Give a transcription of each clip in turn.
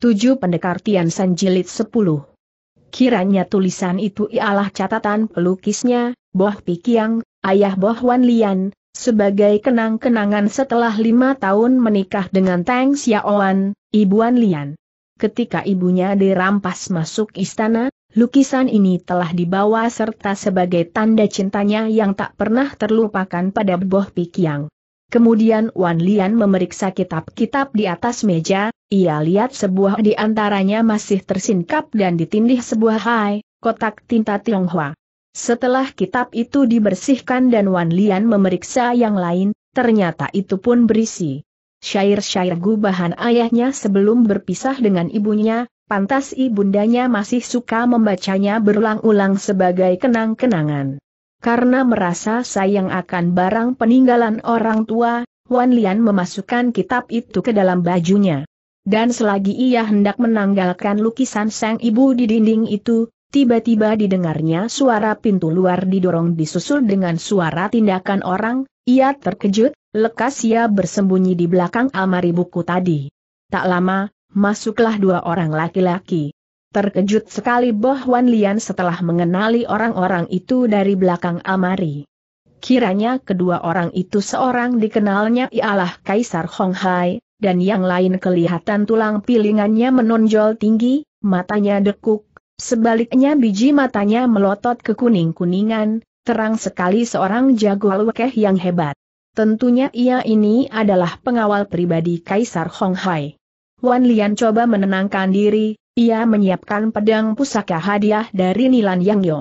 Tujuh Pendekar Tian San Jilid 10 Kiranya tulisan itu ialah catatan pelukisnya, Boh Pikiang, ayah Boh Wan Lian, sebagai kenang-kenangan setelah lima tahun menikah dengan Tang Xiaoan, Ibu Wan Lian. Ketika ibunya dirampas masuk istana, lukisan ini telah dibawa serta sebagai tanda cintanya yang tak pernah terlupakan pada Boh Pikiang. Kemudian Wan Lian memeriksa kitab-kitab di atas meja, ia lihat sebuah di antaranya masih tersingkap dan ditindih sebuah hai, kotak tinta Tionghoa. Setelah kitab itu dibersihkan dan Wan Lian memeriksa yang lain, ternyata itu pun berisi. Syair-syair gubahan ayahnya sebelum berpisah dengan ibunya, pantas ibundanya masih suka membacanya berulang-ulang sebagai kenang-kenangan. Karena merasa sayang akan barang peninggalan orang tua, Wan Lian memasukkan kitab itu ke dalam bajunya. Dan selagi ia hendak menanggalkan lukisan sang ibu di dinding itu, tiba-tiba didengarnya suara pintu luar didorong disusul dengan suara tindakan orang, ia terkejut, lekas ia bersembunyi di belakang almari buku tadi. Tak lama, masuklah dua orang laki-laki. Terkejut sekali Boh Wan Lian setelah mengenali orang-orang itu dari belakang Amari. Kiranya kedua orang itu seorang dikenalnya ialah Kaisar Hong Hai, dan yang lain kelihatan tulang pilingannya menonjol tinggi, matanya dekuk, sebaliknya biji matanya melotot ke kuning-kuningan, terang sekali seorang jago lukeh yang hebat. Tentunya ia ini adalah pengawal pribadi Kaisar Hong Hai. Wan Lian coba menenangkan diri, ia menyiapkan pedang pusaka hadiah dari Nilan Yang Yo.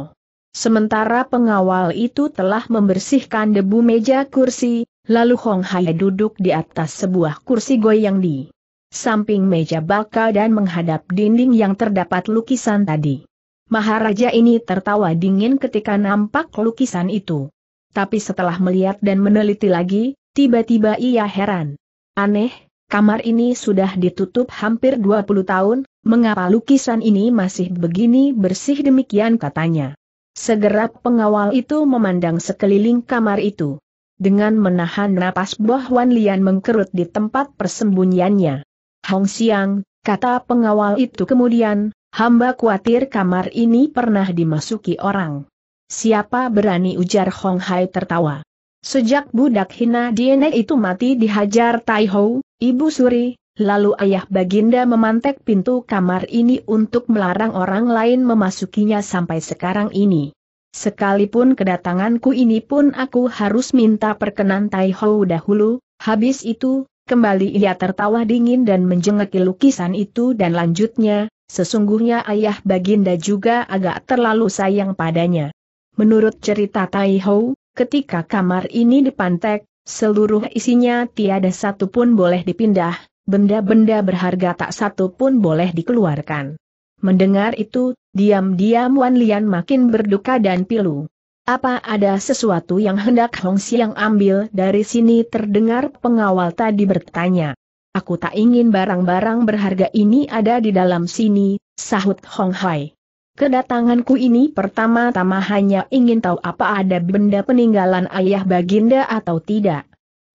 Sementara pengawal itu telah membersihkan debu meja kursi, lalu Hong Hai duduk di atas sebuah kursi goyang di samping meja baka dan menghadap dinding yang terdapat lukisan tadi. Maharaja ini tertawa dingin ketika nampak lukisan itu. Tapi setelah melihat dan meneliti lagi, tiba-tiba ia heran. Aneh, kamar ini sudah ditutup hampir 20 tahun, mengapa lukisan ini masih begini bersih demikian katanya. Segera pengawal itu memandang sekeliling kamar itu. Dengan menahan napas Boh Wan Lian mengkerut di tempat persembunyiannya. Hong Xiang, kata pengawal itu kemudian, hamba khawatir kamar ini pernah dimasuki orang. Siapa berani ujar Hong Hai tertawa. Sejak budak hina DNA itu mati dihajar Tai Ho, ibu suri, Lalu ayah Baginda memantek pintu kamar ini untuk melarang orang lain memasukinya sampai sekarang ini. Sekalipun kedatanganku ini pun aku harus minta perkenan Tai Hou dahulu, habis itu, kembali ia tertawa dingin dan menjengeki lukisan itu dan lanjutnya, sesungguhnya ayah Baginda juga agak terlalu sayang padanya. Menurut cerita Tai Hou, ketika kamar ini dipantek, seluruh isinya tiada satu pun boleh dipindah, benda-benda berharga tak satu pun boleh dikeluarkan. Mendengar itu, diam-diam Wan Lian makin berduka dan pilu. Apa ada sesuatu yang hendak Hong Siang ambil dari sini terdengar pengawal tadi bertanya. Aku tak ingin barang-barang berharga ini ada di dalam sini, sahut Hong Hai. Kedatanganku ini pertama-tama hanya ingin tahu apa ada benda peninggalan ayah baginda atau tidak.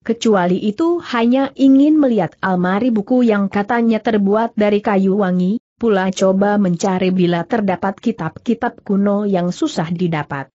Kecuali itu hanya ingin melihat almari buku yang katanya terbuat dari kayu wangi, pula coba mencari bila terdapat kitab-kitab kuno yang susah didapat.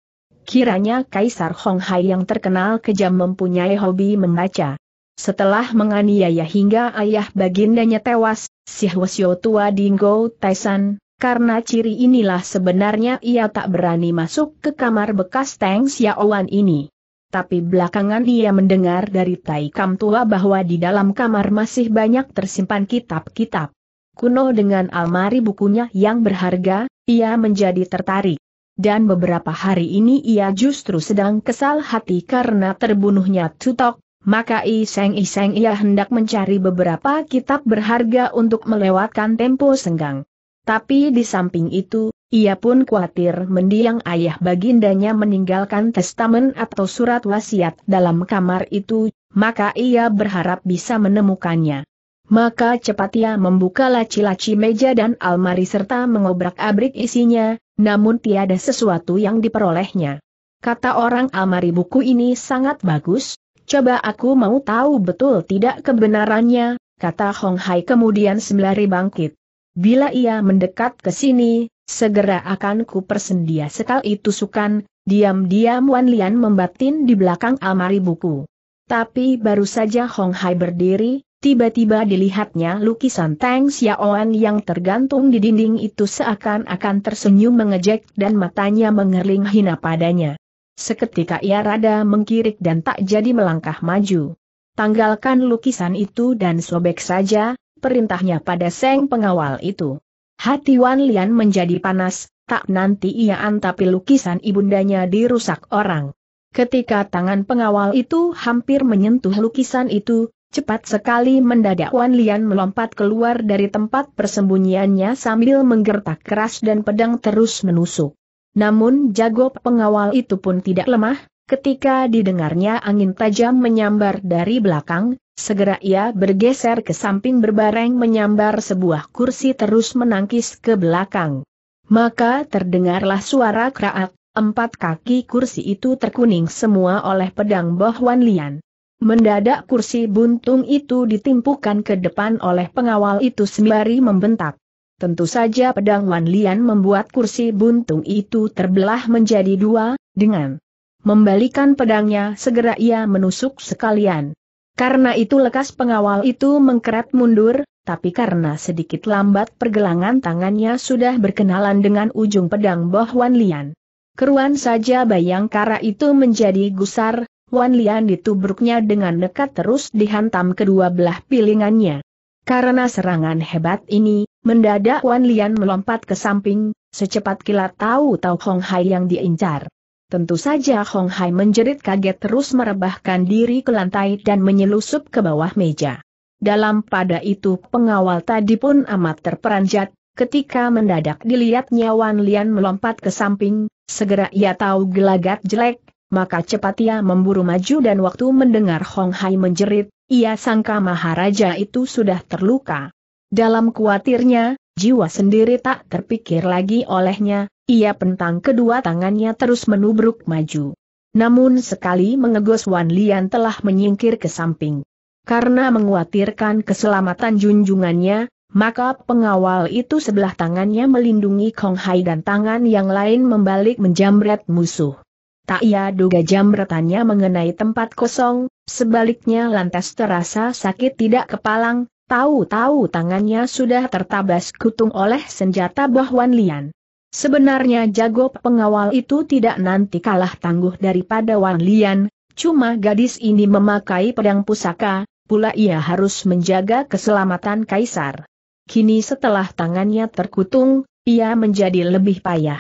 Kiranya Kaisar Hong Hai yang terkenal kejam mempunyai hobi membaca. Setelah menganiaya hingga ayah bagindanya tewas, si Hwasyo tua Dingo Taisan, karena ciri inilah sebenarnya ia tak berani masuk ke kamar bekas Teng Xiaowan ini. Tapi belakangan ia mendengar dari Tai Kam Tua bahwa di dalam kamar masih banyak tersimpan kitab-kitab kuno dengan almari bukunya yang berharga, ia menjadi tertarik. Dan beberapa hari ini ia justru sedang kesal hati karena terbunuhnya Tutok, maka iseng-iseng ia hendak mencari beberapa kitab berharga untuk melewatkan tempo senggang. Tapi di samping itu, ia pun khawatir mendiang ayah bagindanya meninggalkan testamen atau surat wasiat dalam kamar itu, maka ia berharap bisa menemukannya. Maka cepat ia membuka laci-laci meja dan almari serta mengobrak-abrik isinya, namun tiada sesuatu yang diperolehnya. Kata orang almari buku ini sangat bagus, coba aku mau tahu betul tidak kebenarannya, kata Hong Hai kemudian sembari bangkit. Bila ia mendekat ke sini, segera akan ku persendia sekal itu sukan, diam-diam Wan Lian membatin di belakang almari buku. Tapi baru saja Hong Hai berdiri, tiba-tiba dilihatnya lukisan Tang Xiaoan yang tergantung di dinding itu seakan-akan tersenyum mengejek dan matanya mengerling hina padanya. Seketika ia rada mengkirik dan tak jadi melangkah maju. Tanggalkan lukisan itu dan sobek saja, perintahnya pada Seng pengawal itu. Hati Wan Lian menjadi panas, tak nanti ia antapi lukisan ibundanya dirusak orang. Ketika tangan pengawal itu hampir menyentuh lukisan itu, cepat sekali mendadak Wan Lian melompat keluar dari tempat persembunyiannya sambil menggertak keras dan pedang terus menusuk. Namun jago pengawal itu pun tidak lemah, ketika didengarnya angin tajam menyambar dari belakang, Segera ia bergeser ke samping berbareng menyambar sebuah kursi terus menangkis ke belakang. Maka terdengarlah suara kraak, empat kaki kursi itu terkuning semua oleh pedang Wan Lian. Mendadak kursi buntung itu ditimpukan ke depan oleh pengawal itu sembari membentak. Tentu saja pedang Wan Lian membuat kursi buntung itu terbelah menjadi dua, dengan membalikan pedangnya segera ia menusuk sekalian. Karena itu lekas pengawal itu mengkeret mundur, tapi karena sedikit lambat pergelangan tangannya sudah berkenalan dengan ujung pedang Boh Wan Lian. Keruan saja Bayangkara itu menjadi gusar, Wan Lian ditubruknya dengan dekat terus dihantam kedua belah pilingannya. Karena serangan hebat ini, mendadak Wan Lian melompat ke samping, secepat kilat tahu-tahu Hong Hai yang diincar. Tentu saja Hong Hai menjerit kaget terus merebahkan diri ke lantai dan menyelusup ke bawah meja. Dalam pada itu pengawal tadi pun amat terperanjat, ketika mendadak dilihatnya Wan Lian melompat ke samping, segera ia tahu gelagat jelek, maka cepat ia memburu maju dan waktu mendengar Hong Hai menjerit, ia sangka Maharaja itu sudah terluka. Dalam kuatirnya, jiwa sendiri tak terpikir lagi olehnya, ia pentang kedua tangannya terus menubruk maju. Namun sekali mengegos Wan Lian telah menyingkir ke samping. Karena menguatirkan keselamatan junjungannya, maka pengawal itu sebelah tangannya melindungi Kong Hai dan tangan yang lain membalik menjamret musuh. Tak ia duga jamretannya mengenai tempat kosong, sebaliknya lantas terasa sakit tidak kepalang, tahu-tahu tangannya sudah tertabas kutung oleh senjata Boh Wan Lian. Sebenarnya jago pengawal itu tidak nanti kalah tangguh daripada Wan Lian, cuma gadis ini memakai pedang pusaka, pula ia harus menjaga keselamatan kaisar. Kini setelah tangannya terkutung, ia menjadi lebih payah.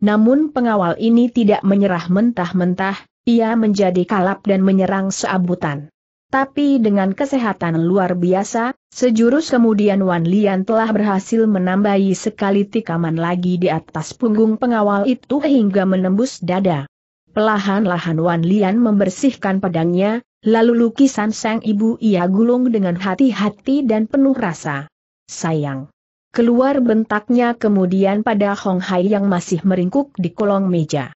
Namun pengawal ini tidak menyerah mentah-mentah, ia menjadi kalap dan menyerang seabutan. Tapi dengan kesehatan luar biasa, sejurus kemudian Wan Lian telah berhasil menambahi sekali tikaman lagi di atas punggung pengawal itu hingga menembus dada. Pelahan-lahan Wan Lian membersihkan pedangnya, lalu lukisan sang ibu ia gulung dengan hati-hati dan penuh rasa. Sayang. Keluar bentaknya kemudian pada Hong Hai yang masih meringkuk di kolong meja.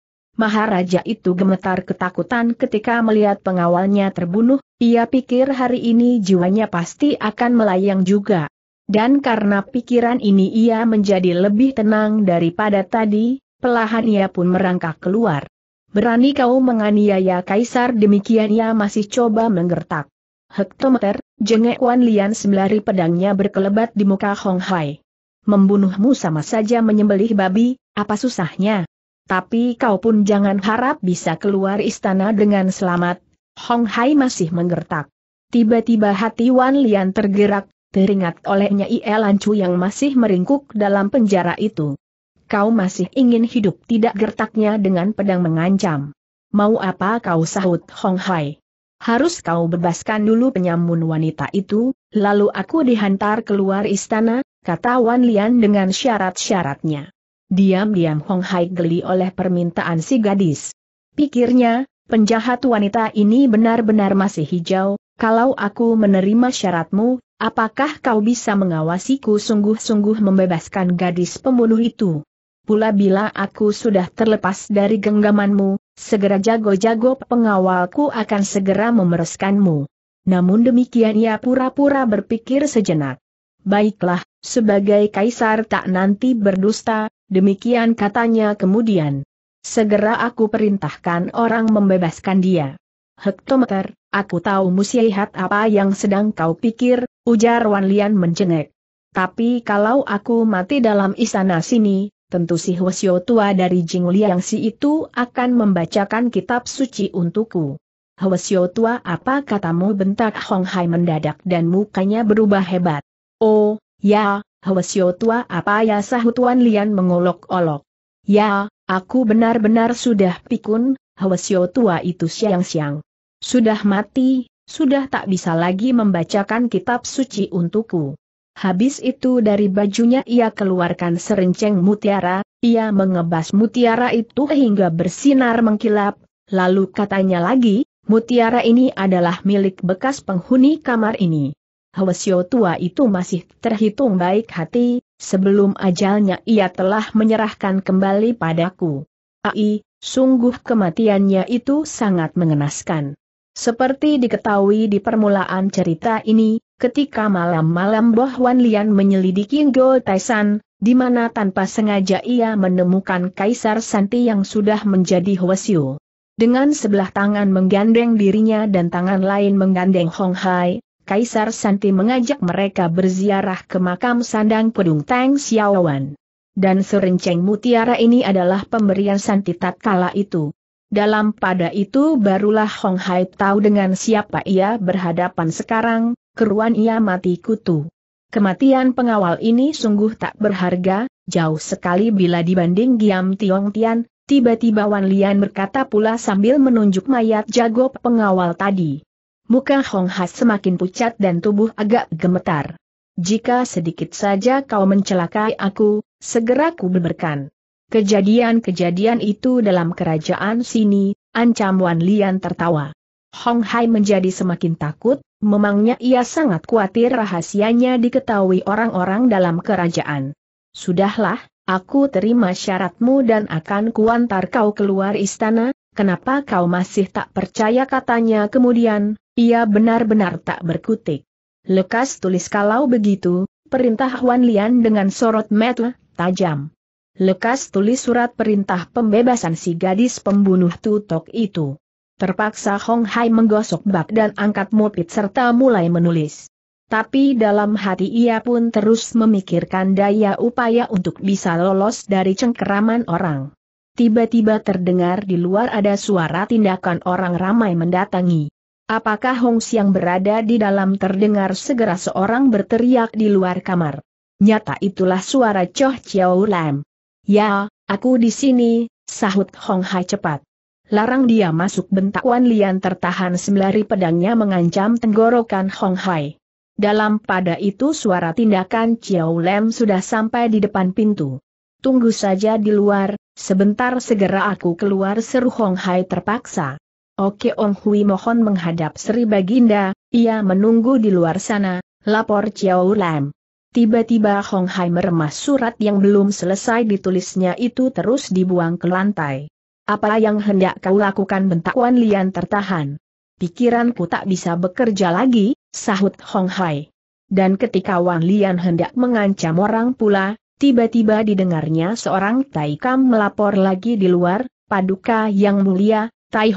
Maharaja itu gemetar ketakutan ketika melihat pengawalnya terbunuh, ia pikir hari ini jiwanya pasti akan melayang juga. Dan karena pikiran ini ia menjadi lebih tenang daripada tadi, pelahan ia pun merangkak keluar. Berani kau menganiaya kaisar demikian ia masih coba menggertak. Hektometer, jengek Wan Lian sembari pedangnya berkelebat di muka Hong Hai. Membunuhmu sama saja menyembelih babi, apa susahnya? Tapi kau pun jangan harap bisa keluar istana dengan selamat. Hong Hai masih menggertak. Tiba-tiba hati Wan Lian tergerak, teringat olehnya Ie Lan Chu yang masih meringkuk dalam penjara itu. Kau masih ingin hidup tidak gertaknya dengan pedang mengancam. Mau apa kau sahut Hong Hai? Harus kau bebaskan dulu penyamun wanita itu, lalu aku dihantar keluar istana, kata Wan Lian dengan syarat-syaratnya. Diam-diam Hong Hai geli oleh permintaan si gadis. Pikirnya, penjahat wanita ini benar-benar masih hijau, kalau aku menerima syaratmu, apakah kau bisa mengawasiku sungguh-sungguh membebaskan gadis pembunuh itu? Pula bila aku sudah terlepas dari genggamanmu, segera jago-jago pengawalku akan segera memereskanmu. Namun demikian ia pura-pura berpikir sejenak. Baiklah, sebagai kaisar tak nanti berdusta, demikian katanya kemudian. Segera aku perintahkan orang membebaskan dia. Hektometer, aku tahu musyihat apa yang sedang kau pikir, ujar Wan Lian mencengek. Tapi kalau aku mati dalam istana sini, tentu si Hwasyo tua dari Jing Liang si itu akan membacakan kitab suci untukku. Hwasyo tua apa katamu bentak Hong Hai mendadak dan mukanya berubah hebat. Oh, ya, Hwasyo tua apa ya sahut Wan Lian mengolok-olok. Ya, aku benar-benar sudah pikun, Hwasyo tua itu siang-siang. Sudah mati, sudah tak bisa lagi membacakan kitab suci untukku. Habis itu dari bajunya ia keluarkan serenceng mutiara, ia mengebas mutiara itu hingga bersinar mengkilap, lalu katanya lagi, mutiara ini adalah milik bekas penghuni kamar ini. Hwasyo tua itu masih terhitung baik hati, sebelum ajalnya ia telah menyerahkan kembali padaku. Ai, sungguh kematiannya itu sangat mengenaskan. Seperti diketahui di permulaan cerita ini, ketika malam-malam Wan Lian menyelidiki Go Taisan, di mana tanpa sengaja ia menemukan Kaisar Santi yang sudah menjadi Hwasyo. Dengan sebelah tangan menggandeng dirinya dan tangan lain menggandeng Hong Hai, Kaisar Santi mengajak mereka berziarah ke makam sandang Pedung Tang Xiaowan. Dan serenceng mutiara ini adalah pemberian Santi tatkala itu. Dalam pada itu barulah Hong Hai tahu dengan siapa ia berhadapan sekarang, keruan ia mati kutu. Kematian pengawal ini sungguh tak berharga, jauh sekali bila dibanding Giam Tiong Tian, tiba-tiba Wan Lian berkata pula sambil menunjuk mayat jago pengawal tadi. Muka Hong Has semakin pucat dan tubuh agak gemetar. Jika sedikit saja kau mencelakai aku, segera ku beberkan. Kejadian-kejadian itu dalam kerajaan sini, ancam Wan Lian tertawa. Hong Hai menjadi semakin takut, memangnya ia sangat khawatir rahasianya diketahui orang-orang dalam kerajaan. Sudahlah, aku terima syaratmu dan akan kuantar kau keluar istana, kenapa kau masih tak percaya katanya kemudian, ia benar-benar tak berkutik. Lekas tulis kalau begitu, perintah Huan Lian dengan sorot mata tajam. Lekas tulis surat perintah pembebasan si gadis pembunuh tutok itu. Terpaksa Hong Hai menggosok bak dan angkat mopit serta mulai menulis. Tapi dalam hati ia pun terus memikirkan daya upaya untuk bisa lolos dari cengkeraman orang. Tiba-tiba terdengar di luar ada suara tindakan orang ramai mendatangi. Apakah Hong yang berada di dalam terdengar segera seorang berteriak di luar kamar. Nyata itulah suara Choh Chiao Lam. Ya, aku di sini, sahut Hong Hai cepat. Larang dia masuk bentak Wan Lian tertahan sembari pedangnya mengancam tenggorokan Hong Hai. Dalam pada itu suara tindakan Chiao Lam sudah sampai di depan pintu. Tunggu saja di luar, sebentar segera aku keluar seru Hong Hai terpaksa. Oke Ong Hui mohon menghadap Sri Baginda, ia menunggu di luar sana, lapor Chiao Lam. Tiba-tiba Hong Hai meremas surat yang belum selesai ditulisnya itu terus dibuang ke lantai. Apa yang hendak kau lakukan bentak Wan Lian tertahan. Pikiranku tak bisa bekerja lagi, sahut Hong Hai. Dan ketika Wan Lian hendak mengancam orang pula, tiba-tiba didengarnya seorang Taikam melapor lagi di luar, Paduka yang mulia, Tai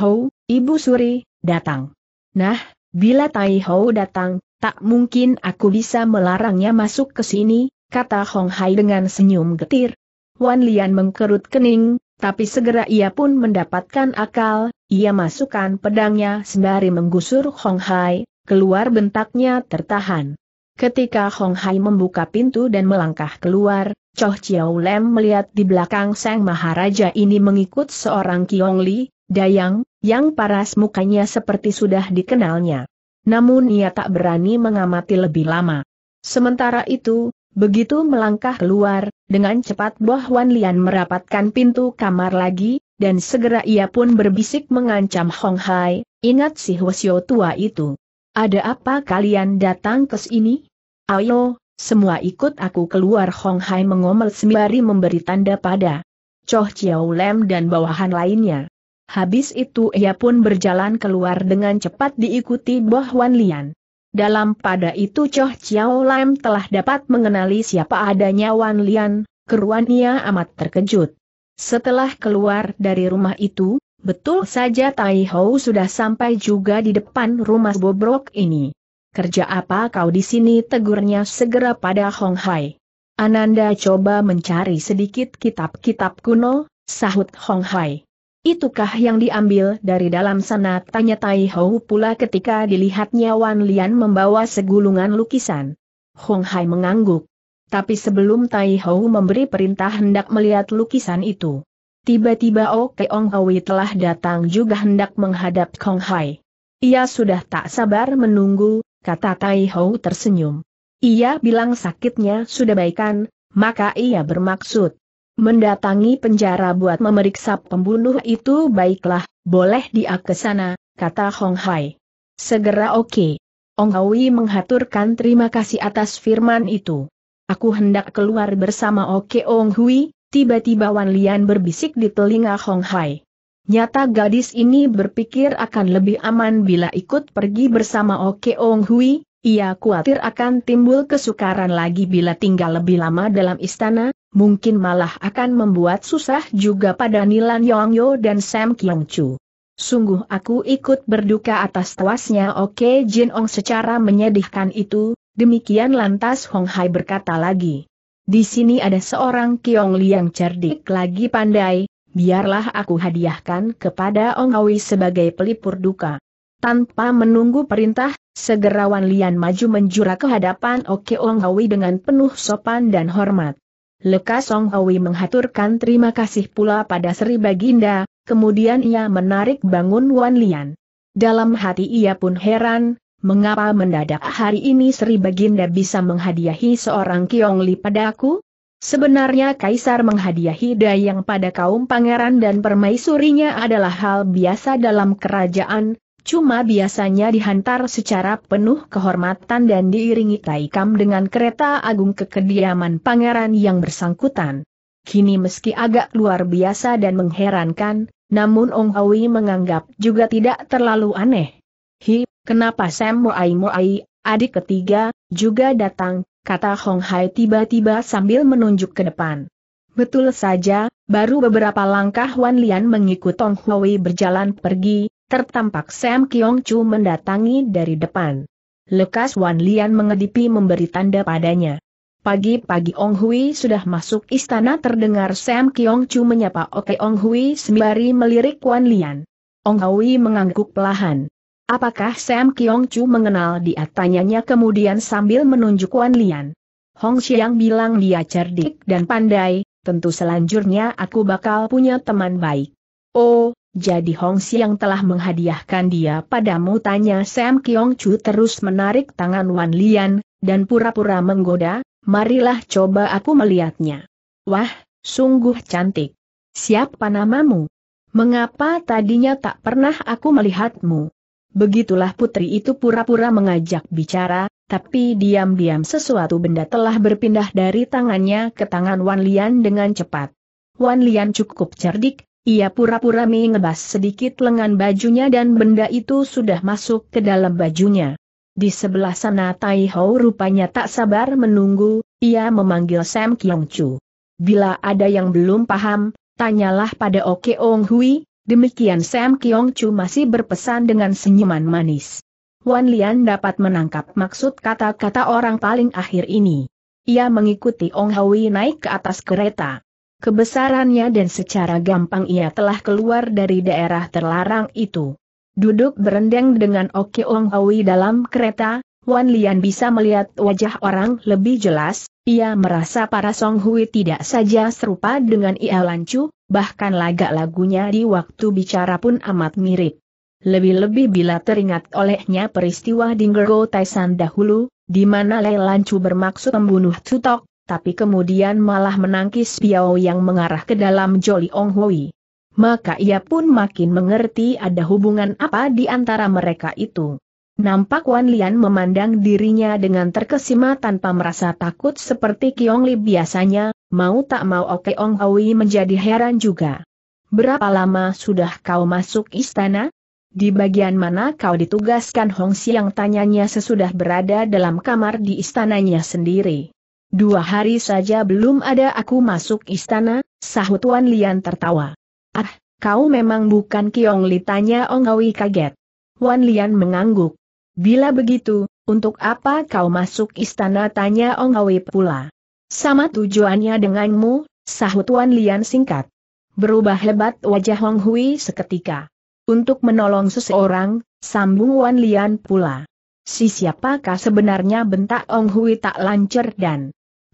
Ibu Suri, datang. Nah, bila Tai datang, tak mungkin aku bisa melarangnya masuk ke sini, kata Hong Hai dengan senyum getir. Wan Lian mengkerut kening, tapi segera ia pun mendapatkan akal, ia masukkan pedangnya sembari menggusur Hong Hai, keluar bentaknya tertahan. Ketika Hong Hai membuka pintu dan melangkah keluar, Choh Chiao Lem melihat di belakang Sang Maharaja ini mengikut seorang Kiong Li, Dayang, yang paras mukanya seperti sudah dikenalnya. Namun ia tak berani mengamati lebih lama. Sementara itu, begitu melangkah keluar, dengan cepat Boh Wan Lian merapatkan pintu kamar lagi, dan segera ia pun berbisik mengancam Hong Hai, ingat si Hwasyo tua itu. Ada apa kalian datang ke sini? Ayo, semua ikut aku keluar Hong Hai mengomel sembari memberi tanda pada Choh Chiao Lem dan bawahan lainnya. Habis itu ia pun berjalan keluar dengan cepat diikuti Boh Wan Lian. Dalam pada itu Choh Chiao Lam telah dapat mengenali siapa adanya Wan Lian, keruan ia amat terkejut. Setelah keluar dari rumah itu, betul saja Tai Hou sudah sampai juga di depan rumah bobrok ini. Kerja apa kau di sini tegurnya segera pada Hong Hai. Ananda coba mencari sedikit kitab-kitab kuno, sahut Hong Hai. Itukah yang diambil dari dalam sana? Tanya Tai Hou pula ketika dilihatnya Wan Lian membawa segulungan lukisan. Hong Hai mengangguk. Tapi sebelum Tai Hou memberi perintah hendak melihat lukisan itu. Tiba-tiba Oh Keong Hui telah datang juga hendak menghadap Kong Hai. Ia sudah tak sabar menunggu, kata Tai Hou tersenyum. Ia bilang sakitnya sudah baikan, maka ia bermaksud mendatangi penjara buat memeriksa pembunuh itu baiklah, boleh dia ke sana, kata Hong Hai. Segera oke. Okay. Ong Hui menghaturkan terima kasih atas firman itu. Aku hendak keluar bersama Oke Ong Hui, tiba-tiba Wan Lian berbisik di telinga Hong Hai. Nyata gadis ini berpikir akan lebih aman bila ikut pergi bersama Oke Ong Hui, ia khawatir akan timbul kesukaran lagi bila tinggal lebih lama dalam istana, mungkin malah akan membuat susah juga pada Nilan Yongyo dan Sam Kyong Chu. Sungguh aku ikut berduka atas tewasnya Oke Jin Ong secara menyedihkan itu, demikian lantas Hong Hai berkata lagi. Di sini ada seorang Kiong Li yang cerdik lagi pandai, biarlah aku hadiahkan kepada Ong Awi sebagai pelipur duka. Tanpa menunggu perintah, segera Wan Lian maju menjura ke hadapan Oke Ong Awi dengan penuh sopan dan hormat. Leka Song Hui menghaturkan terima kasih pula pada Sri Baginda, kemudian ia menarik bangun Wan Lian. Dalam hati ia pun heran, mengapa mendadak hari ini Sri Baginda bisa menghadiahi seorang Kiong Li padaku? Sebenarnya Kaisar menghadiahi dayang pada kaum pangeran dan permaisurinya adalah hal biasa dalam kerajaan, Cuma biasanya dihantar secara penuh kehormatan dan diiringi Taikam dengan kereta agung ke kediaman pangeran yang bersangkutan. Kini meski agak luar biasa dan mengherankan, namun Ong Hawi menganggap juga tidak terlalu aneh. Hi, kenapa Sam Moai Moai, adik ketiga, juga datang, kata Hong Hai tiba-tiba sambil menunjuk ke depan. Betul saja, baru beberapa langkah Wan Lian mengikut Ong Hwi berjalan pergi, tertampak Sam Kiong Chu mendatangi dari depan. Lekas Wan Lian mengedipi memberi tanda padanya. Pagi-pagi Ong Hui sudah masuk istana terdengar Sam Kiong Chu menyapa Oke Ong Hui sembari melirik Wan Lian. Ong Hui mengangguk pelahan. Apakah Sam Kiong Chu mengenal dia tanyanya kemudian sambil menunjuk Wan Lian. Hong Xiang bilang dia cerdik dan pandai, tentu selanjutnya aku bakal punya teman baik. Oh, jadi Hong yang telah menghadiahkan dia padamu tanya Sam Kiong Chu terus menarik tangan Wan Lian, dan pura-pura menggoda, marilah coba aku melihatnya. Wah, sungguh cantik. Siapa namamu? Mengapa tadinya tak pernah aku melihatmu? Begitulah putri itu pura-pura mengajak bicara, tapi diam-diam sesuatu benda telah berpindah dari tangannya ke tangan Wan Lian dengan cepat. Wan Lian cukup cerdik, ia pura-pura mengebas sedikit lengan bajunya dan benda itu sudah masuk ke dalam bajunya. Di sebelah sana Tai Ho rupanya tak sabar menunggu, ia memanggil Sam Kyong Chu. Bila ada yang belum paham, tanyalah pada Oke Ong Hui, demikian Sam Kyong Chu masih berpesan dengan senyuman manis. Wan Lian dapat menangkap maksud kata-kata orang paling akhir ini. Ia mengikuti Ong Hui naik ke atas kereta kebesarannya dan secara gampang ia telah keluar dari daerah terlarang itu. Duduk berendang dengan Oke Ong Hui dalam kereta, Wan Lian bisa melihat wajah orang lebih jelas, ia merasa para Song Hui tidak saja serupa dengan Ia Lancu, bahkan lagak lagunya di waktu bicara pun amat mirip. Lebih-lebih bila teringat olehnya peristiwa di Gergo Taisan dahulu, di mana Lei Lancu bermaksud membunuh Tutok, tapi kemudian malah menangkis Piao yang mengarah ke dalam Joli Ong Hui. Maka ia pun makin mengerti ada hubungan apa di antara mereka itu. Nampak Wan Lian memandang dirinya dengan terkesima tanpa merasa takut seperti Kiong Li biasanya, mau tak mau Oke Ong Hui menjadi heran juga. Berapa lama sudah kau masuk istana? Di bagian mana kau ditugaskan Hong Siang tanyanya sesudah berada dalam kamar di istananya sendiri. Dua hari saja belum ada aku masuk istana, sahut Wan Lian tertawa. Ah, kau memang bukan Kiong Li tanya Hui kaget. Wan Lian mengangguk. Bila begitu, untuk apa kau masuk istana tanya Ong Hui pula. Sama tujuannya denganmu, sahut Wan Lian singkat. Berubah hebat wajah Ong Hui seketika. Untuk menolong seseorang, sambung Wan Lian pula. Si siapakah sebenarnya bentak Ong Hui tak lancar dan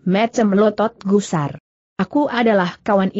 Macam lotot gusar. Aku adalah kawan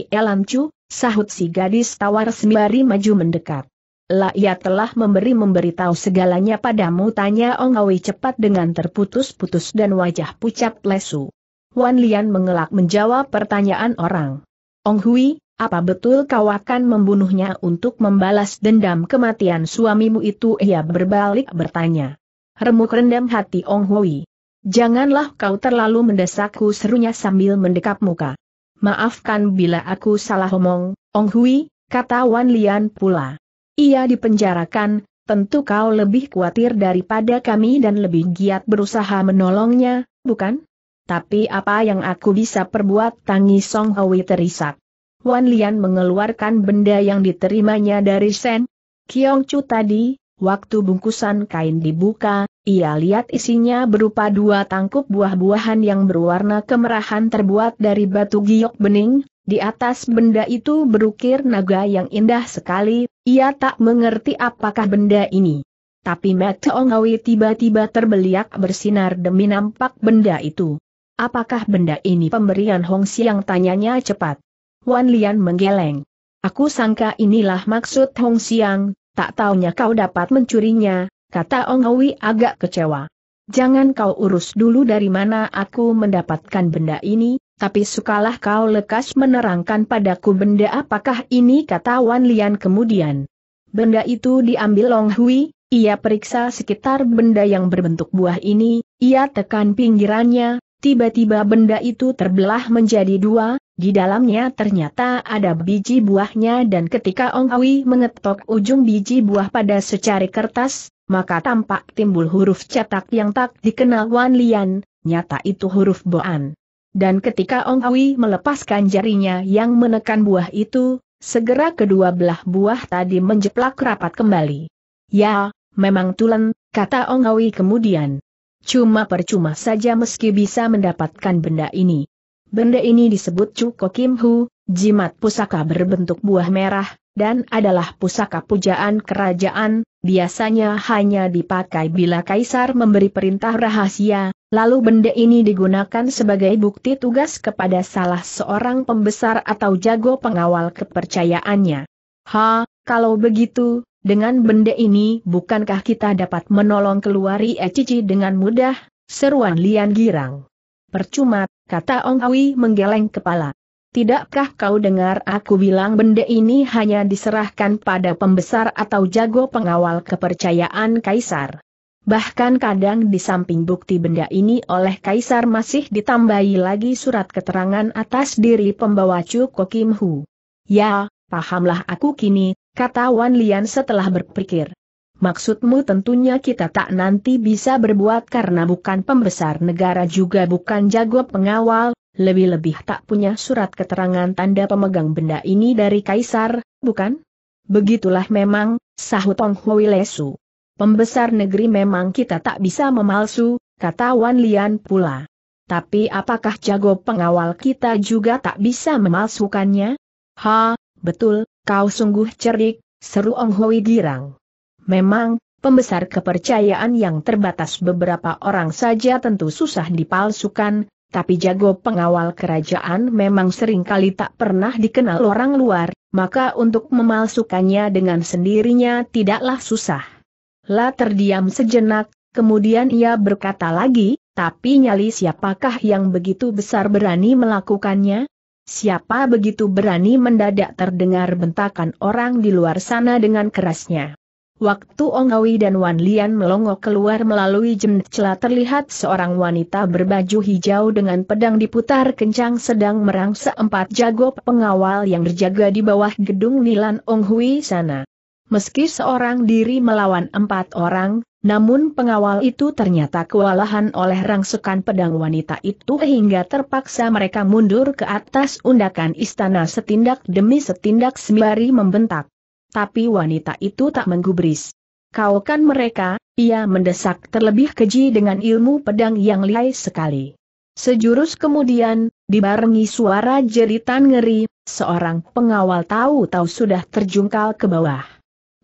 Chu, sahut si gadis tawar sembari maju mendekat. Lah ia telah memberi memberitahu segalanya padamu tanya Ongawi cepat dengan terputus-putus dan wajah pucat lesu. Wan Lian mengelak menjawab pertanyaan orang. Ong Hui, apa betul kau akan membunuhnya untuk membalas dendam kematian suamimu itu ia berbalik bertanya. Remuk rendam hati Ong Hui. Janganlah kau terlalu mendesakku serunya sambil mendekap muka. Maafkan bila aku salah omong, Ong Hui, kata Wan Lian pula. Ia dipenjarakan, tentu kau lebih khawatir daripada kami dan lebih giat berusaha menolongnya, bukan? Tapi apa yang aku bisa perbuat tangis Song Hui terisak. Wan Lian mengeluarkan benda yang diterimanya dari Sen Kiong Chu tadi, Waktu bungkusan kain dibuka, ia lihat isinya berupa dua tangkup buah-buahan yang berwarna kemerahan terbuat dari batu giok bening, di atas benda itu berukir naga yang indah sekali, ia tak mengerti apakah benda ini. Tapi mata Ongawi tiba-tiba terbeliak bersinar demi nampak benda itu. Apakah benda ini pemberian Hong Siang tanyanya cepat. Wan Lian menggeleng. Aku sangka inilah maksud Hong Siang, tak taunya kau dapat mencurinya, kata Ong agak kecewa. Jangan kau urus dulu dari mana aku mendapatkan benda ini, tapi sukalah kau lekas menerangkan padaku benda apakah ini kata Wan Lian kemudian. Benda itu diambil Ong Hui, ia periksa sekitar benda yang berbentuk buah ini, ia tekan pinggirannya, tiba-tiba benda itu terbelah menjadi dua, di dalamnya ternyata ada biji buahnya dan ketika Ong Hui mengetok ujung biji buah pada secari kertas, maka tampak timbul huruf cetak yang tak dikenal Wan Lian, nyata itu huruf Boan. Dan ketika Ong Hui melepaskan jarinya yang menekan buah itu, segera kedua belah buah tadi menjeplak rapat kembali. Ya, memang tulen, kata Ong Hui kemudian. Cuma percuma saja meski bisa mendapatkan benda ini. Benda ini disebut Cuko Kim Hu, jimat pusaka berbentuk buah merah, dan adalah pusaka pujaan kerajaan, biasanya hanya dipakai bila kaisar memberi perintah rahasia, lalu benda ini digunakan sebagai bukti tugas kepada salah seorang pembesar atau jago pengawal kepercayaannya. Ha, kalau begitu, dengan benda ini bukankah kita dapat menolong keluari Ecici dengan mudah, seruan Lian Girang. Percuma, kata Ong Hui menggeleng kepala. Tidakkah kau dengar aku bilang benda ini hanya diserahkan pada pembesar atau jago pengawal kepercayaan kaisar? Bahkan kadang di samping bukti benda ini oleh kaisar masih ditambahi lagi surat keterangan atas diri pembawa Cuko Kim Hu. Ya, pahamlah aku kini, kata Wan Lian setelah berpikir. Maksudmu tentunya kita tak nanti bisa berbuat karena bukan pembesar negara juga bukan jago pengawal, lebih-lebih tak punya surat keterangan tanda pemegang benda ini dari Kaisar, bukan? Begitulah memang, sahut Ong Hui Lesu. Pembesar negeri memang kita tak bisa memalsu, kata Wan Lian pula. Tapi apakah jago pengawal kita juga tak bisa memalsukannya? Ha, betul, kau sungguh cerdik, seru Ong Hui girang. Memang, pembesar kepercayaan yang terbatas beberapa orang saja tentu susah dipalsukan, tapi jago pengawal kerajaan memang seringkali tak pernah dikenal orang luar, maka untuk memalsukannya dengan sendirinya tidaklah susah. La terdiam sejenak, kemudian ia berkata lagi, tapi nyali siapakah yang begitu besar berani melakukannya? Siapa begitu berani mendadak terdengar bentakan orang di luar sana dengan kerasnya. Waktu Ongawi dan Wan Lian melongo keluar melalui jendela terlihat seorang wanita berbaju hijau dengan pedang diputar kencang sedang merangsa empat jago pengawal yang berjaga di bawah gedung Nilan Onghui sana. Meski seorang diri melawan empat orang, namun pengawal itu ternyata kewalahan oleh rangsukan pedang wanita itu hingga terpaksa mereka mundur ke atas undakan istana setindak demi setindak sembari membentak. Tapi wanita itu tak menggubris. Kau kan mereka, ia mendesak terlebih keji dengan ilmu pedang yang lihai sekali. Sejurus kemudian, dibarengi suara jeritan ngeri, seorang pengawal tahu-tahu sudah terjungkal ke bawah.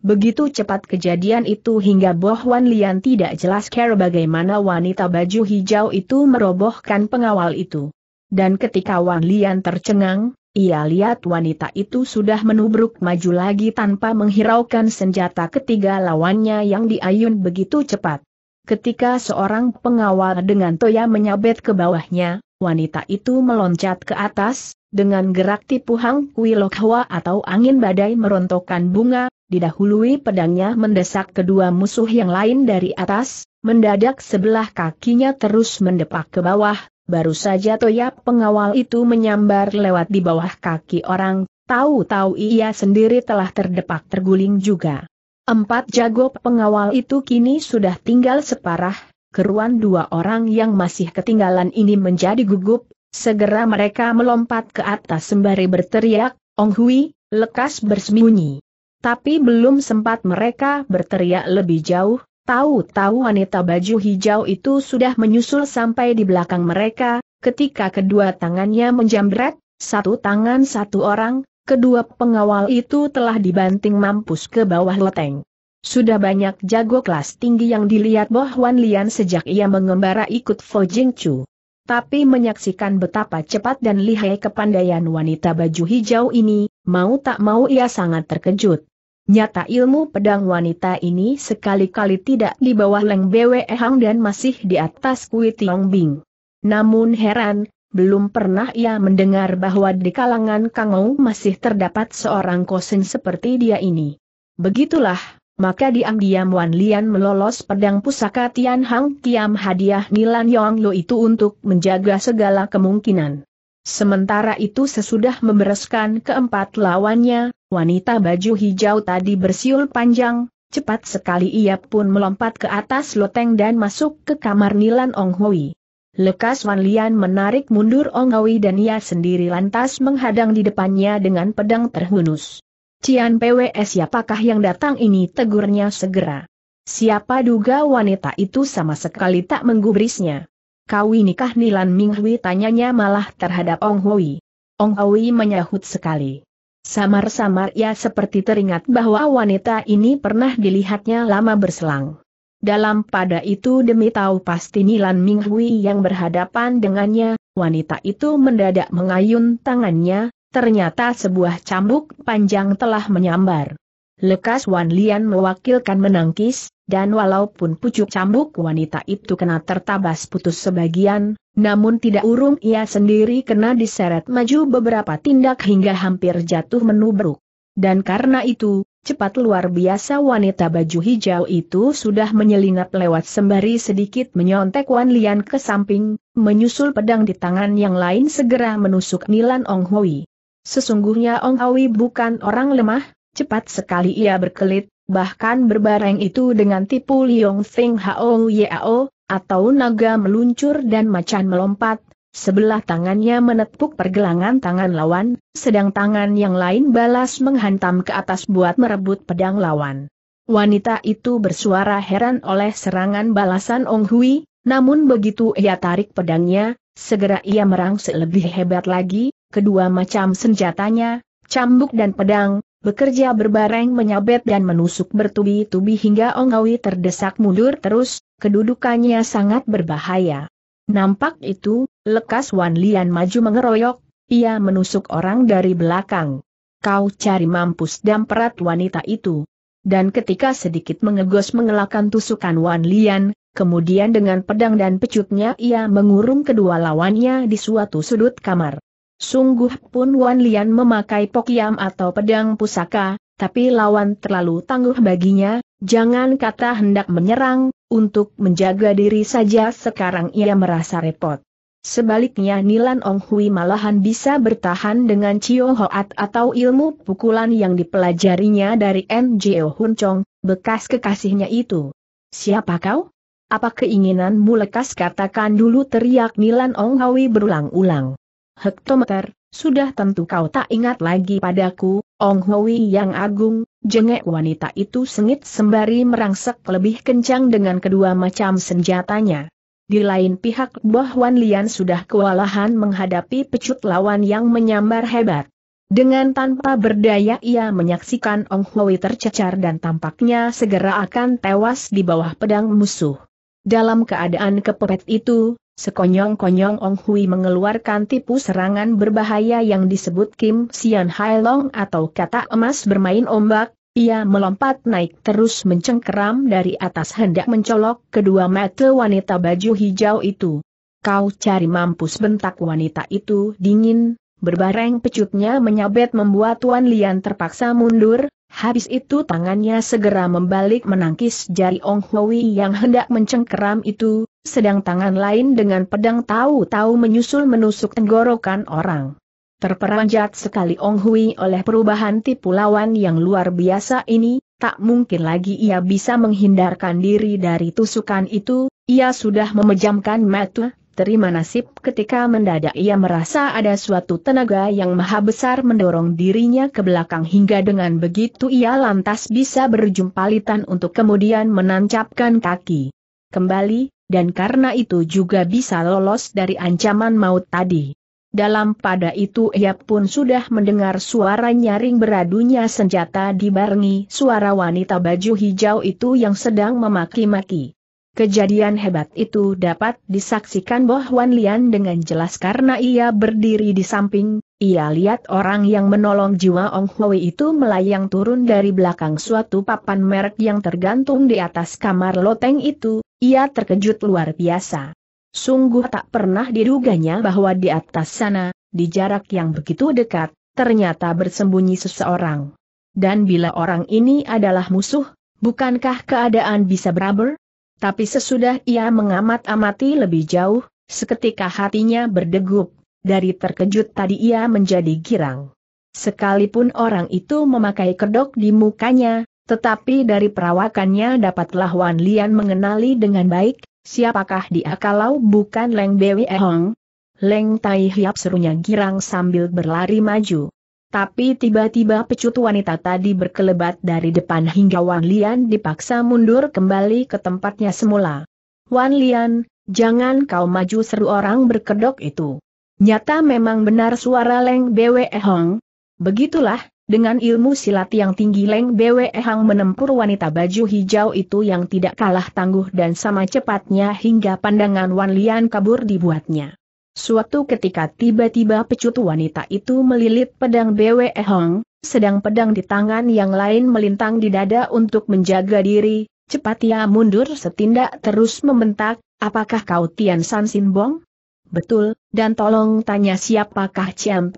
Begitu cepat kejadian itu hingga Bohwan Lian tidak jelas care bagaimana wanita baju hijau itu merobohkan pengawal itu. Dan ketika Wan Lian tercengang, ia lihat wanita itu sudah menubruk maju lagi tanpa menghiraukan senjata ketiga lawannya yang diayun begitu cepat. Ketika seorang pengawal dengan toya menyabet ke bawahnya, wanita itu meloncat ke atas, dengan gerak tipu hang kui atau angin badai merontokkan bunga, didahului pedangnya mendesak kedua musuh yang lain dari atas, mendadak sebelah kakinya terus mendepak ke bawah, Baru saja Toya pengawal itu menyambar lewat di bawah kaki orang, tahu-tahu ia sendiri telah terdepak terguling juga. Empat jago pengawal itu kini sudah tinggal separah, keruan dua orang yang masih ketinggalan ini menjadi gugup, segera mereka melompat ke atas sembari berteriak, Ong Hui, lekas bersembunyi. Tapi belum sempat mereka berteriak lebih jauh, Tahu-tahu wanita baju hijau itu sudah menyusul sampai di belakang mereka, ketika kedua tangannya menjamret, satu tangan satu orang, kedua pengawal itu telah dibanting mampus ke bawah loteng. Sudah banyak jago kelas tinggi yang dilihat Boh Wan Lian sejak ia mengembara ikut Fo Jing Chu. Tapi menyaksikan betapa cepat dan lihai kepandaian wanita baju hijau ini, mau tak mau ia sangat terkejut. Nyata ilmu pedang wanita ini sekali-kali tidak di bawah Leng Bwe Hang dan masih di atas Kui Tiong Bing. Namun heran, belum pernah ia mendengar bahwa di kalangan Kangou masih terdapat seorang kosen seperti dia ini. Begitulah, maka diam-diam Wan Lian melolos pedang pusaka Tian Hang Tiam hadiah Nilan Yong Lo itu untuk menjaga segala kemungkinan. Sementara itu sesudah membereskan keempat lawannya, Wanita baju hijau tadi bersiul panjang, cepat sekali ia pun melompat ke atas loteng dan masuk ke kamar Nilan Ong Hui. Lekas Wan Lian menarik mundur Ong Hui dan ia sendiri lantas menghadang di depannya dengan pedang terhunus. Cian PWS siapakah yang datang ini tegurnya segera. Siapa duga wanita itu sama sekali tak menggubrisnya. Kau nikah Nilan Hui? tanyanya malah terhadap Ong Hui. Ong Hui menyahut sekali. Samar-samar ia seperti teringat bahwa wanita ini pernah dilihatnya lama berselang. Dalam pada itu demi tahu pasti Nilan Minghui yang berhadapan dengannya, wanita itu mendadak mengayun tangannya, ternyata sebuah cambuk panjang telah menyambar. Lekas Wan Lian mewakilkan menangkis, dan walaupun pucuk cambuk wanita itu kena tertabas putus sebagian, namun tidak urung ia sendiri kena diseret maju beberapa tindak hingga hampir jatuh menubruk. Dan karena itu, cepat luar biasa wanita baju hijau itu sudah menyelinap lewat sembari sedikit menyontek Wan Lian ke samping, menyusul pedang di tangan yang lain segera menusuk Nilan Ong Hui. Sesungguhnya Ong Hui bukan orang lemah, Cepat sekali ia berkelit, bahkan berbareng itu dengan tipu Liong Feng Hao Yao, atau naga meluncur dan macan melompat, Sebelah tangannya menepuk pergelangan tangan lawan, sedang tangan yang lain balas menghantam ke atas buat merebut pedang lawan. Wanita itu bersuara heran oleh serangan balasan Ong Hui, namun begitu ia tarik pedangnya, segera ia merangsek lebih hebat lagi, kedua macam senjatanya, cambuk dan pedang, bekerja berbareng menyabet dan menusuk bertubi-tubi hingga Ongawi terdesak mundur terus, kedudukannya sangat berbahaya. Nampak itu, lekas Wan Lian maju mengeroyok, ia menusuk orang dari belakang. Kau cari mampus dan damperat wanita itu. Dan ketika sedikit mengegos mengelakkan tusukan Wan Lian, kemudian dengan pedang dan pecutnya ia mengurung kedua lawannya di suatu sudut kamar. Sungguh pun Wan Lian memakai pokiam atau pedang pusaka, tapi lawan terlalu tangguh baginya, jangan kata hendak menyerang, untuk menjaga diri saja sekarang ia merasa repot. Sebaliknya Nilan Ong Hui malahan bisa bertahan dengan Chio Hoat atau ilmu pukulan yang dipelajarinya dari NGO Hun Chong, bekas kekasihnya itu. Siapa kau? Apa keinginanmu lekas katakan dulu teriak Nilan Ong Hui berulang-ulang hektometer, sudah tentu kau tak ingat lagi padaku, Ong Hui yang agung, jengek wanita itu sengit sembari merangsek lebih kencang dengan kedua macam senjatanya. Di lain pihak Boh Wan Lian sudah kewalahan menghadapi pecut lawan yang menyambar hebat. Dengan tanpa berdaya ia menyaksikan Ong Hui tercecar dan tampaknya segera akan tewas di bawah pedang musuh. Dalam keadaan kepepet itu, Sekonyong-konyong Ong Hui mengeluarkan tipu serangan berbahaya yang disebut Kim Sian Hai Long atau kata emas bermain ombak, ia melompat naik terus mencengkeram dari atas hendak mencolok kedua mata wanita baju hijau itu. Kau cari mampus bentak wanita itu dingin, berbareng pecutnya menyabet membuat Tuan Lian terpaksa mundur, habis itu tangannya segera membalik menangkis jari Ong Hui yang hendak mencengkeram itu, sedang tangan lain dengan pedang tahu-tahu menyusul menusuk tenggorokan orang. Terperanjat sekali Ong Hui oleh perubahan tipu lawan yang luar biasa ini, tak mungkin lagi ia bisa menghindarkan diri dari tusukan itu, ia sudah memejamkan mata, terima nasib ketika mendadak ia merasa ada suatu tenaga yang maha besar mendorong dirinya ke belakang hingga dengan begitu ia lantas bisa berjumpalitan untuk kemudian menancapkan kaki. Kembali, dan karena itu juga bisa lolos dari ancaman maut tadi. Dalam pada itu ia pun sudah mendengar suara nyaring beradunya senjata dibarengi suara wanita baju hijau itu yang sedang memaki-maki. Kejadian hebat itu dapat disaksikan Boh Wan Lian dengan jelas karena ia berdiri di samping, ia lihat orang yang menolong jiwa Ong Hui itu melayang turun dari belakang suatu papan merek yang tergantung di atas kamar loteng itu, ia terkejut luar biasa. Sungguh tak pernah diduganya bahwa di atas sana, di jarak yang begitu dekat, ternyata bersembunyi seseorang. Dan bila orang ini adalah musuh, bukankah keadaan bisa beraber? Tapi sesudah ia mengamat-amati lebih jauh, seketika hatinya berdegup, dari terkejut tadi ia menjadi girang. Sekalipun orang itu memakai kedok di mukanya, tetapi dari perawakannya dapatlah Wan Lian mengenali dengan baik, siapakah dia kalau bukan Leng Bwe Hong? Leng Tai Hiap serunya girang sambil berlari maju. Tapi tiba-tiba pecut wanita tadi berkelebat dari depan hingga Wan Lian dipaksa mundur kembali ke tempatnya semula. Wan Lian, jangan kau maju seru orang berkedok itu. Nyata memang benar suara Leng Bwe Hong. Begitulah, dengan ilmu silat yang tinggi Leng Bwe Hang menempur wanita baju hijau itu yang tidak kalah tangguh dan sama cepatnya hingga pandangan Wan Lian kabur dibuatnya. Suatu ketika tiba-tiba pecut wanita itu melilit pedang Bwe Hang, sedang pedang di tangan yang lain melintang di dada untuk menjaga diri, cepat ia mundur setindak terus membentak, apakah kau Tian San Sinbong? Betul, dan tolong tanya siapakah Ciam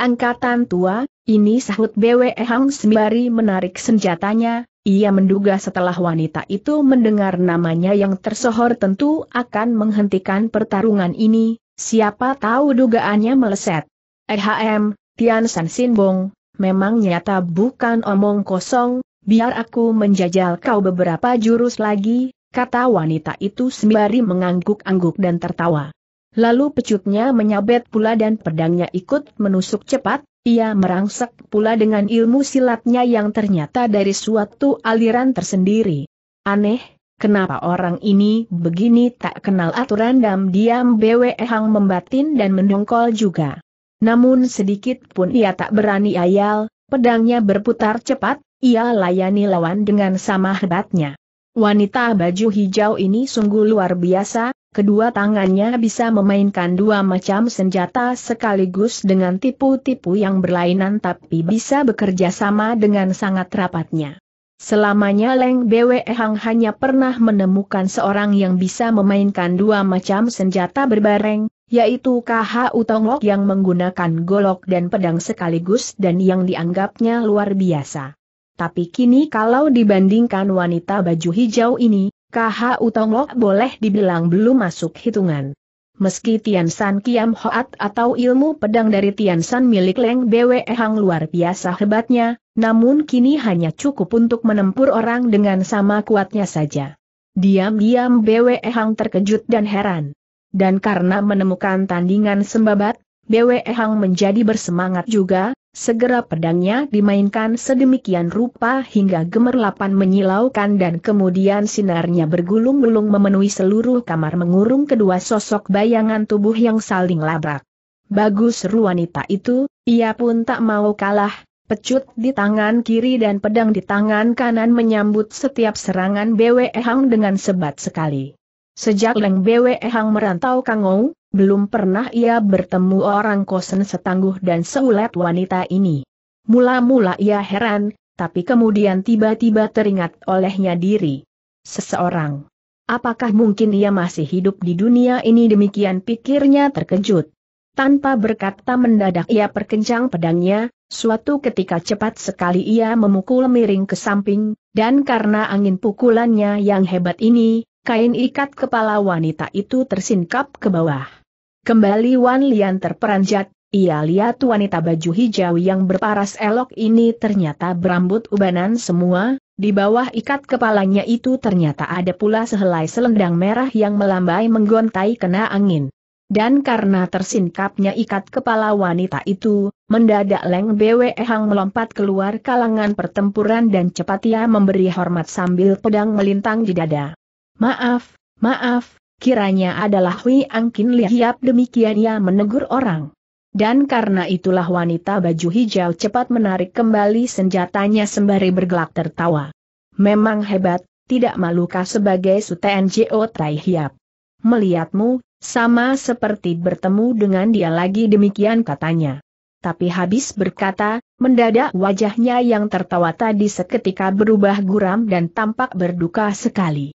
Angkatan tua, ini sahut BWE Hang Sembari menarik senjatanya, ia menduga setelah wanita itu mendengar namanya yang tersohor tentu akan menghentikan pertarungan ini, siapa tahu dugaannya meleset. EHM, Tian San Sinbong, memang nyata bukan omong kosong, biar aku menjajal kau beberapa jurus lagi, kata wanita itu sembari mengangguk-angguk dan tertawa. Lalu pecutnya menyabet pula dan pedangnya ikut menusuk cepat, ia merangsek pula dengan ilmu silatnya yang ternyata dari suatu aliran tersendiri. Aneh, kenapa orang ini begini tak kenal aturan dan diam Bwe Hang membatin dan mendongkol juga. Namun sedikit pun ia tak berani ayal, pedangnya berputar cepat, ia layani lawan dengan sama hebatnya. Wanita baju hijau ini sungguh luar biasa, Kedua tangannya bisa memainkan dua macam senjata sekaligus dengan tipu-tipu yang berlainan tapi bisa bekerja sama dengan sangat rapatnya. Selamanya Leng Bwe Hang hanya pernah menemukan seorang yang bisa memainkan dua macam senjata berbareng, yaitu KH Utongok yang menggunakan golok dan pedang sekaligus dan yang dianggapnya luar biasa. Tapi kini kalau dibandingkan wanita baju hijau ini, KH Lok boleh dibilang belum masuk hitungan. Meski Tian San Kiam Hoat atau ilmu pedang dari Tian San milik Leng Bwe Hang luar biasa hebatnya, namun kini hanya cukup untuk menempur orang dengan sama kuatnya saja. Diam-diam Bwe Hang terkejut dan heran. Dan karena menemukan tandingan sembabat, Bwe Hang menjadi bersemangat juga, segera pedangnya dimainkan sedemikian rupa hingga gemerlapan menyilaukan dan kemudian sinarnya bergulung-gulung memenuhi seluruh kamar mengurung kedua sosok bayangan tubuh yang saling labrak. Bagus wanita itu, ia pun tak mau kalah, pecut di tangan kiri dan pedang di tangan kanan menyambut setiap serangan Bwe Hang dengan sebat sekali. Sejak Leng Bwe Hang merantau Kangou, belum pernah ia bertemu orang kosen setangguh dan seulet wanita ini. Mula-mula ia heran, tapi kemudian tiba-tiba teringat olehnya diri. Seseorang. Apakah mungkin ia masih hidup di dunia ini demikian pikirnya terkejut. Tanpa berkata mendadak ia perkencang pedangnya, suatu ketika cepat sekali ia memukul miring ke samping, dan karena angin pukulannya yang hebat ini, kain ikat kepala wanita itu tersingkap ke bawah. Kembali Wan Lian terperanjat, ia lihat wanita baju hijau yang berparas elok ini ternyata berambut ubanan semua, di bawah ikat kepalanya itu ternyata ada pula sehelai selendang merah yang melambai menggontai kena angin. Dan karena tersingkapnya ikat kepala wanita itu, mendadak Leng Bwe Hang melompat keluar kalangan pertempuran dan cepat ia memberi hormat sambil pedang melintang di dada. Maaf, maaf, kiranya adalah Hui Angkin Lihiap demikian ia menegur orang. Dan karena itulah wanita baju hijau cepat menarik kembali senjatanya sembari bergelak tertawa. Memang hebat, tidak malukah sebagai Suten Jo Tai Hiap. Melihatmu, sama seperti bertemu dengan dia lagi demikian katanya. Tapi habis berkata, mendadak wajahnya yang tertawa tadi seketika berubah guram dan tampak berduka sekali.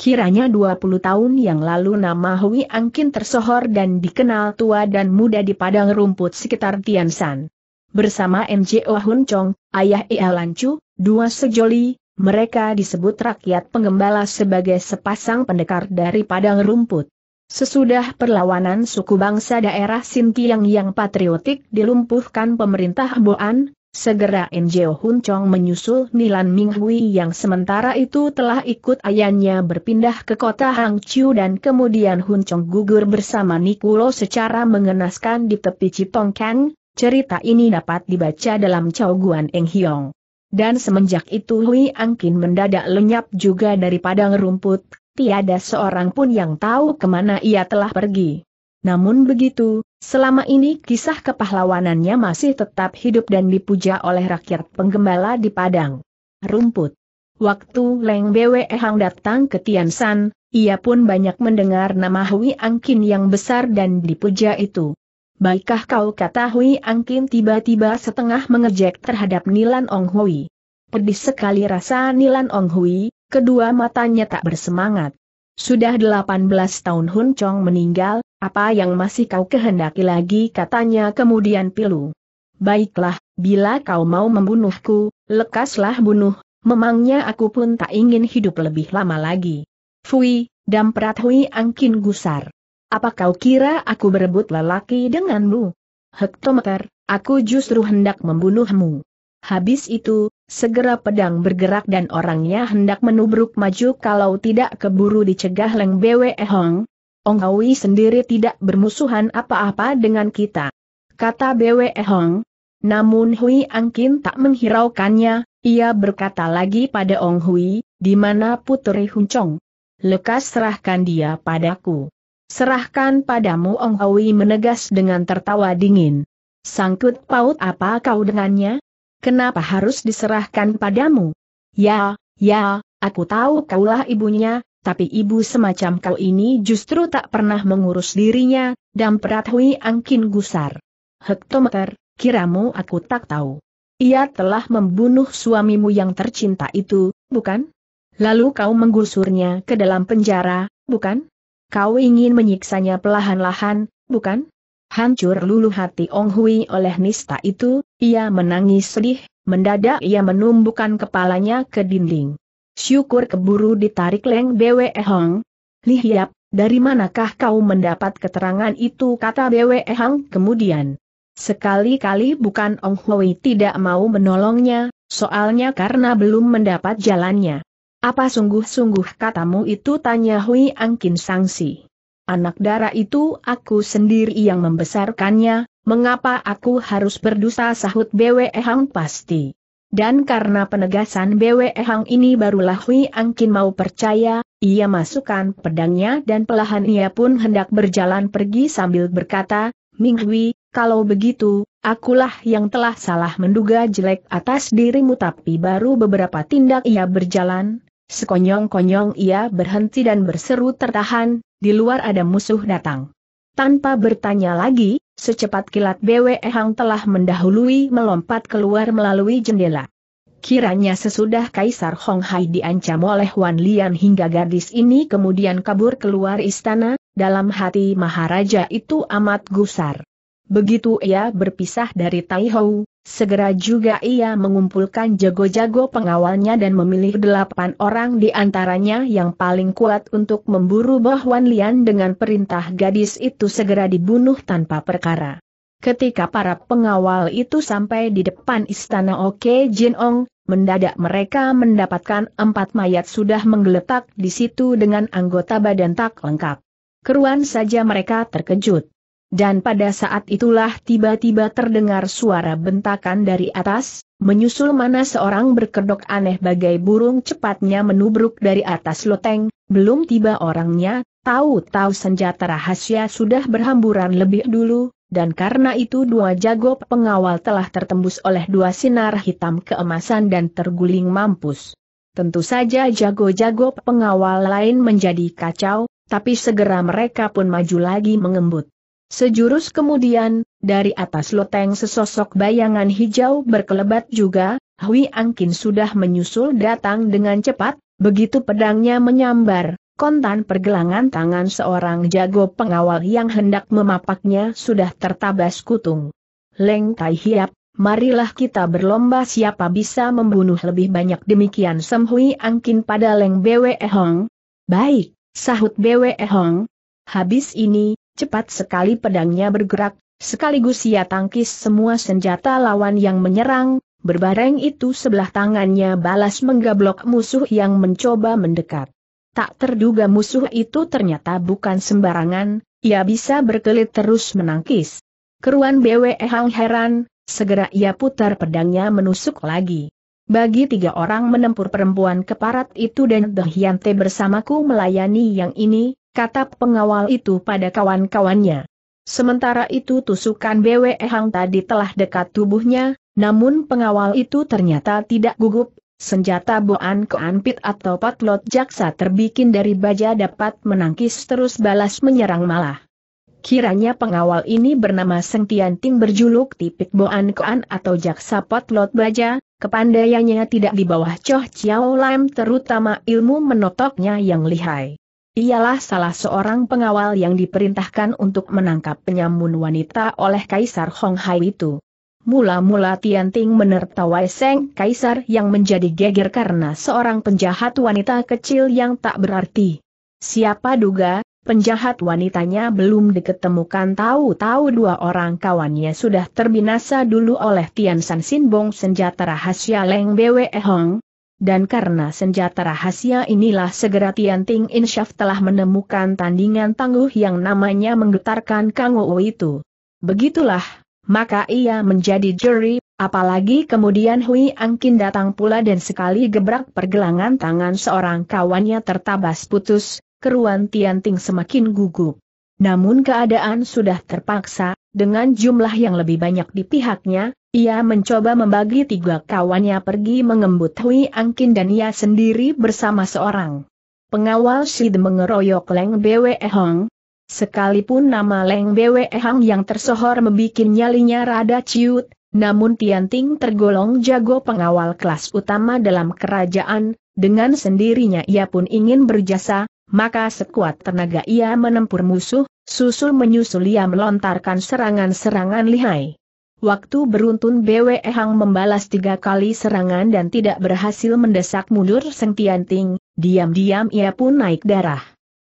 Kiranya 20 tahun yang lalu nama Hui Angkin tersohor dan dikenal tua dan muda di padang rumput sekitar Tiansan. Bersama NJO Hun Chong, ayah Ia Lancu, dua sejoli, mereka disebut rakyat pengembala sebagai sepasang pendekar dari padang rumput. Sesudah perlawanan suku bangsa daerah Sinkiang yang patriotik dilumpuhkan pemerintah Boan, Segera Enjo Hun Chong menyusul Nilan Ming Hui yang sementara itu telah ikut ayahnya berpindah ke kota Hang Chiu dan kemudian Hun Chong gugur bersama Nikulo secara mengenaskan di tepi Kang, Cerita ini dapat dibaca dalam Chao Guan Eng Hiong. Dan semenjak itu Hui Angkin mendadak lenyap juga dari padang rumput, tiada seorang pun yang tahu kemana ia telah pergi. Namun begitu, Selama ini kisah kepahlawanannya masih tetap hidup dan dipuja oleh rakyat penggembala di Padang. Rumput. Waktu Leng Bwe Hang datang ke Tian ia pun banyak mendengar nama Hui Angkin yang besar dan dipuja itu. Baikkah kau kata Hui Angkin tiba-tiba setengah mengejek terhadap Nilan Ong Hui. Pedih sekali rasa Nilan Ong Hui, kedua matanya tak bersemangat. Sudah 18 tahun Hun Chong meninggal, apa yang masih kau kehendaki lagi katanya kemudian pilu. Baiklah, bila kau mau membunuhku, lekaslah bunuh, memangnya aku pun tak ingin hidup lebih lama lagi. Fui, damprat Hui angkin gusar. Apa kau kira aku berebut lelaki denganmu? Hektometer, aku justru hendak membunuhmu. Habis itu, segera pedang bergerak dan orangnya hendak menubruk maju kalau tidak keburu dicegah Leng Bwe Hong. Ong Hawi sendiri tidak bermusuhan apa-apa dengan kita. Kata Bwe Hong. Namun Hui Angkin tak menghiraukannya, ia berkata lagi pada Ong Hui, di mana putri Huncong. Lekas serahkan dia padaku. Serahkan padamu Ong Hawi menegas dengan tertawa dingin. Sangkut paut apa kau dengannya? kenapa harus diserahkan padamu? Ya, ya, aku tahu kaulah ibunya, tapi ibu semacam kau ini justru tak pernah mengurus dirinya, dan perathui angkin gusar. Hektometer, kiramu aku tak tahu. Ia telah membunuh suamimu yang tercinta itu, bukan? Lalu kau menggusurnya ke dalam penjara, bukan? Kau ingin menyiksanya pelahan-lahan, bukan? Hancur luluh hati Ong Hui oleh nista itu, ia menangis sedih, mendadak ia menumbukan kepalanya ke dinding. Syukur keburu ditarik Leng Bwe Hong. Lihiap, dari manakah kau mendapat keterangan itu kata Bwe Hong kemudian. Sekali-kali bukan Ong Hui tidak mau menolongnya, soalnya karena belum mendapat jalannya. Apa sungguh-sungguh katamu itu tanya Hui Angkin Sangsi. Anak darah itu aku sendiri yang membesarkannya, mengapa aku harus berdosa sahut BWE Hang pasti. Dan karena penegasan BWE Hang ini barulah Hui Angkin mau percaya, ia masukkan pedangnya dan pelahan ia pun hendak berjalan pergi sambil berkata, Ming Hui, kalau begitu, akulah yang telah salah menduga jelek atas dirimu tapi baru beberapa tindak ia berjalan, Sekonyong-konyong ia berhenti dan berseru tertahan, di luar ada musuh datang. Tanpa bertanya lagi, secepat kilat BWE Hang telah mendahului melompat keluar melalui jendela. Kiranya sesudah Kaisar Hong Hai diancam oleh Wan Lian hingga gadis ini kemudian kabur keluar istana, dalam hati Maharaja itu amat gusar. Begitu ia berpisah dari Tai Hou, Segera juga ia mengumpulkan jago-jago pengawalnya dan memilih delapan orang di antaranya yang paling kuat untuk memburu Boh Wan Lian dengan perintah gadis itu segera dibunuh tanpa perkara. Ketika para pengawal itu sampai di depan istana Oke Jin Ong, mendadak mereka mendapatkan empat mayat sudah menggeletak di situ dengan anggota badan tak lengkap. Keruan saja mereka terkejut. Dan pada saat itulah tiba-tiba terdengar suara bentakan dari atas, menyusul mana seorang berkedok aneh bagai burung cepatnya menubruk dari atas loteng, belum tiba orangnya, tahu-tahu senjata rahasia sudah berhamburan lebih dulu, dan karena itu dua jago pengawal telah tertembus oleh dua sinar hitam keemasan dan terguling mampus. Tentu saja jago-jago pengawal lain menjadi kacau, tapi segera mereka pun maju lagi mengembut. Sejurus kemudian, dari atas loteng sesosok bayangan hijau berkelebat juga, Hui Angkin sudah menyusul datang dengan cepat, begitu pedangnya menyambar, kontan pergelangan tangan seorang jago pengawal yang hendak memapaknya sudah tertabas kutung. Leng Tai Hiap, marilah kita berlomba siapa bisa membunuh lebih banyak demikian Sem Hui Angkin pada Leng Bwe Hong. Baik, sahut Bwe Hong. Habis ini, Cepat sekali pedangnya bergerak, sekaligus ia tangkis semua senjata lawan yang menyerang, berbareng itu sebelah tangannya balas menggablok musuh yang mencoba mendekat. Tak terduga musuh itu ternyata bukan sembarangan, ia bisa berkelit terus menangkis. Keruan BWE Hang heran, segera ia putar pedangnya menusuk lagi. Bagi tiga orang menempur perempuan keparat itu dan Dehyante bersamaku melayani yang ini, kata pengawal itu pada kawan-kawannya. Sementara itu tusukan BWE Hang tadi telah dekat tubuhnya, namun pengawal itu ternyata tidak gugup, senjata boan keanpit atau patlot jaksa terbikin dari baja dapat menangkis terus balas menyerang malah. Kiranya pengawal ini bernama Seng Tian Ting berjuluk tipik Boan Koan atau Jaksa Potlot Baja, kepandaiannya tidak di bawah Choh Chiao Lam terutama ilmu menotoknya yang lihai ialah salah seorang pengawal yang diperintahkan untuk menangkap penyamun wanita oleh Kaisar Hong Hai itu. Mula-mula Tian Ting menertawai Seng Kaisar yang menjadi geger karena seorang penjahat wanita kecil yang tak berarti. Siapa duga, penjahat wanitanya belum diketemukan tahu-tahu dua orang kawannya sudah terbinasa dulu oleh Tian San Bong senjata rahasia Leng Bwe Hong, dan karena senjata rahasia inilah segera Tian Ting Insyaf telah menemukan tandingan tangguh yang namanya menggetarkan Kang Wu itu. Begitulah, maka ia menjadi juri, apalagi kemudian Hui Angkin datang pula dan sekali gebrak pergelangan tangan seorang kawannya tertabas putus, keruan Tian Ting semakin gugup. Namun keadaan sudah terpaksa, dengan jumlah yang lebih banyak di pihaknya, ia mencoba membagi tiga kawannya pergi mengembut Hui Angkin dan ia sendiri bersama seorang pengawal Sid mengeroyok Leng Bwe Hong. Sekalipun nama Leng Bwe Hong yang tersohor membuat nyalinya rada ciut, namun Tian Ting tergolong jago pengawal kelas utama dalam kerajaan, dengan sendirinya ia pun ingin berjasa, maka sekuat tenaga ia menempur musuh, susul menyusul ia melontarkan serangan-serangan lihai. Waktu beruntun BWE Hang membalas tiga kali serangan dan tidak berhasil mendesak mundur Seng Tianting, diam-diam ia pun naik darah.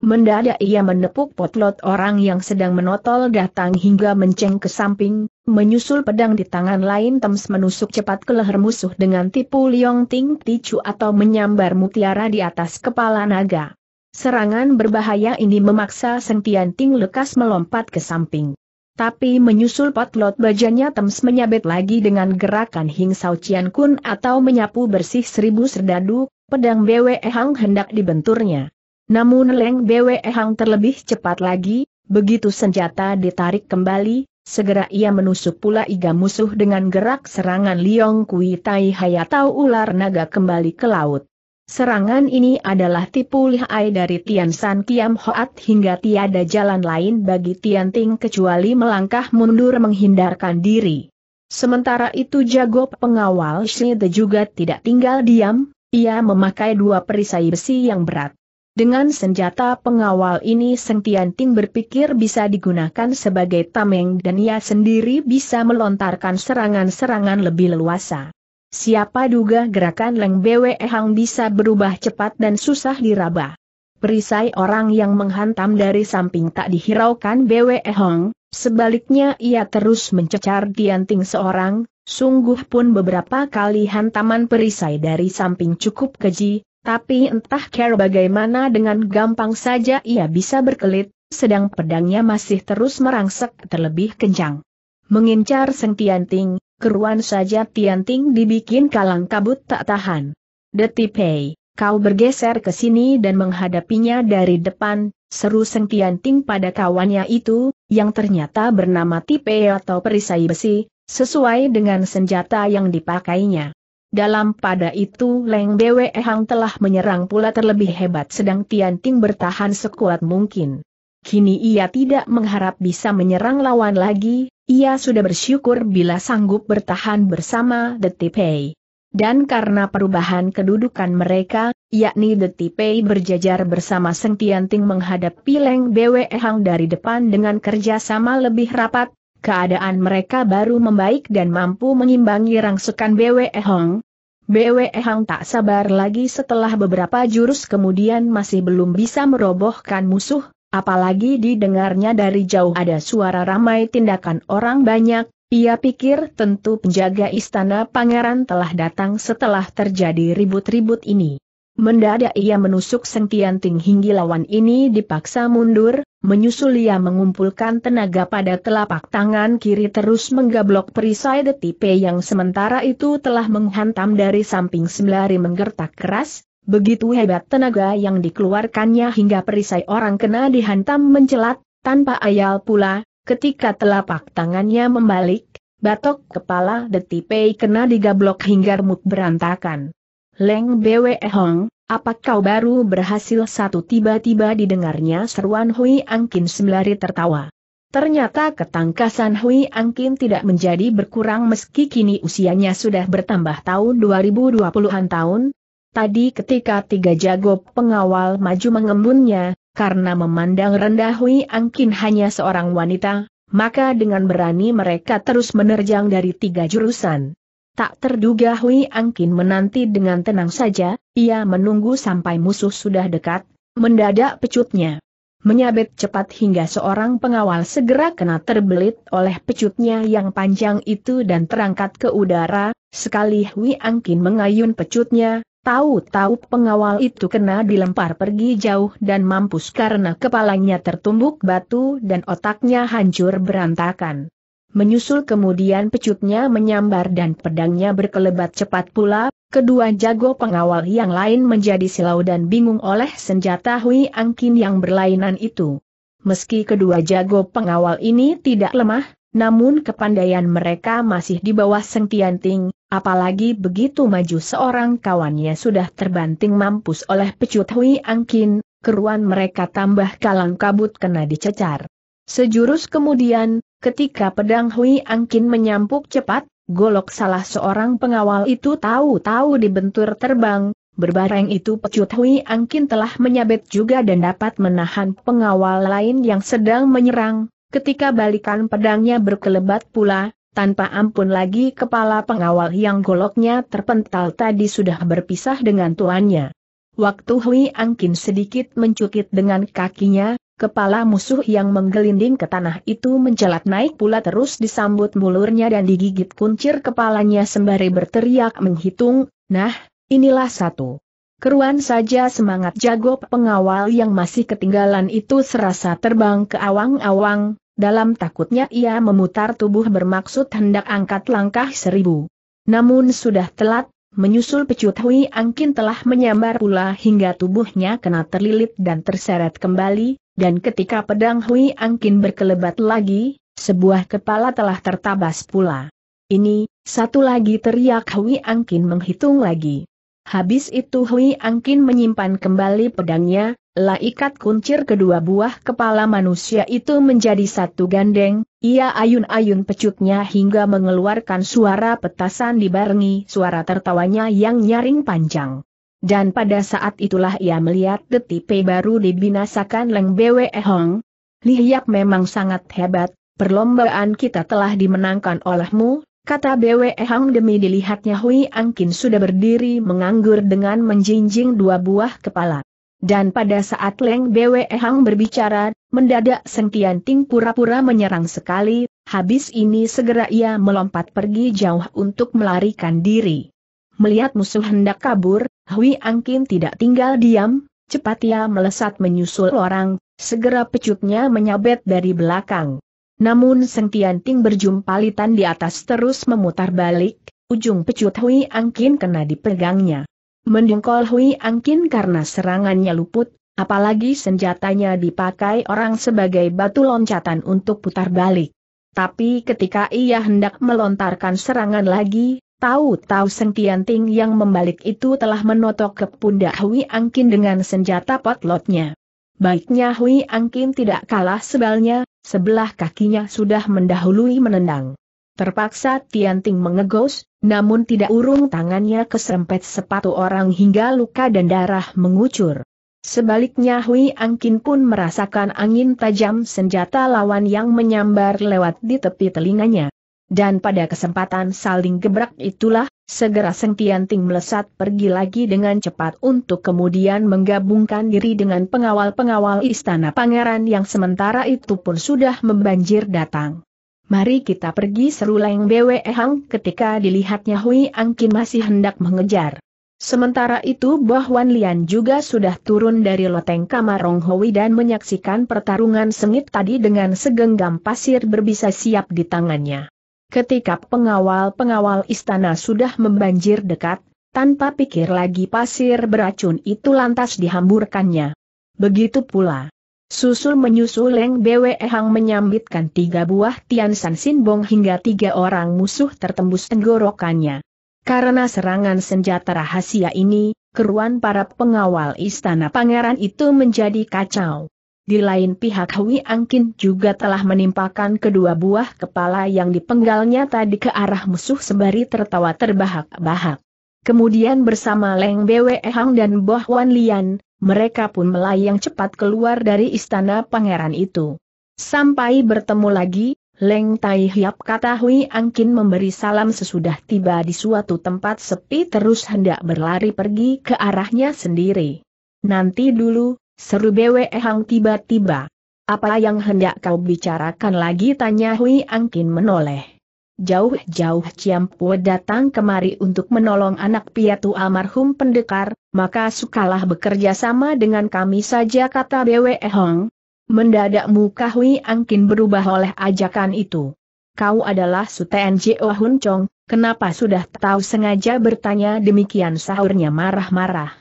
Mendadak ia menepuk potlot orang yang sedang menotol datang hingga menceng ke samping, menyusul pedang di tangan lain Tems menusuk cepat ke leher musuh dengan tipu liong ting ticu atau menyambar mutiara di atas kepala naga. Serangan berbahaya ini memaksa Seng Tianting lekas melompat ke samping. Tapi menyusul potlot bajanya Tems menyabet lagi dengan gerakan Hing Sao Chian Kun atau menyapu bersih seribu serdadu, pedang Bwe Hang hendak dibenturnya. Namun Leng Bwe Hang terlebih cepat lagi, begitu senjata ditarik kembali, segera ia menusuk pula iga musuh dengan gerak serangan Liong Kui Tai Hayatau ular naga kembali ke laut. Serangan ini adalah tipu lihai dari Tian San Kiam Hoat hingga tiada jalan lain bagi Tian Ting kecuali melangkah mundur menghindarkan diri. Sementara itu jago pengawal Shide juga tidak tinggal diam, ia memakai dua perisai besi yang berat. Dengan senjata pengawal ini Seng Tian Ting berpikir bisa digunakan sebagai tameng dan ia sendiri bisa melontarkan serangan-serangan lebih leluasa. Siapa duga gerakan Leng Bwe Hang bisa berubah cepat dan susah diraba. Perisai orang yang menghantam dari samping tak dihiraukan Bwe Hang, sebaliknya ia terus mencecar dianting seorang, sungguh pun beberapa kali hantaman perisai dari samping cukup keji, tapi entah care bagaimana dengan gampang saja ia bisa berkelit, sedang pedangnya masih terus merangsek terlebih kencang. Mengincar Seng Tianting, keruan saja Tianting dibikin kalang kabut tak tahan. Detipei, kau bergeser ke sini dan menghadapinya dari depan, seru Seng Tianting pada kawannya itu, yang ternyata bernama Tipei atau perisai besi, sesuai dengan senjata yang dipakainya. Dalam pada itu Leng Bwe Hang telah menyerang pula terlebih hebat sedang Tianting bertahan sekuat mungkin. Kini ia tidak mengharap bisa menyerang lawan lagi, ia sudah bersyukur bila sanggup bertahan bersama The Tipei. Dan karena perubahan kedudukan mereka, yakni The Tipei berjajar bersama Seng Tianting menghadapi Leng Bwe Hang dari depan dengan kerjasama lebih rapat, keadaan mereka baru membaik dan mampu mengimbangi rangsukan Bwe Hang. Bwe Hang tak sabar lagi setelah beberapa jurus kemudian masih belum bisa merobohkan musuh, Apalagi didengarnya dari jauh ada suara ramai tindakan orang banyak, ia pikir tentu penjaga istana pangeran telah datang setelah terjadi ribut-ribut ini. Mendadak ia menusuk sentian hingga lawan ini dipaksa mundur, menyusul ia mengumpulkan tenaga pada telapak tangan kiri terus menggablok perisai detipe yang sementara itu telah menghantam dari samping sembari menggertak keras, Begitu hebat tenaga yang dikeluarkannya hingga perisai orang kena dihantam mencelat, tanpa ayal pula, ketika telapak tangannya membalik, batok kepala Detipei kena digablok hingga remuk berantakan. Leng Bwe Hong, apa kau baru berhasil satu tiba-tiba didengarnya seruan Hui Angkin sembari tertawa. Ternyata ketangkasan Hui Angkin tidak menjadi berkurang meski kini usianya sudah bertambah tahun 2020-an tahun, Tadi ketika tiga jago pengawal maju mengembunnya, karena memandang rendah Hui Angkin hanya seorang wanita, maka dengan berani mereka terus menerjang dari tiga jurusan. Tak terduga Hui Angkin menanti dengan tenang saja, ia menunggu sampai musuh sudah dekat, mendadak pecutnya. Menyabet cepat hingga seorang pengawal segera kena terbelit oleh pecutnya yang panjang itu dan terangkat ke udara, sekali Hui Angkin mengayun pecutnya, Tahu-tahu pengawal itu kena dilempar pergi jauh dan mampus karena kepalanya tertumbuk batu dan otaknya hancur berantakan. Menyusul kemudian pecutnya menyambar dan pedangnya berkelebat cepat pula, kedua jago pengawal yang lain menjadi silau dan bingung oleh senjata Hui Angkin yang berlainan itu. Meski kedua jago pengawal ini tidak lemah, namun kepandaian mereka masih di bawah Seng Ting, Apalagi begitu maju seorang kawannya sudah terbanting mampus oleh pecut Hui Angkin, keruan mereka tambah kalang kabut kena dicecar. Sejurus kemudian, ketika pedang Hui Angkin menyampuk cepat, golok salah seorang pengawal itu tahu-tahu dibentur terbang, berbareng itu pecut Hui Angkin telah menyabet juga dan dapat menahan pengawal lain yang sedang menyerang, ketika balikan pedangnya berkelebat pula, tanpa ampun lagi kepala pengawal yang goloknya terpental tadi sudah berpisah dengan tuannya. Waktu Hui Angkin sedikit mencukit dengan kakinya, kepala musuh yang menggelinding ke tanah itu mencelat naik pula terus disambut mulurnya dan digigit kuncir kepalanya sembari berteriak menghitung, nah, inilah satu. Keruan saja semangat jago pengawal yang masih ketinggalan itu serasa terbang ke awang-awang, dalam takutnya ia memutar tubuh bermaksud hendak angkat langkah seribu. Namun sudah telat, menyusul pecut Hui Angkin telah menyambar pula hingga tubuhnya kena terlilit dan terseret kembali, dan ketika pedang Hui Angkin berkelebat lagi, sebuah kepala telah tertabas pula. Ini, satu lagi teriak Hui Angkin menghitung lagi. Habis itu Hui Angkin menyimpan kembali pedangnya, lah Laikat kuncir kedua buah kepala manusia itu menjadi satu gandeng, ia ayun-ayun pecutnya hingga mengeluarkan suara petasan dibarengi suara tertawanya yang nyaring panjang. Dan pada saat itulah ia melihat detipe baru dibinasakan Leng Bwe Hong. Lihiap memang sangat hebat, perlombaan kita telah dimenangkan olehmu, kata Bwe Hong demi dilihatnya Hui Angkin sudah berdiri menganggur dengan menjinjing dua buah kepala. Dan pada saat Leng Bwe Hang berbicara, mendadak Seng Tian Ting pura-pura menyerang sekali, habis ini segera ia melompat pergi jauh untuk melarikan diri. Melihat musuh hendak kabur, Hui Angkin tidak tinggal diam, cepat ia melesat menyusul orang, segera pecutnya menyabet dari belakang. Namun Seng Tian Ting berjumpa litan di atas terus memutar balik, ujung pecut Hui Angkin kena dipegangnya. Mendengkol Hui Angkin karena serangannya luput, apalagi senjatanya dipakai orang sebagai batu loncatan untuk putar balik. Tapi ketika ia hendak melontarkan serangan lagi, tahu-tahu ting yang membalik itu telah menotok ke pundak Hui Angkin dengan senjata potlotnya. Baiknya Hui Angkin tidak kalah sebalnya, sebelah kakinya sudah mendahului menendang. Terpaksa Tianting mengegos, namun tidak urung tangannya keserempet sepatu orang hingga luka dan darah mengucur. Sebaliknya Hui Angkin pun merasakan angin tajam senjata lawan yang menyambar lewat di tepi telinganya. Dan pada kesempatan saling gebrak itulah, segera Seng Tianting melesat pergi lagi dengan cepat untuk kemudian menggabungkan diri dengan pengawal-pengawal istana pangeran yang sementara itu pun sudah membanjir datang. Mari kita pergi seru Leng Bwe Hang ketika dilihatnya Hui Angkin masih hendak mengejar. Sementara itu Wan Lian juga sudah turun dari loteng kamar Rong Hui dan menyaksikan pertarungan sengit tadi dengan segenggam pasir berbisa siap di tangannya. Ketika pengawal-pengawal istana sudah membanjir dekat, tanpa pikir lagi pasir beracun itu lantas dihamburkannya. Begitu pula, Susul menyusul Leng Bwe Hang menyambitkan tiga buah Tian San Sin Bong hingga tiga orang musuh tertembus tenggorokannya. Karena serangan senjata rahasia ini, keruan para pengawal istana pangeran itu menjadi kacau. Di lain pihak Hui Angkin juga telah menimpakan kedua buah kepala yang dipenggalnya tadi ke arah musuh sembari tertawa terbahak-bahak. Kemudian bersama Leng Bwe Hang dan Boh Wan Lian, mereka pun melayang cepat keluar dari istana pangeran itu. Sampai bertemu lagi, Leng Tai Hiap kata Hui Angkin memberi salam sesudah tiba di suatu tempat sepi terus hendak berlari pergi ke arahnya sendiri. Nanti dulu, seru Bwe Hang tiba-tiba. Apa yang hendak kau bicarakan lagi tanya Hui Angkin menoleh. Jauh-jauh ciampu datang kemari untuk menolong anak piatu almarhum pendekar, maka sukalah bekerja sama dengan kami saja kata BWE Hong. Mendadak muka Hui Angkin berubah oleh ajakan itu. Kau adalah Suten Jo Hun Chong, kenapa sudah tahu sengaja bertanya demikian sahurnya marah-marah.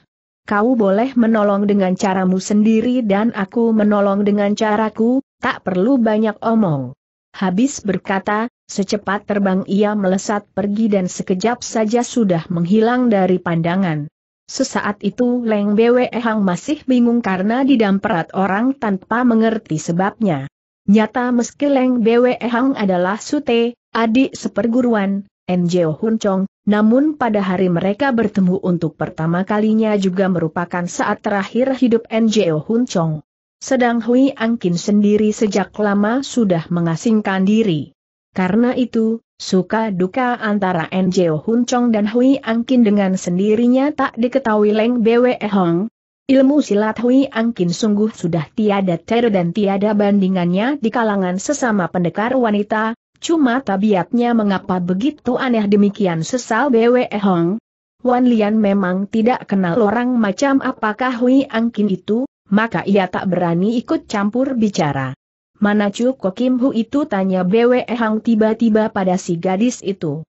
Kau boleh menolong dengan caramu sendiri dan aku menolong dengan caraku, tak perlu banyak omong. Habis berkata, secepat terbang ia melesat pergi dan sekejap saja sudah menghilang dari pandangan. Sesaat itu Leng Bwe Hang masih bingung karena didamperat orang tanpa mengerti sebabnya. Nyata meski Leng Bwe Hang adalah sute, adik seperguruan, Njeo Hun Chong, namun pada hari mereka bertemu untuk pertama kalinya juga merupakan saat terakhir hidup Njeo Hun Chong. Sedang Hui Angkin sendiri sejak lama sudah mengasingkan diri. Karena itu, Suka duka antara Njo Hun Chong dan Hui Angkin dengan sendirinya tak diketahui Leng Bwe Hong. Ilmu silat Hui Angkin sungguh sudah tiada tero dan tiada bandingannya di kalangan sesama pendekar wanita, cuma tabiatnya mengapa begitu aneh demikian sesal Bwe Hong. Wan Lian memang tidak kenal orang macam apakah Hui Angkin itu, maka ia tak berani ikut campur bicara. Mana Chu Kim Hu itu tanya BWE Hang tiba-tiba pada si gadis itu.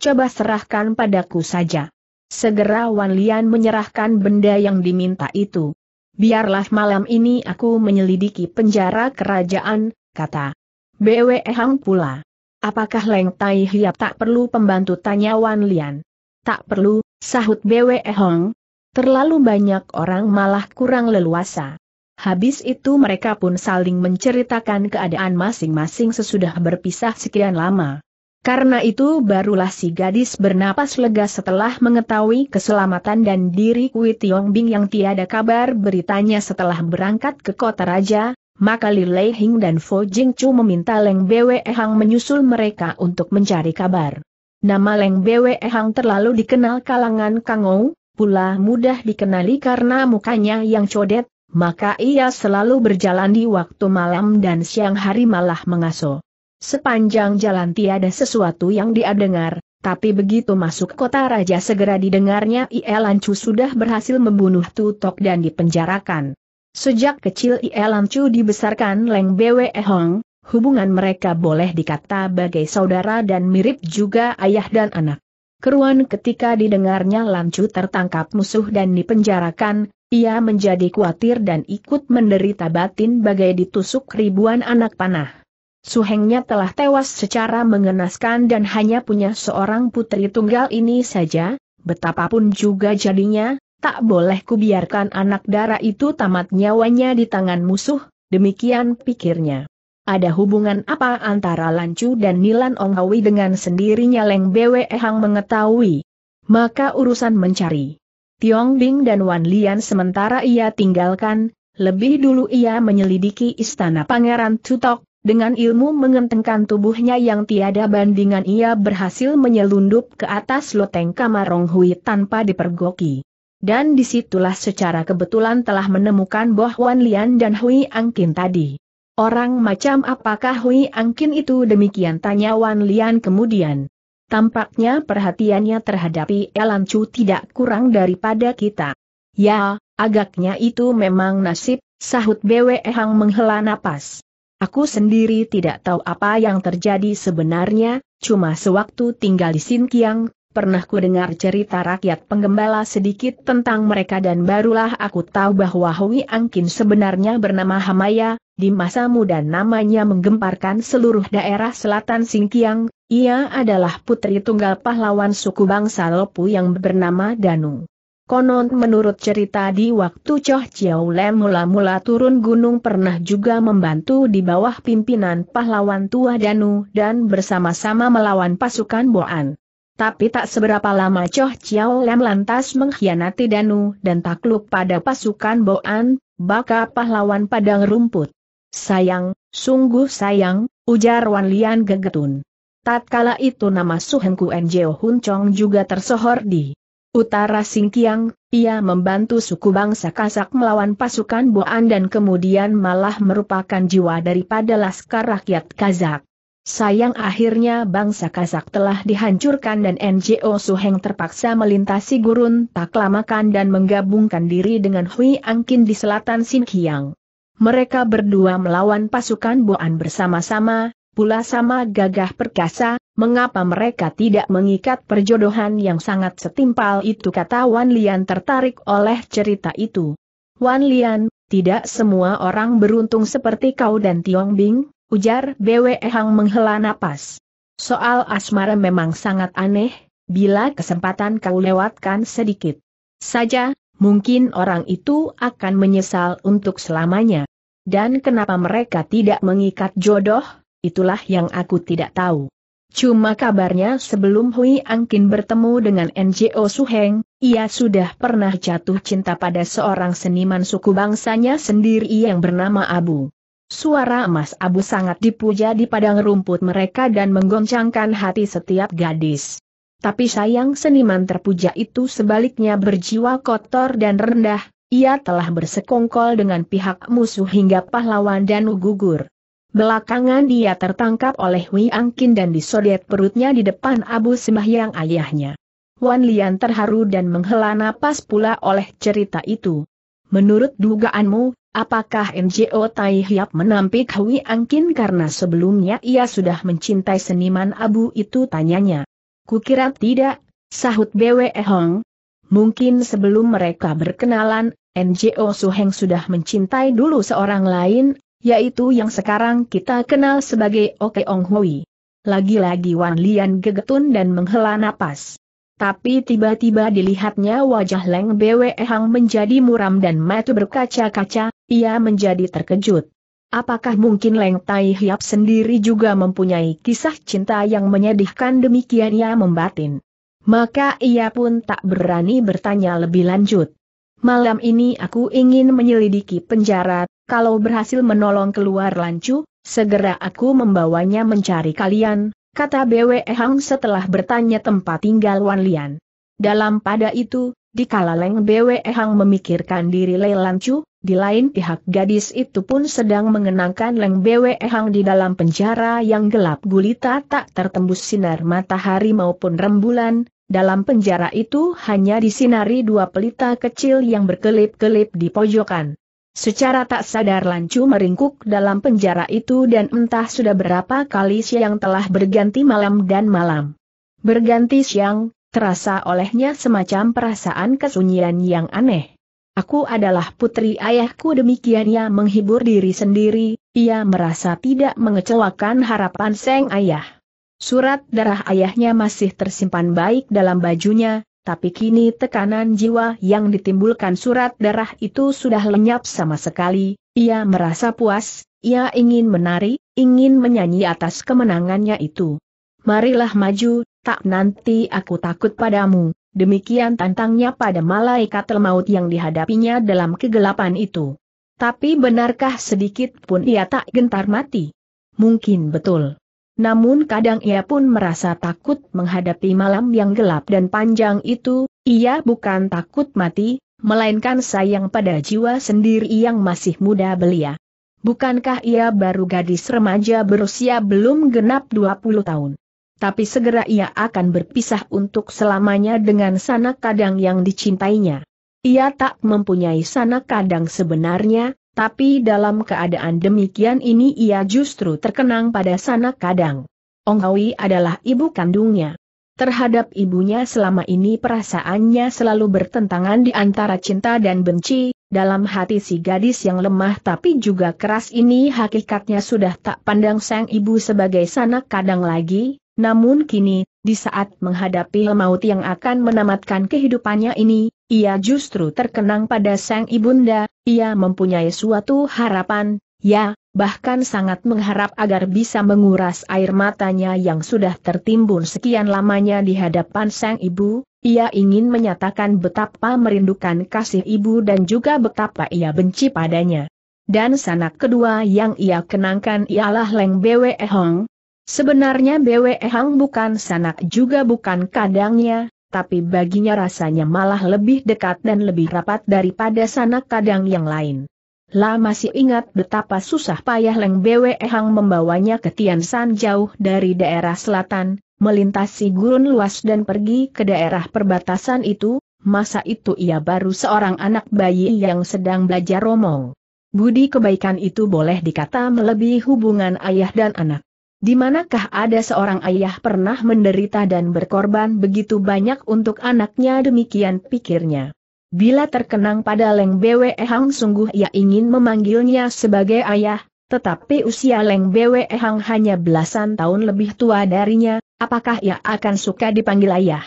Coba serahkan padaku saja. Segera Wan Lian menyerahkan benda yang diminta itu. Biarlah malam ini aku menyelidiki penjara kerajaan, kata BWE Hang pula. Apakah Leng Tai Hiap tak perlu pembantu tanya Wan Lian? Tak perlu, sahut BWE Hang. Terlalu banyak orang malah kurang leluasa. Habis itu mereka pun saling menceritakan keadaan masing-masing sesudah berpisah sekian lama. Karena itu barulah si gadis bernapas lega setelah mengetahui keselamatan dan diri Kui Tiong Bing yang tiada kabar beritanya setelah berangkat ke kota raja, maka Li Lei Hing dan Fo Jing Chu meminta Leng Bwe Hang menyusul mereka untuk mencari kabar. Nama Leng Bwe Hang terlalu dikenal kalangan Kangou, pula mudah dikenali karena mukanya yang codet, maka ia selalu berjalan di waktu malam dan siang hari malah mengaso. Sepanjang jalan tiada sesuatu yang dia dengar, tapi begitu masuk kota raja segera didengarnya Ielancu sudah berhasil membunuh Tutok dan dipenjarakan. Sejak kecil Ielancu dibesarkan Leng Bwe Hong, hubungan mereka boleh dikata bagai saudara dan mirip juga ayah dan anak. Keruan ketika didengarnya Lancu tertangkap musuh dan dipenjarakan, ia menjadi khawatir dan ikut menderita batin bagai ditusuk ribuan anak panah. Suhengnya telah tewas secara mengenaskan dan hanya punya seorang putri tunggal ini saja, betapapun juga jadinya, tak boleh kubiarkan anak dara itu tamat nyawanya di tangan musuh, demikian pikirnya. Ada hubungan apa antara Lancu dan Nilan Onghawi dengan sendirinya Leng Bwe Hang mengetahui? Maka urusan mencari Tiong Bing dan Wan Lian sementara ia tinggalkan, lebih dulu ia menyelidiki istana Pangeran Tutok, dengan ilmu mengentengkan tubuhnya yang tiada bandingan ia berhasil menyelundup ke atas loteng kamar Rong Hui tanpa dipergoki. Dan disitulah secara kebetulan telah menemukan Boh Wan Lian dan Hui Angkin tadi. Orang macam apakah Hui Angkin itu demikian tanya Wan Lian kemudian. Tampaknya perhatiannya terhadap Elan Chu tidak kurang daripada kita. Ya, agaknya itu memang nasib, sahut Bwe Hang menghela napas. Aku sendiri tidak tahu apa yang terjadi sebenarnya, cuma sewaktu tinggal di Sinkiang, pernah ku dengar cerita rakyat penggembala sedikit tentang mereka dan barulah aku tahu bahwa Hui Angkin sebenarnya bernama Hamaya, di masa muda namanya menggemparkan seluruh daerah selatan Sinkiang, ia adalah putri tunggal pahlawan suku bangsa Lopu yang bernama Danu. Konon menurut cerita di waktu Choh Chiao Lem mula-mula turun gunung pernah juga membantu di bawah pimpinan pahlawan tua Danu dan bersama-sama melawan pasukan Boan. Tapi tak seberapa lama Choh Chiao Lem lantas mengkhianati Danu dan takluk pada pasukan Boan, baka pahlawan padang rumput. Sayang, sungguh sayang, ujar Wan Lian gegetun. Tatkala itu nama Suhen Kuen Huncong juga tersohor di utara Singkiang, ia membantu suku bangsa Kasak melawan pasukan Boan dan kemudian malah merupakan jiwa daripada laskar rakyat Kazak. Sayang akhirnya bangsa Kazak telah dihancurkan dan NGO Suheng terpaksa melintasi gurun tak lamakan dan menggabungkan diri dengan Hui Angkin di selatan Sinkiang. Mereka berdua melawan pasukan Boan bersama-sama, pula sama gagah perkasa, mengapa mereka tidak mengikat perjodohan yang sangat setimpal itu kata Wan Lian tertarik oleh cerita itu. Wan Lian, tidak semua orang beruntung seperti kau dan Tiong Bing, ujar BWE Hang menghela napas. Soal asmara memang sangat aneh, bila kesempatan kau lewatkan sedikit saja, mungkin orang itu akan menyesal untuk selamanya. Dan kenapa mereka tidak mengikat jodoh? itulah yang aku tidak tahu. Cuma kabarnya sebelum Hui Angkin bertemu dengan NGO Suheng, ia sudah pernah jatuh cinta pada seorang seniman suku bangsanya sendiri yang bernama Abu. Suara emas Abu sangat dipuja di padang rumput mereka dan menggoncangkan hati setiap gadis. Tapi sayang seniman terpuja itu sebaliknya berjiwa kotor dan rendah, ia telah bersekongkol dengan pihak musuh hingga pahlawan dan gugur. Belakangan dia tertangkap oleh Hui Angkin dan disodet perutnya di depan Abu Sembahyang ayahnya. Wan Lian terharu dan menghela napas pula oleh cerita itu. Menurut dugaanmu, apakah NGO Tai Hiap menampik Hui Angkin karena sebelumnya ia sudah mencintai seniman Abu itu tanyanya. Kukira tidak, sahut Bwe Hong. Mungkin sebelum mereka berkenalan, NGO Suheng sudah mencintai dulu seorang lain, yaitu yang sekarang kita kenal sebagai Okeong Hui. Lagi-lagi Wan Lian gegetun dan menghela napas. Tapi tiba-tiba dilihatnya wajah Leng Bwe Hang menjadi muram dan mata berkaca-kaca, ia menjadi terkejut. Apakah mungkin Leng Tai Hiap sendiri juga mempunyai kisah cinta yang menyedihkan demikian ia membatin? Maka ia pun tak berani bertanya lebih lanjut. Malam ini aku ingin menyelidiki penjara, kalau berhasil menolong keluar Lancu, segera aku membawanya mencari kalian, kata BW Hang setelah bertanya tempat tinggal Wan Lian. Dalam pada itu, di kalaleng BW Hang memikirkan diri Lei Lancu, di lain pihak gadis itu pun sedang mengenangkan Leng Bwe Hang di dalam penjara yang gelap gulita tak tertembus sinar matahari maupun rembulan, dalam penjara itu hanya disinari dua pelita kecil yang berkelip-kelip di pojokan. Secara tak sadar Lancu meringkuk dalam penjara itu dan entah sudah berapa kali siang telah berganti malam dan malam. Berganti siang, terasa olehnya semacam perasaan kesunyian yang aneh. Aku adalah putri ayahku demikian ia menghibur diri sendiri, ia merasa tidak mengecewakan harapan seng ayah. Surat darah ayahnya masih tersimpan baik dalam bajunya, tapi kini tekanan jiwa yang ditimbulkan surat darah itu sudah lenyap sama sekali, ia merasa puas, ia ingin menari, ingin menyanyi atas kemenangannya itu. Marilah maju, tak nanti aku takut padamu, demikian tantangnya pada malaikat maut yang dihadapinya dalam kegelapan itu. Tapi benarkah sedikit pun ia tak gentar mati? Mungkin betul. Namun kadang ia pun merasa takut menghadapi malam yang gelap dan panjang itu, ia bukan takut mati, melainkan sayang pada jiwa sendiri yang masih muda belia. Bukankah ia baru gadis remaja berusia belum genap 20 tahun? Tapi segera ia akan berpisah untuk selamanya dengan sanak kadang yang dicintainya. Ia tak mempunyai sanak kadang sebenarnya, tapi dalam keadaan demikian ini ia justru terkenang pada sanak kadang. Ong Hawi adalah ibu kandungnya. Terhadap ibunya selama ini perasaannya selalu bertentangan di antara cinta dan benci, dalam hati si gadis yang lemah tapi juga keras ini hakikatnya sudah tak pandang sang ibu sebagai sanak kadang lagi, namun kini, di saat menghadapi maut yang akan menamatkan kehidupannya ini, ia justru terkenang pada sang ibunda, ia mempunyai suatu harapan, ya, bahkan sangat mengharap agar bisa menguras air matanya yang sudah tertimbun sekian lamanya di hadapan sang ibu, ia ingin menyatakan betapa merindukan kasih ibu dan juga betapa ia benci padanya. Dan sanak kedua yang ia kenangkan ialah Leng Bwe Hong, Sebenarnya BW Hang bukan sanak juga bukan kadangnya, tapi baginya rasanya malah lebih dekat dan lebih rapat daripada sanak kadang yang lain. La masih ingat betapa susah payah Leng BW Hang membawanya ke Tian San jauh dari daerah selatan, melintasi gurun luas dan pergi ke daerah perbatasan itu, masa itu ia baru seorang anak bayi yang sedang belajar romong. Budi kebaikan itu boleh dikata melebihi hubungan ayah dan anak. Di manakah ada seorang ayah pernah menderita dan berkorban begitu banyak untuk anaknya demikian pikirnya. Bila terkenang pada Leng Bwe Hang sungguh ia ingin memanggilnya sebagai ayah, tetapi usia Leng Bwe Hang hanya belasan tahun lebih tua darinya, apakah ia akan suka dipanggil ayah?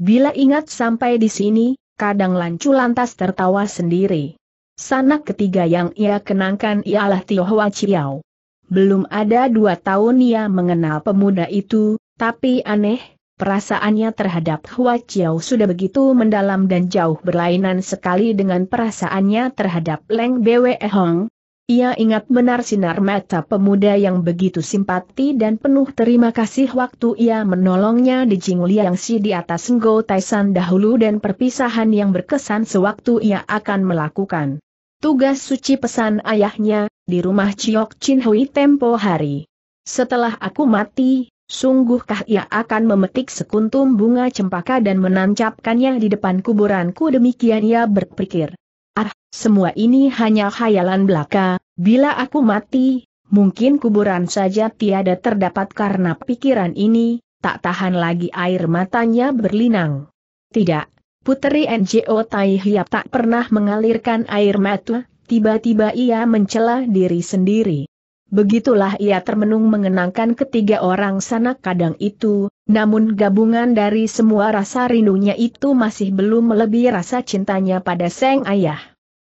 Bila ingat sampai di sini, kadang lancu lantas tertawa sendiri. Sanak ketiga yang ia kenangkan ialah Tio Hwa Chiao. Belum ada dua tahun ia mengenal pemuda itu, tapi aneh, perasaannya terhadap Hua Chiao sudah begitu mendalam dan jauh berlainan sekali dengan perasaannya terhadap Leng Bwe Hong. Ia ingat benar sinar mata pemuda yang begitu simpati dan penuh terima kasih waktu ia menolongnya di si di atas Ngo Taisan dahulu dan perpisahan yang berkesan sewaktu ia akan melakukan Tugas suci pesan ayahnya, di rumah Ciok Chin Hui tempo hari. Setelah aku mati, sungguhkah ia akan memetik sekuntum bunga cempaka dan menancapkannya di depan kuburanku demikian ia berpikir. Ah, semua ini hanya khayalan belaka, bila aku mati, mungkin kuburan saja tiada terdapat karena pikiran ini, tak tahan lagi air matanya berlinang. Tidak, Puteri NGO Tai Hiap tak pernah mengalirkan air mata, tiba-tiba ia mencela diri sendiri. Begitulah ia termenung mengenangkan ketiga orang sanak kadang itu, namun gabungan dari semua rasa rindunya itu masih belum melebihi rasa cintanya pada sang ayah.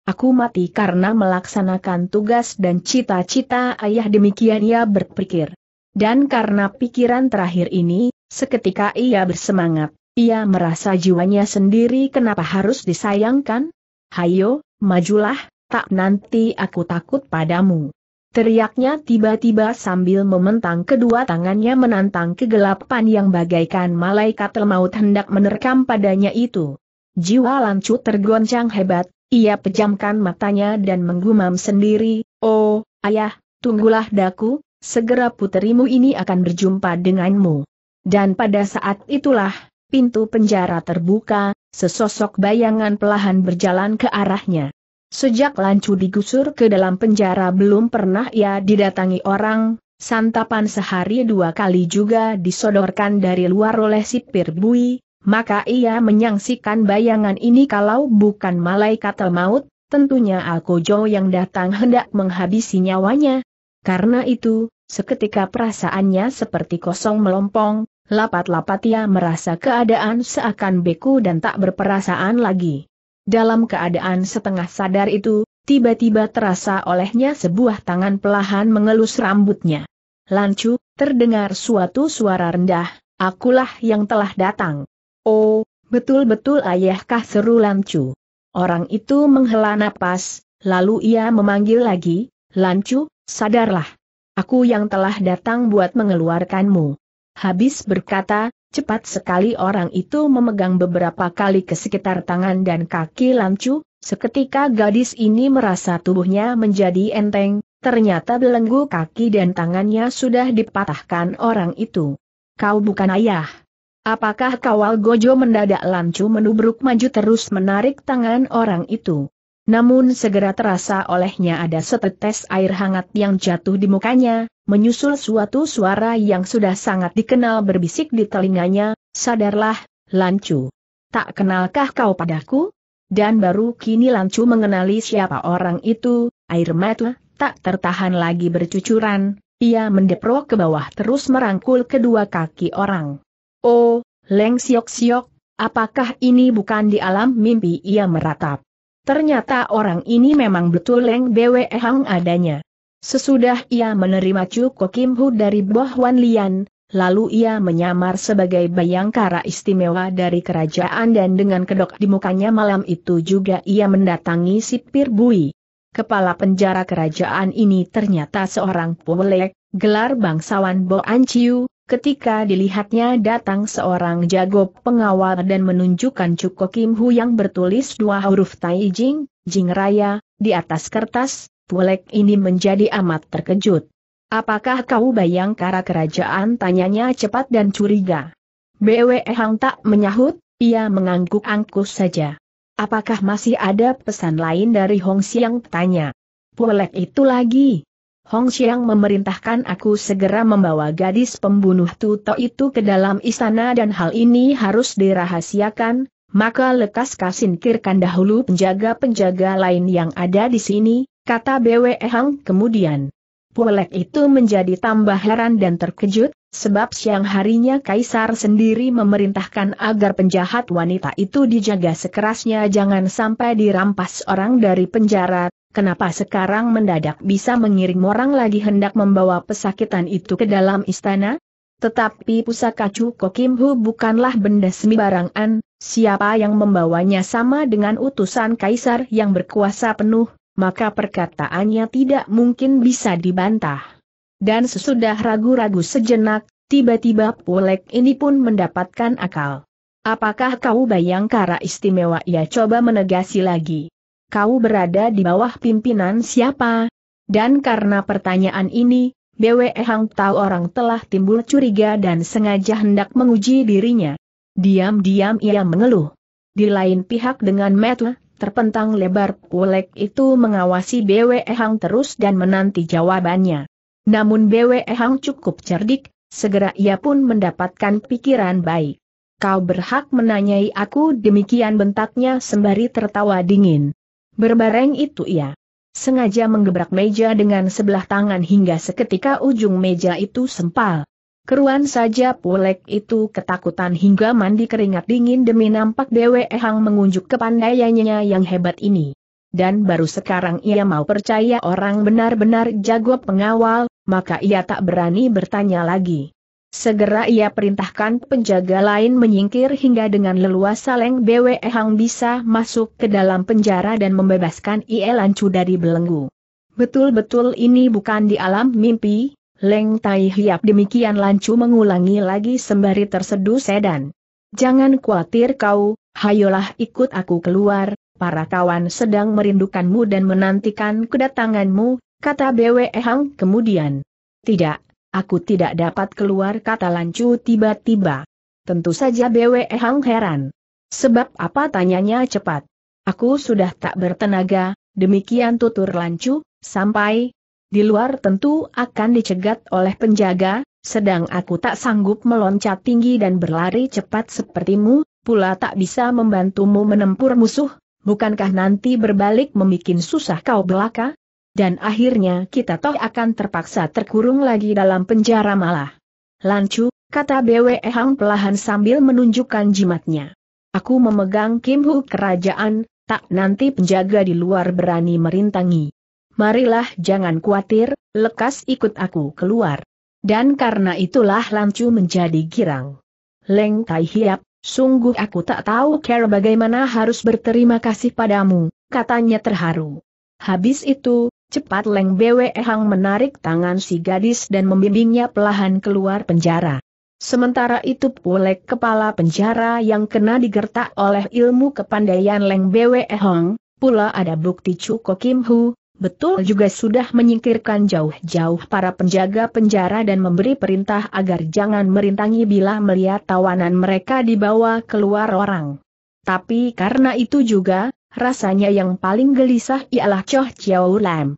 Aku mati karena melaksanakan tugas dan cita-cita ayah demikian ia berpikir. Dan karena pikiran terakhir ini, seketika ia bersemangat. Ia merasa jiwanya sendiri kenapa harus disayangkan? Hayo, majulah, tak nanti aku takut padamu. Teriaknya tiba-tiba sambil mementang kedua tangannya menantang kegelapan yang bagaikan malaikat lemaut hendak menerkam padanya itu. Jiwa lancut tergoncang hebat, ia pejamkan matanya dan menggumam sendiri, Oh, ayah, tunggulah daku, segera puterimu ini akan berjumpa denganmu. Dan pada saat itulah, pintu penjara terbuka, sesosok bayangan pelahan berjalan ke arahnya. Sejak Lancu digusur ke dalam penjara belum pernah ia didatangi orang, santapan sehari dua kali juga disodorkan dari luar oleh sipir bui, maka ia menyaksikan bayangan ini kalau bukan malaikat maut, tentunya Alkojo yang datang hendak menghabisi nyawanya. Karena itu, seketika perasaannya seperti kosong melompong, Lapat-lapat ia merasa keadaan seakan beku dan tak berperasaan lagi. Dalam keadaan setengah sadar itu, tiba-tiba terasa olehnya sebuah tangan pelahan mengelus rambutnya. Lancu, terdengar suatu suara rendah, akulah yang telah datang. Oh, betul-betul ayahkah seru Lancu. Orang itu menghela napas, lalu ia memanggil lagi, Lancu, sadarlah. Aku yang telah datang buat mengeluarkanmu. Habis berkata, cepat sekali orang itu memegang beberapa kali ke sekitar tangan dan kaki lancu, seketika gadis ini merasa tubuhnya menjadi enteng, ternyata belenggu kaki dan tangannya sudah dipatahkan orang itu. Kau bukan ayah. Apakah kawal gojo mendadak lancu menubruk maju terus menarik tangan orang itu? Namun segera terasa olehnya ada setetes air hangat yang jatuh di mukanya, menyusul suatu suara yang sudah sangat dikenal berbisik di telinganya, sadarlah, Lancu. Tak kenalkah kau padaku? Dan baru kini Lancu mengenali siapa orang itu, air mata tak tertahan lagi bercucuran, ia mendepro ke bawah terus merangkul kedua kaki orang. Oh, Leng Siok Siok, apakah ini bukan di alam mimpi ia meratap? Ternyata orang ini memang betul Leng Bwe Hang adanya. Sesudah ia menerima Cuko Kim Hu dari Boh Wan Lian, lalu ia menyamar sebagai bayangkara istimewa dari kerajaan dan dengan kedok di mukanya malam itu juga ia mendatangi sipir Bui. Kepala penjara kerajaan ini ternyata seorang polek gelar bangsawan Bo Anciu. Ketika dilihatnya datang seorang jago pengawal dan menunjukkan Cuko Kim Hu yang bertulis dua huruf Tai Jing, Jing Raya, di atas kertas, Pulek ini menjadi amat terkejut. Apakah kau bayang bayangkara kerajaan tanyanya cepat dan curiga. BWE Hang tak menyahut, ia mengangguk angguk saja. Apakah masih ada pesan lain dari Hong Siang tanya. Pulek itu lagi, Hong Xiang memerintahkan aku segera membawa gadis pembunuh Tuto itu ke dalam istana dan hal ini harus dirahasiakan, maka lekas kasinkirkan dahulu penjaga-penjaga lain yang ada di sini, kata BWE Hang kemudian. Pulek itu menjadi tambah heran dan terkejut, sebab siang harinya Kaisar sendiri memerintahkan agar penjahat wanita itu dijaga sekerasnya jangan sampai dirampas orang dari penjara, kenapa sekarang mendadak bisa mengirim orang lagi hendak membawa pesakitan itu ke dalam istana? Tetapi pusaka Cuko Kim Hu bukanlah benda semi sembarangan, siapa yang membawanya sama dengan utusan kaisar yang berkuasa penuh, maka perkataannya tidak mungkin bisa dibantah. Dan sesudah ragu-ragu sejenak, tiba-tiba Pulek ini pun mendapatkan akal. Apakah kau bayangkara istimewa ia coba menegasi lagi? kau berada di bawah pimpinan siapa? Dan karena pertanyaan ini, BWE Hang tahu orang telah timbul curiga dan sengaja hendak menguji dirinya. Diam-diam ia mengeluh. Di lain pihak dengan metu, terpentang lebar Pulek itu mengawasi BWE Hang terus dan menanti jawabannya. Namun BWE Hang cukup cerdik, segera ia pun mendapatkan pikiran baik. Kau berhak menanyai aku demikian bentaknya sembari tertawa dingin. Berbareng itu ia sengaja menggebrak meja dengan sebelah tangan hingga seketika ujung meja itu sempal. Keruan saja Polek itu ketakutan hingga mandi keringat dingin demi nampak Dewe Ehang mengunjuk kepandaiannya yang hebat ini. Dan baru sekarang ia mau percaya orang benar-benar jago pengawal, maka ia tak berani bertanya lagi. Segera ia perintahkan penjaga lain menyingkir hingga dengan leluasa Leng Bwe Hang bisa masuk ke dalam penjara dan membebaskan Ie Lancu dari belenggu. Betul-betul ini bukan di alam mimpi, Leng Tai Hiap demikian Lancu mengulangi lagi sembari terseduh sedan. Jangan khawatir kau, hayolah ikut aku keluar, para kawan sedang merindukanmu dan menantikan kedatanganmu, kata Bwe Hang kemudian. Tidak, Aku tidak dapat keluar kata lancu tiba-tiba. Tentu saja BWE Hang heran. Sebab apa tanyanya cepat. Aku sudah tak bertenaga, demikian tutur lancu, sampai di luar tentu akan dicegat oleh penjaga, sedang aku tak sanggup meloncat tinggi dan berlari cepat sepertimu, pula tak bisa membantumu menempur musuh, bukankah nanti berbalik memikin susah kau belaka? dan akhirnya kita toh akan terpaksa terkurung lagi dalam penjara malah. Lancu, kata BW Hang pelahan sambil menunjukkan jimatnya. Aku memegang Kim Hu kerajaan, tak nanti penjaga di luar berani merintangi. Marilah jangan khawatir, lekas ikut aku keluar. Dan karena itulah Lancu menjadi girang. Leng Tai Hiap, Sungguh aku tak tahu care bagaimana harus berterima kasih padamu, katanya terharu. Habis itu, Cepat Leng Bwe Hang menarik tangan si gadis dan membimbingnya pelahan keluar penjara. Sementara itu pulek kepala penjara yang kena digertak oleh ilmu kepandaian Leng Bwe Hang, pula ada bukti Cuko Kim Hu, betul juga sudah menyingkirkan jauh-jauh para penjaga penjara dan memberi perintah agar jangan merintangi bila melihat tawanan mereka dibawa keluar orang. Tapi karena itu juga, rasanya yang paling gelisah ialah Choh Chiao Lam.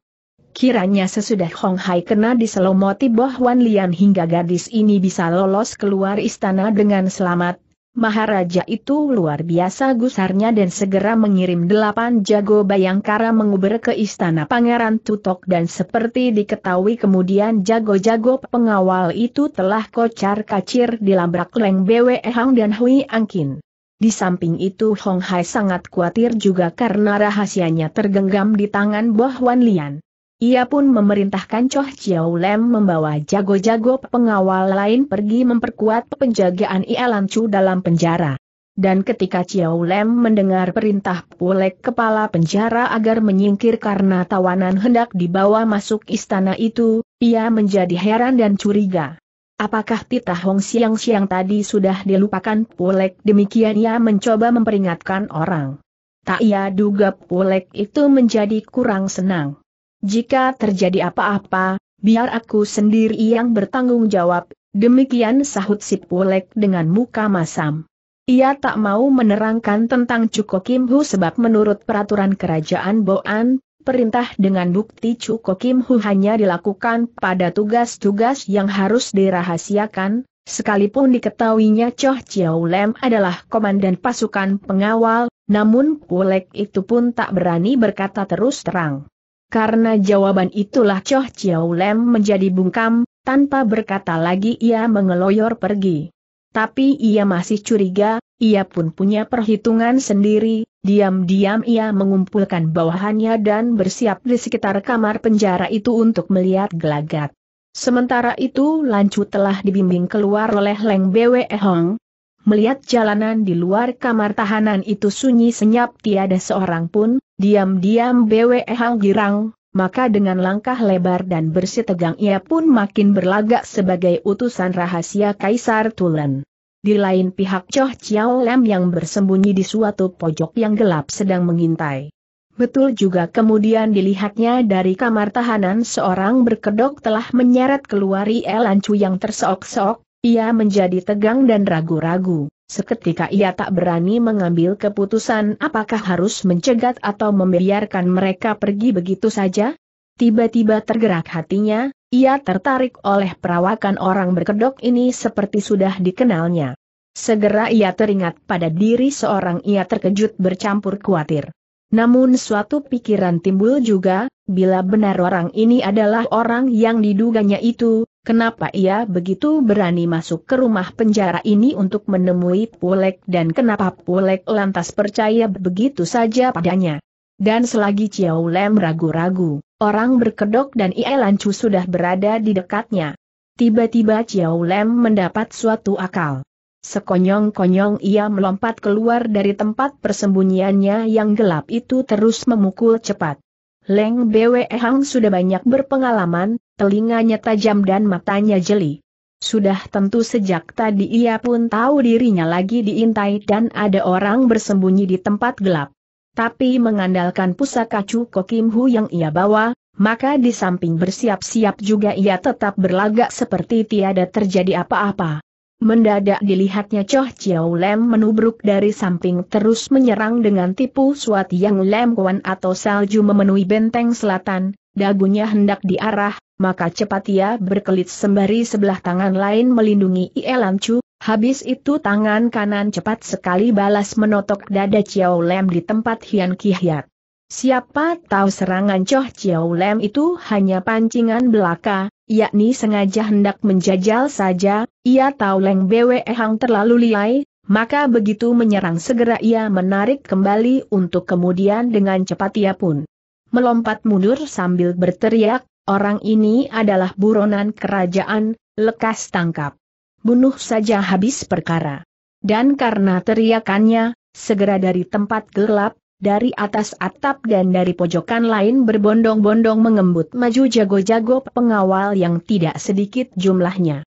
Kiranya sesudah Hong Hai kena diselomoti Wan Lian hingga gadis ini bisa lolos keluar istana dengan selamat, Maharaja itu luar biasa gusarnya dan segera mengirim delapan jago bayangkara menguber ke istana Pangeran Tutok dan seperti diketahui kemudian jago-jago pengawal itu telah kocar kacir di labrak Leng Bwe Hang dan Hui Angkin. Di samping itu Hong Hai sangat khawatir juga karena rahasianya tergenggam di tangan Boh Wan Lian. Ia pun memerintahkan Choh Chiao Lem membawa jago-jago pengawal lain pergi memperkuat penjagaan Ialan Chu dalam penjara. Dan ketika Chiao Lem mendengar perintah Pulek kepala penjara agar menyingkir karena tawanan hendak dibawa masuk istana itu, ia menjadi heran dan curiga. Apakah titah Hong Siang Siang tadi sudah dilupakan Pulek demikian ia mencoba memperingatkan orang. Tak ia duga Pulek itu menjadi kurang senang. Jika terjadi apa-apa, biar aku sendiri yang bertanggung jawab, demikian sahut si Pulek dengan muka masam. Ia tak mau menerangkan tentang Cuko Kim Hu sebab menurut peraturan kerajaan Boan, perintah dengan bukti Cuko Kim Hu hanya dilakukan pada tugas-tugas yang harus dirahasiakan, sekalipun diketahuinya Choh Chiao Lem adalah komandan pasukan pengawal, namun Pulek itu pun tak berani berkata terus terang. Karena jawaban itulah Choh Chiao Lem menjadi bungkam, tanpa berkata lagi ia mengeloyor pergi. Tapi ia masih curiga, ia pun punya perhitungan sendiri, diam-diam ia mengumpulkan bawahannya dan bersiap di sekitar kamar penjara itu untuk melihat gelagat. Sementara itu Lancu telah dibimbing keluar oleh Leng Bwe Hong. Melihat jalanan di luar kamar tahanan itu sunyi senyap tiada seorang pun, Diam-diam BWE Hang girang, maka dengan langkah lebar dan bersih tegang ia pun makin berlagak sebagai utusan rahasia Kaisar Tulen. Di lain pihak Choh Chiao Lam yang bersembunyi di suatu pojok yang gelap sedang mengintai. Betul juga kemudian dilihatnya dari kamar tahanan seorang berkedok telah menyeret keluar Elan Chu yang terseok-seok, ia menjadi tegang dan ragu-ragu. Seketika ia tak berani mengambil keputusan apakah harus mencegat atau membiarkan mereka pergi begitu saja? Tiba-tiba tergerak hatinya, ia tertarik oleh perawakan orang berkedok ini seperti sudah dikenalnya. Segera ia teringat pada diri seorang ia terkejut bercampur khawatir. Namun suatu pikiran timbul juga, bila benar orang ini adalah orang yang diduganya itu, Kenapa ia begitu berani masuk ke rumah penjara ini untuk menemui Pulek dan kenapa Pulek lantas percaya begitu saja padanya? Dan selagi Ciao Lem ragu-ragu, orang berkedok dan Ie Lancu sudah berada di dekatnya. Tiba-tiba Ciao Lem mendapat suatu akal. Sekonyong-konyong ia melompat keluar dari tempat persembunyiannya yang gelap itu terus memukul cepat. Leng Bwe Hang sudah banyak berpengalaman, telinganya tajam dan matanya jeli. Sudah tentu sejak tadi ia pun tahu dirinya lagi diintai dan ada orang bersembunyi di tempat gelap. Tapi mengandalkan pusaka Cuko Kim Hu yang ia bawa, maka di samping bersiap-siap juga ia tetap berlagak seperti tiada terjadi apa-apa. Mendadak dilihatnya Choh Chiao Lem menubruk dari samping terus menyerang dengan tipu suat yang Lem Kuan atau salju memenuhi benteng selatan, dagunya hendak diarah, maka cepat ia berkelit sembari sebelah tangan lain melindungi Ielamcu, habis itu tangan kanan cepat sekali balas menotok dada Chiao Lem di tempat Hian Kihyat. Siapa tahu serangan Choh Chiao Lem itu hanya pancingan belaka, yakni sengaja hendak menjajal saja, ia tahu Leng Bwe Hang terlalu liai, maka begitu menyerang segera ia menarik kembali untuk kemudian dengan cepat ia pun melompat mundur sambil berteriak, orang ini adalah buronan kerajaan, lekas tangkap. Bunuh saja habis perkara. Dan karena teriakannya, segera dari tempat gelap, dari atas atap dan dari pojokan lain berbondong-bondong mengembut maju jago-jago pengawal yang tidak sedikit jumlahnya.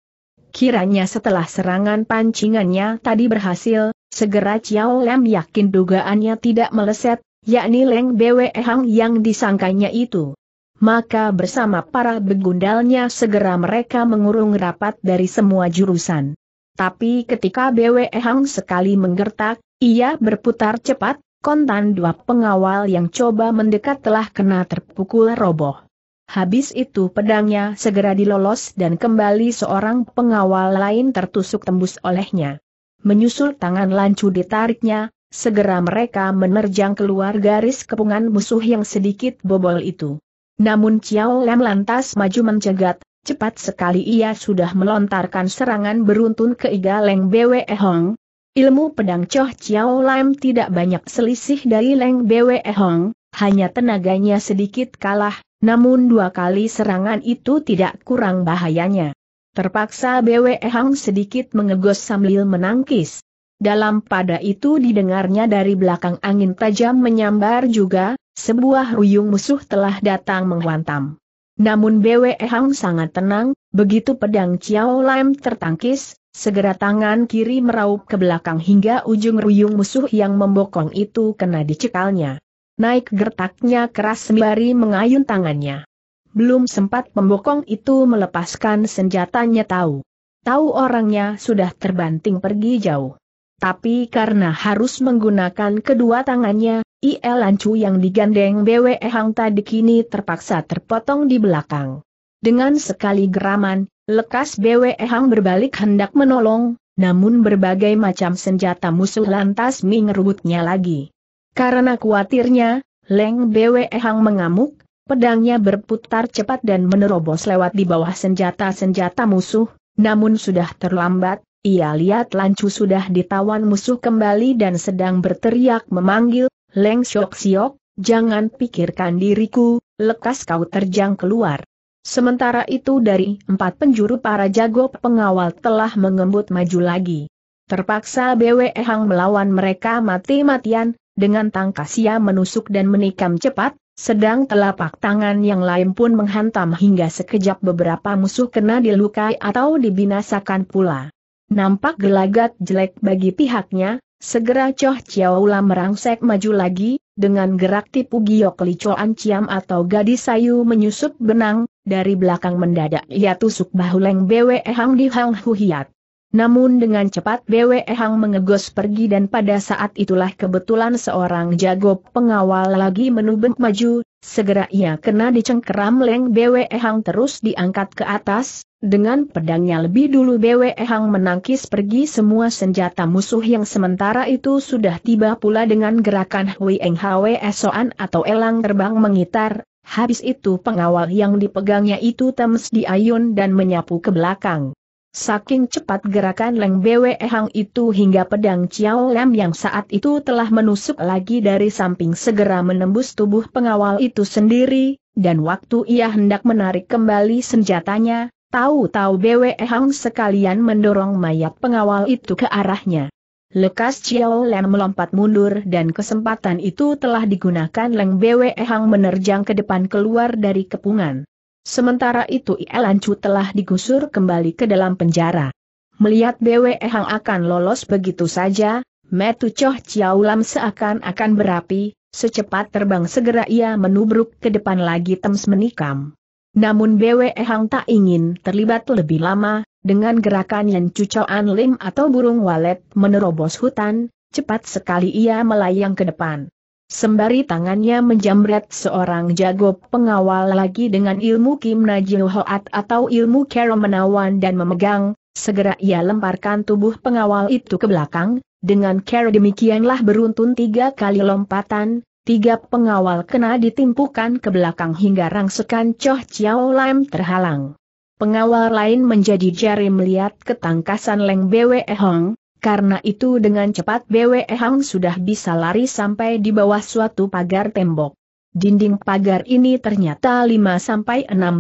Kiranya setelah serangan pancingannya tadi berhasil, segera Ciao Lem yakin dugaannya tidak meleset, yakni Leng Bwe Hang yang disangkanya itu. Maka bersama para begundalnya segera mereka mengurung rapat dari semua jurusan. Tapi ketika Bwe Hang sekali menggertak, ia berputar cepat, kontan dua pengawal yang coba mendekat telah kena terpukul roboh. Habis itu pedangnya segera dilolos dan kembali seorang pengawal lain tertusuk tembus olehnya menyusul tangan lancu ditariknya, segera mereka menerjang keluar garis kepungan musuh yang sedikit bobol itu. Namun Chiao Lam lantas maju mencegat, cepat sekali ia sudah melontarkan serangan beruntun ke Iga Leng Bwe Hong. Ilmu pedang Choh Chiao Lam tidak banyak selisih dari Leng Bwe Hong, hanya tenaganya sedikit kalah, namun dua kali serangan itu tidak kurang bahayanya. Terpaksa Bwe Hong sedikit mengegos sambil menangkis. Dalam pada itu didengarnya dari belakang angin tajam menyambar juga, sebuah ruyung musuh telah datang menghantam. Namun Bwe Hang sangat tenang, begitu pedang Chiao Lam tertangkis, segera tangan kiri meraup ke belakang hingga ujung ruyung musuh yang membokong itu kena dicekalnya. Naik gertaknya keras sembari mengayun tangannya. Belum sempat pembokong itu melepaskan senjatanya tahu. Tahu orangnya sudah terbanting pergi jauh. Tapi karena harus menggunakan kedua tangannya, IL Lancu yang digandeng BWE Hang tadi kini terpaksa terpotong di belakang. Dengan sekali geraman, lekas BWE Hang berbalik hendak menolong, namun berbagai macam senjata musuh lantas mengerubutnya lagi. Karena khawatirnya, Leng BWE Hang mengamuk, pedangnya berputar cepat dan menerobos lewat di bawah senjata-senjata musuh, namun sudah terlambat, ia lihat Lancu sudah ditawan musuh kembali dan sedang berteriak memanggil, Leng Siok Siok, jangan pikirkan diriku, lekas kau terjang keluar. Sementara itu dari empat penjuru para jago pengawal telah mengembut maju lagi. Terpaksa BWE Hang melawan mereka mati-matian, dengan tangkas ia menusuk dan menikam cepat, sedang telapak tangan yang lain pun menghantam hingga sekejap beberapa musuh kena dilukai atau dibinasakan pula. Nampak gelagat jelek bagi pihaknya, segera Choh Chiaula merangsek maju lagi, dengan gerak tipu giok Li Choan Ciam atau gadis sayu menyusup benang, dari belakang mendadak ia tusuk bahu Leng Bwe Hang di Hang Hu Hiat. Namun dengan cepat Bwe Hang mengegos pergi dan pada saat itulah kebetulan seorang jago pengawal lagi menubem maju, segera ia kena dicengkeram Leng Bwe Hang terus diangkat ke atas, dengan pedangnya lebih dulu Bwe Hang menangkis pergi semua senjata musuh yang sementara itu sudah tiba pula dengan gerakan Hui Eng Hwe Soan atau elang terbang mengitar, habis itu pengawal yang dipegangnya itu temes diayun dan menyapu ke belakang. Saking cepat gerakan Leng Bwe Hang itu hingga pedang Chiao Lam yang saat itu telah menusuk lagi dari samping segera menembus tubuh pengawal itu sendiri, dan waktu ia hendak menarik kembali senjatanya, Tahu-tahu BWE Hang sekalian mendorong mayat pengawal itu ke arahnya. Lekas Chiao Lem melompat mundur dan kesempatan itu telah digunakan Leng BWE Hang menerjang ke depan keluar dari kepungan. Sementara itu Chu telah digusur kembali ke dalam penjara. Melihat BWE Hang akan lolos begitu saja, Metu Choh Chiao Lam seakan-akan berapi, secepat terbang segera ia menubruk ke depan lagi tems menikam. Namun BWE Hang tak ingin terlibat lebih lama, dengan gerakan yang cucoan lim atau burung walet menerobos hutan, cepat sekali ia melayang ke depan. Sembari tangannya menjamret seorang jago pengawal lagi dengan ilmu Kim Najil Hoat atau ilmu Kero menawan dan memegang, segera ia lemparkan tubuh pengawal itu ke belakang, dengan Kero demikianlah beruntun tiga kali lompatan, Tiga pengawal kena ditimpukan ke belakang hingga rangsekan Choh Chiao Lam terhalang. Pengawal lain menjadi jari melihat ketangkasan Leng Bwe Hong, karena itu dengan cepat Bwe Hong sudah bisa lari sampai di bawah suatu pagar tembok. Dinding pagar ini ternyata 5-6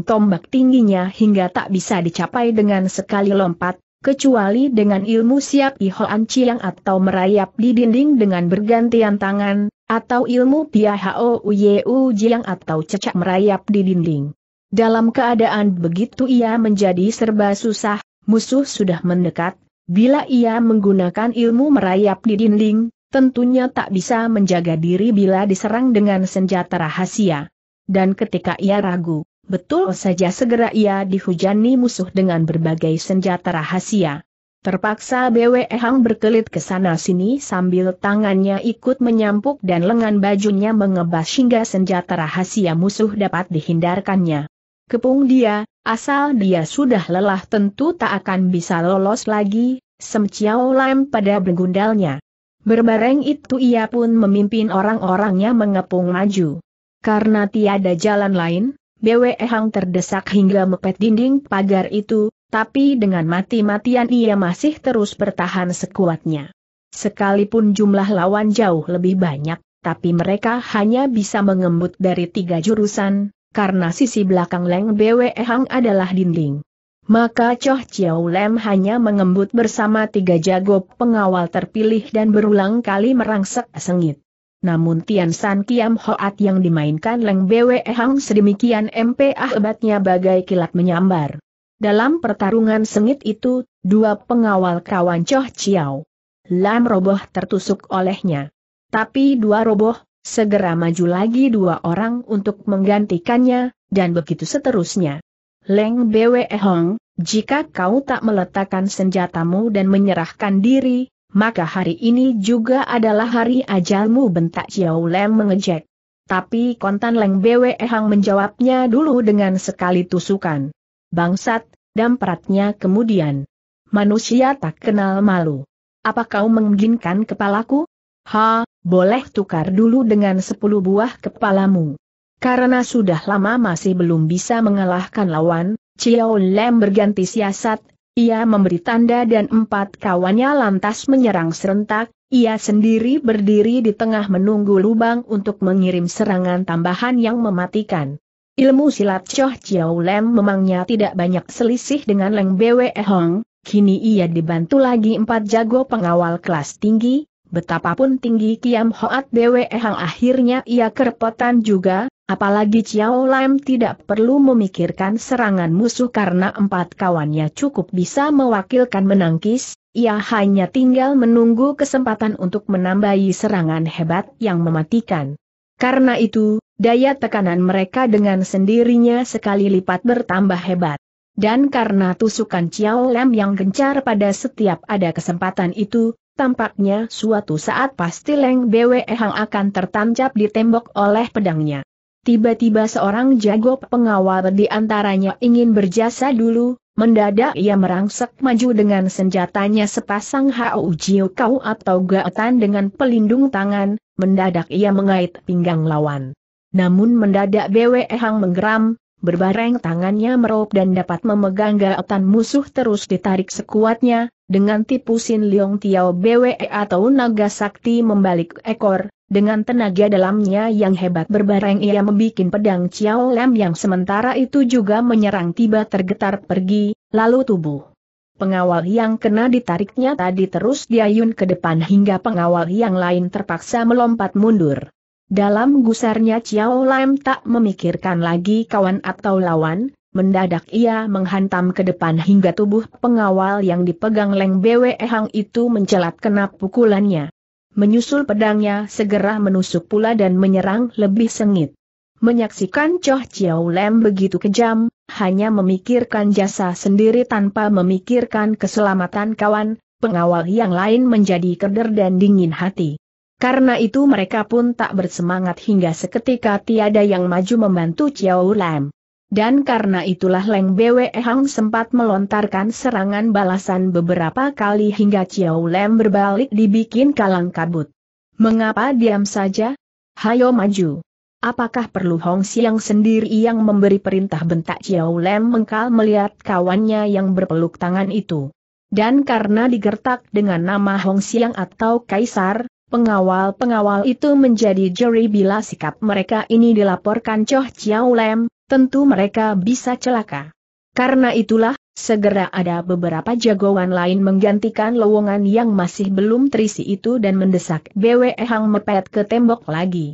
tombak tingginya hingga tak bisa dicapai dengan sekali lompat, kecuali dengan ilmu siap Ihoan Chiang atau merayap di dinding dengan bergantian tangan, atau ilmu pia Uye Uyeu Jiang atau cecak merayap di dinding. Dalam keadaan begitu ia menjadi serba susah, musuh sudah mendekat, bila ia menggunakan ilmu merayap di dinding, tentunya tak bisa menjaga diri bila diserang dengan senjata rahasia. Dan ketika ia ragu, Betul saja segera ia dihujani musuh dengan berbagai senjata rahasia. Terpaksa BW Hang berkelit ke sana-sini sambil tangannya ikut menyampuk dan lengan bajunya mengebas hingga senjata rahasia musuh dapat dihindarkannya. Kepung dia, asal dia sudah lelah tentu tak akan bisa lolos lagi, semciau lem pada bergundalnya. Berbareng itu ia pun memimpin orang-orangnya mengepung maju. Karena tiada jalan lain, BWE Hang terdesak hingga mepet dinding pagar itu, tapi dengan mati-matian ia masih terus bertahan sekuatnya. Sekalipun jumlah lawan jauh lebih banyak, tapi mereka hanya bisa mengembut dari tiga jurusan, karena sisi belakang Leng BWE Hang adalah dinding. Maka Choh Chiao Lem hanya mengembut bersama tiga jago pengawal terpilih dan berulang kali merangsek sengit namun Tian San Kiam Hoat yang dimainkan Leng Bwe Hang sedemikian mp ahbatnya bagai kilat menyambar. Dalam pertarungan sengit itu, dua pengawal kawan Choh Chiao. Lam roboh tertusuk olehnya. Tapi dua roboh, segera maju lagi dua orang untuk menggantikannya, dan begitu seterusnya. Leng Bwe Hong, jika kau tak meletakkan senjatamu dan menyerahkan diri, maka hari ini juga adalah hari ajalmu bentak Xiao Lem mengejek. Tapi kontan Leng Bwe Hang menjawabnya dulu dengan sekali tusukan. Bangsat, dan peratnya kemudian. Manusia tak kenal malu. Apa kau menginginkan kepalaku? Ha, boleh tukar dulu dengan sepuluh buah kepalamu. Karena sudah lama masih belum bisa mengalahkan lawan, Xiao Lem berganti siasat, ia memberi tanda dan empat kawannya lantas menyerang serentak, ia sendiri berdiri di tengah menunggu lubang untuk mengirim serangan tambahan yang mematikan. Ilmu silat Choh Chiao Lem memangnya tidak banyak selisih dengan Leng Bwe Hong, kini ia dibantu lagi empat jago pengawal kelas tinggi, Betapapun tinggi Kiam Hoat Bwe Hang akhirnya ia kerepotan juga, apalagi Chiao Lam tidak perlu memikirkan serangan musuh karena empat kawannya cukup bisa mewakilkan menangkis, ia hanya tinggal menunggu kesempatan untuk menambahi serangan hebat yang mematikan. Karena itu, daya tekanan mereka dengan sendirinya sekali lipat bertambah hebat. Dan karena tusukan Chiao Lam yang gencar pada setiap ada kesempatan itu, Tampaknya suatu saat pasti Leng Bwe Hang akan tertancap di tembok oleh pedangnya. Tiba-tiba seorang jago pengawal di antaranya ingin berjasa dulu, mendadak ia merangsek maju dengan senjatanya sepasang Hau Jiu Kau atau gaetan dengan pelindung tangan, mendadak ia mengait pinggang lawan. Namun mendadak Bwe Hang menggeram, berbareng tangannya merob dan dapat memegang gaetan musuh terus ditarik sekuatnya, dengan tipu Sin Leong Tiao BWE atau naga sakti membalik ekor, dengan tenaga dalamnya yang hebat berbareng ia membuat pedang Chiao Lam yang sementara itu juga menyerang tiba tergetar pergi, lalu tubuh. Pengawal yang kena ditariknya tadi terus diayun ke depan hingga pengawal yang lain terpaksa melompat mundur. Dalam gusarnya Chiao Lam tak memikirkan lagi kawan atau lawan, Mendadak ia menghantam ke depan hingga tubuh pengawal yang dipegang Leng Bwe Hang itu mencelat kena pukulannya. Menyusul pedangnya segera menusuk pula dan menyerang lebih sengit. Menyaksikan Choh Chiao Lem begitu kejam, hanya memikirkan jasa sendiri tanpa memikirkan keselamatan kawan, pengawal yang lain menjadi keder dan dingin hati. Karena itu mereka pun tak bersemangat hingga seketika tiada yang maju membantu Chiao Lem. Dan karena itulah Leng Bwe Hang sempat melontarkan serangan balasan beberapa kali hingga Chiao Lem berbalik dibikin kalang kabut. Mengapa diam saja? Hayo maju. Apakah perlu Hong Siang sendiri yang memberi perintah bentak Chiao Lem mengkal melihat kawannya yang berpeluk tangan itu? Dan karena digertak dengan nama Hong Siang atau Kaisar, Pengawal-pengawal itu menjadi juri bila sikap mereka ini dilaporkan Choh Chiao Lem, tentu mereka bisa celaka. Karena itulah, segera ada beberapa jagoan lain menggantikan lowongan yang masih belum terisi itu dan mendesak BWE Hang mepet ke tembok lagi.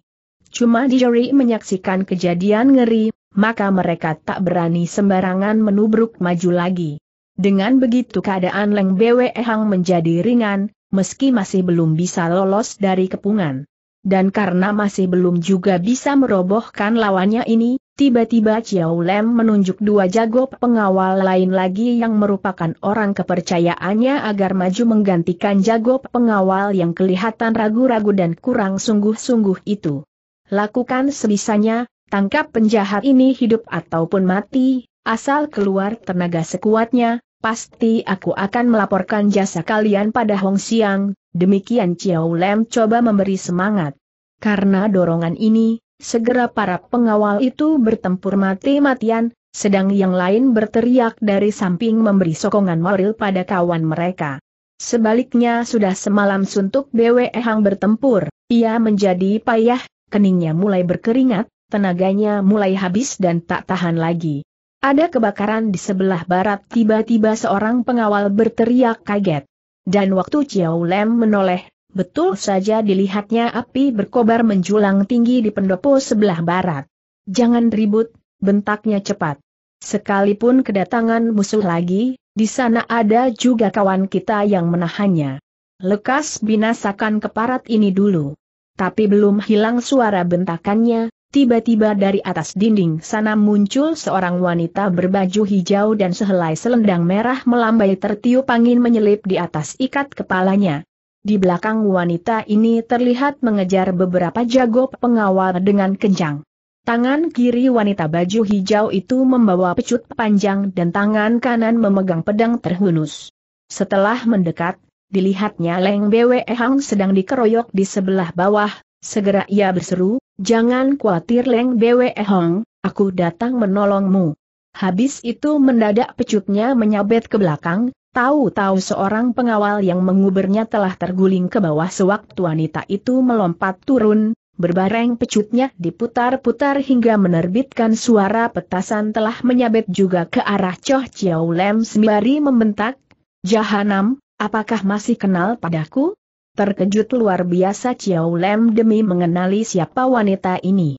Cuma di Dijeri menyaksikan kejadian ngeri, maka mereka tak berani sembarangan menubruk maju lagi. Dengan begitu keadaan Leng BWE Hang menjadi ringan, meski masih belum bisa lolos dari kepungan dan karena masih belum juga bisa merobohkan lawannya ini, tiba-tiba Chiao Lem menunjuk dua jago pengawal lain lagi yang merupakan orang kepercayaannya agar maju menggantikan jago pengawal yang kelihatan ragu-ragu dan kurang sungguh-sungguh itu. Lakukan sebisanya, tangkap penjahat ini hidup ataupun mati, asal keluar tenaga sekuatnya, pasti aku akan melaporkan jasa kalian pada Hong Siang, Demikian Chiao Lem coba memberi semangat. Karena dorongan ini, segera para pengawal itu bertempur mati-matian, sedang yang lain berteriak dari samping memberi sokongan moral pada kawan mereka. Sebaliknya sudah semalam suntuk BWE Hang bertempur, ia menjadi payah, keningnya mulai berkeringat, tenaganya mulai habis dan tak tahan lagi. Ada kebakaran di sebelah barat tiba-tiba seorang pengawal berteriak kaget. Dan waktu Chiao Lem menoleh, betul saja dilihatnya api berkobar menjulang tinggi di pendopo sebelah barat. Jangan ribut, bentaknya cepat. Sekalipun kedatangan musuh lagi, di sana ada juga kawan kita yang menahannya. Lekas binasakan keparat ini dulu. Tapi belum hilang suara bentakannya, Tiba-tiba dari atas dinding sana muncul seorang wanita berbaju hijau dan sehelai selendang merah melambai tertiup angin menyelip di atas ikat kepalanya. Di belakang wanita ini terlihat mengejar beberapa jago pengawal dengan kencang. Tangan kiri wanita baju hijau itu membawa pecut panjang dan tangan kanan memegang pedang terhunus. Setelah mendekat, dilihatnya Leng Bwe Hang sedang dikeroyok di sebelah bawah, segera ia berseru, Jangan khawatir Leng Bwe Hong, aku datang menolongmu. Habis itu mendadak pecutnya menyabet ke belakang, tahu-tahu seorang pengawal yang mengubernya telah terguling ke bawah sewaktu wanita itu melompat turun, berbareng pecutnya diputar-putar hingga menerbitkan suara petasan telah menyabet juga ke arah Choh Chiao Lem sembari membentak, Jahanam, apakah masih kenal padaku? Terkejut luar biasa Chiao Lem demi mengenali siapa wanita ini.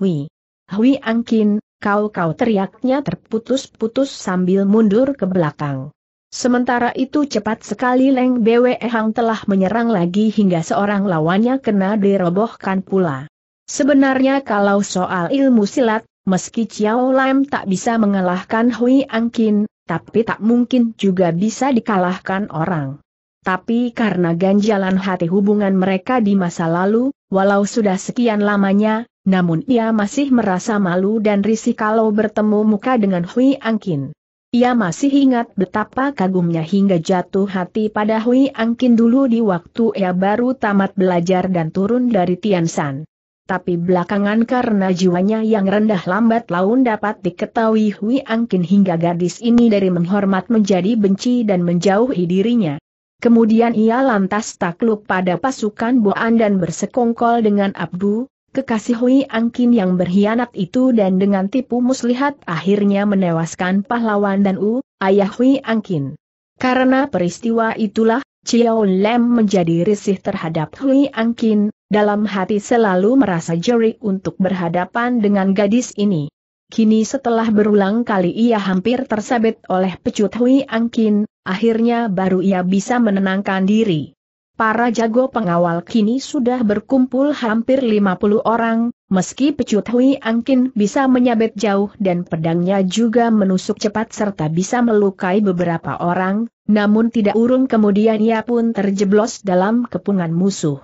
Hui! Hui Angkin, kau-kau teriaknya terputus-putus sambil mundur ke belakang. Sementara itu cepat sekali Leng Bwe Hang telah menyerang lagi hingga seorang lawannya kena dirobohkan pula. Sebenarnya kalau soal ilmu silat, meski Chiao Lam tak bisa mengalahkan Hui Angkin, tapi tak mungkin juga bisa dikalahkan orang tapi karena ganjalan hati hubungan mereka di masa lalu, walau sudah sekian lamanya, namun ia masih merasa malu dan risih kalau bertemu muka dengan Hui Angkin. Ia masih ingat betapa kagumnya hingga jatuh hati pada Hui Angkin dulu di waktu ia baru tamat belajar dan turun dari Tiansan. Tapi belakangan karena jiwanya yang rendah lambat laun dapat diketahui Hui Angkin hingga gadis ini dari menghormat menjadi benci dan menjauhi dirinya. Kemudian ia lantas takluk pada pasukan Boan dan bersekongkol dengan Abdu, kekasih Hui Angkin yang berkhianat itu dan dengan tipu muslihat akhirnya menewaskan pahlawan dan U, ayah Hui Angkin. Karena peristiwa itulah, Chiao Lem menjadi risih terhadap Hui Angkin, dalam hati selalu merasa jerik untuk berhadapan dengan gadis ini. Kini setelah berulang kali ia hampir tersabet oleh pecut Hui Angkin, akhirnya baru ia bisa menenangkan diri. Para jago pengawal kini sudah berkumpul hampir 50 orang, meski pecut Hui Angkin bisa menyabet jauh dan pedangnya juga menusuk cepat serta bisa melukai beberapa orang, namun tidak urung kemudian ia pun terjeblos dalam kepungan musuh.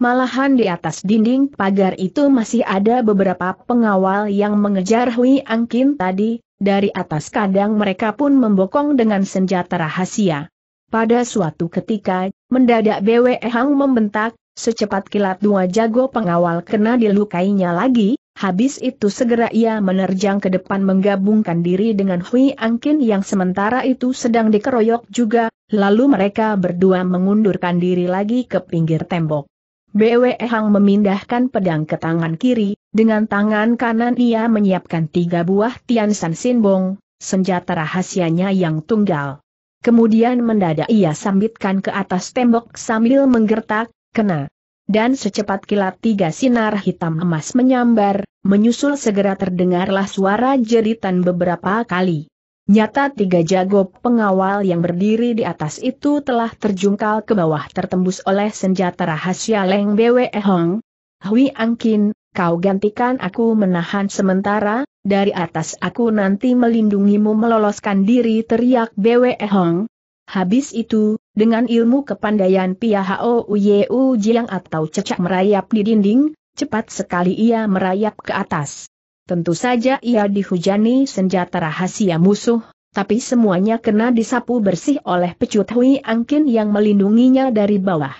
Malahan di atas dinding pagar itu masih ada beberapa pengawal yang mengejar Hui Angkin tadi, dari atas kadang mereka pun membokong dengan senjata rahasia. Pada suatu ketika, mendadak BWE Hang membentak, secepat kilat dua jago pengawal kena dilukainya lagi, habis itu segera ia menerjang ke depan menggabungkan diri dengan Hui Angkin yang sementara itu sedang dikeroyok juga, lalu mereka berdua mengundurkan diri lagi ke pinggir tembok. Bwe Hang memindahkan pedang ke tangan kiri, dengan tangan kanan ia menyiapkan tiga buah Tian San Sin Bong, senjata rahasianya yang tunggal. Kemudian mendadak ia sambitkan ke atas tembok sambil menggertak, kena. Dan secepat kilat tiga sinar hitam emas menyambar, menyusul segera terdengarlah suara jeritan beberapa kali. Nyata tiga jago pengawal yang berdiri di atas itu telah terjungkal ke bawah tertembus oleh senjata rahasia Leng Bwe Hong. Hui Angkin, kau gantikan aku menahan sementara, dari atas aku nanti melindungimu meloloskan diri teriak Bwe Hong. Habis itu, dengan ilmu kepandaian Pia Hao Uyeu Jiang atau cecak merayap di dinding, cepat sekali ia merayap ke atas. Tentu saja ia dihujani senjata rahasia musuh, tapi semuanya kena disapu bersih oleh pecut Hui Angkin yang melindunginya dari bawah.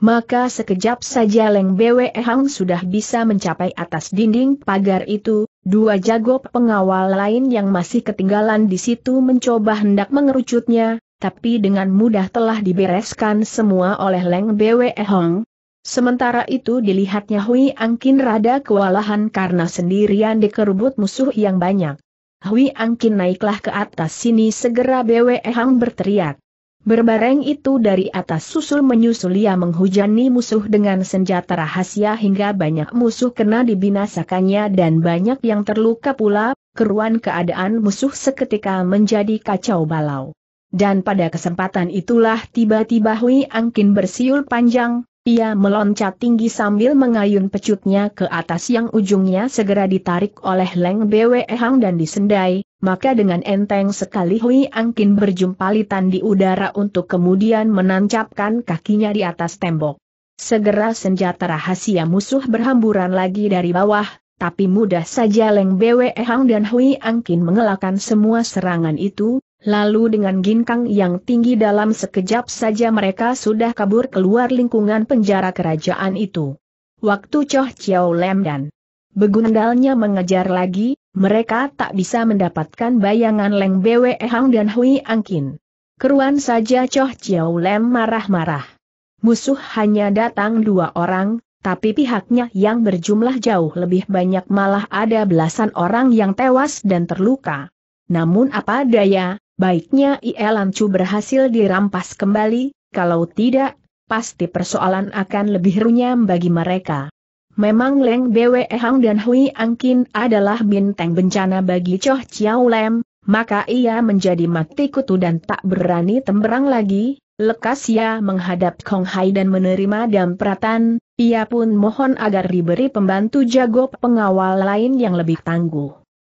Maka sekejap saja Leng Bwe Hang sudah bisa mencapai atas dinding pagar itu, dua jago pengawal lain yang masih ketinggalan di situ mencoba hendak mengerucutnya, tapi dengan mudah telah dibereskan semua oleh Leng Bwe Hang, Sementara itu dilihatnya Hui Angkin rada kewalahan karena sendirian dikerubut musuh yang banyak. Hui Angkin naiklah ke atas sini segera Bwe Hang berteriak. Berbareng itu dari atas susul menyusul ia menghujani musuh dengan senjata rahasia hingga banyak musuh kena dibinasakannya dan banyak yang terluka pula, keruan keadaan musuh seketika menjadi kacau balau. Dan pada kesempatan itulah tiba-tiba Hui Angkin bersiul panjang, ia meloncat tinggi sambil mengayun pecutnya ke atas yang ujungnya segera ditarik oleh Leng Bwe Hang dan disendai, maka dengan enteng sekali Hui Angkin berjumpalitan di udara untuk kemudian menancapkan kakinya di atas tembok. Segera senjata rahasia musuh berhamburan lagi dari bawah, tapi mudah saja Leng Bwe Hang dan Hui Angkin mengelakkan semua serangan itu, Lalu dengan ginkang yang tinggi dalam sekejap saja mereka sudah kabur keluar lingkungan penjara kerajaan itu. Waktu Choh Chiao Lem dan begundalnya mengejar lagi, mereka tak bisa mendapatkan bayangan Leng Bwe Hang dan Hui Angkin. Keruan saja Choh Chiao Lem marah-marah. Musuh hanya datang dua orang, tapi pihaknya yang berjumlah jauh lebih banyak malah ada belasan orang yang tewas dan terluka. Namun apa daya, baiknya e Lancu berhasil dirampas kembali, kalau tidak, pasti persoalan akan lebih runyam bagi mereka. Memang Leng Bwe Hang dan Hui Angkin adalah bintang bencana bagi Choh Chiao Lem, maka ia menjadi mati kutu dan tak berani temberang lagi, lekas ia menghadap Kong Hai dan menerima dampratan, ia pun mohon agar diberi pembantu jago pengawal lain yang lebih tangguh.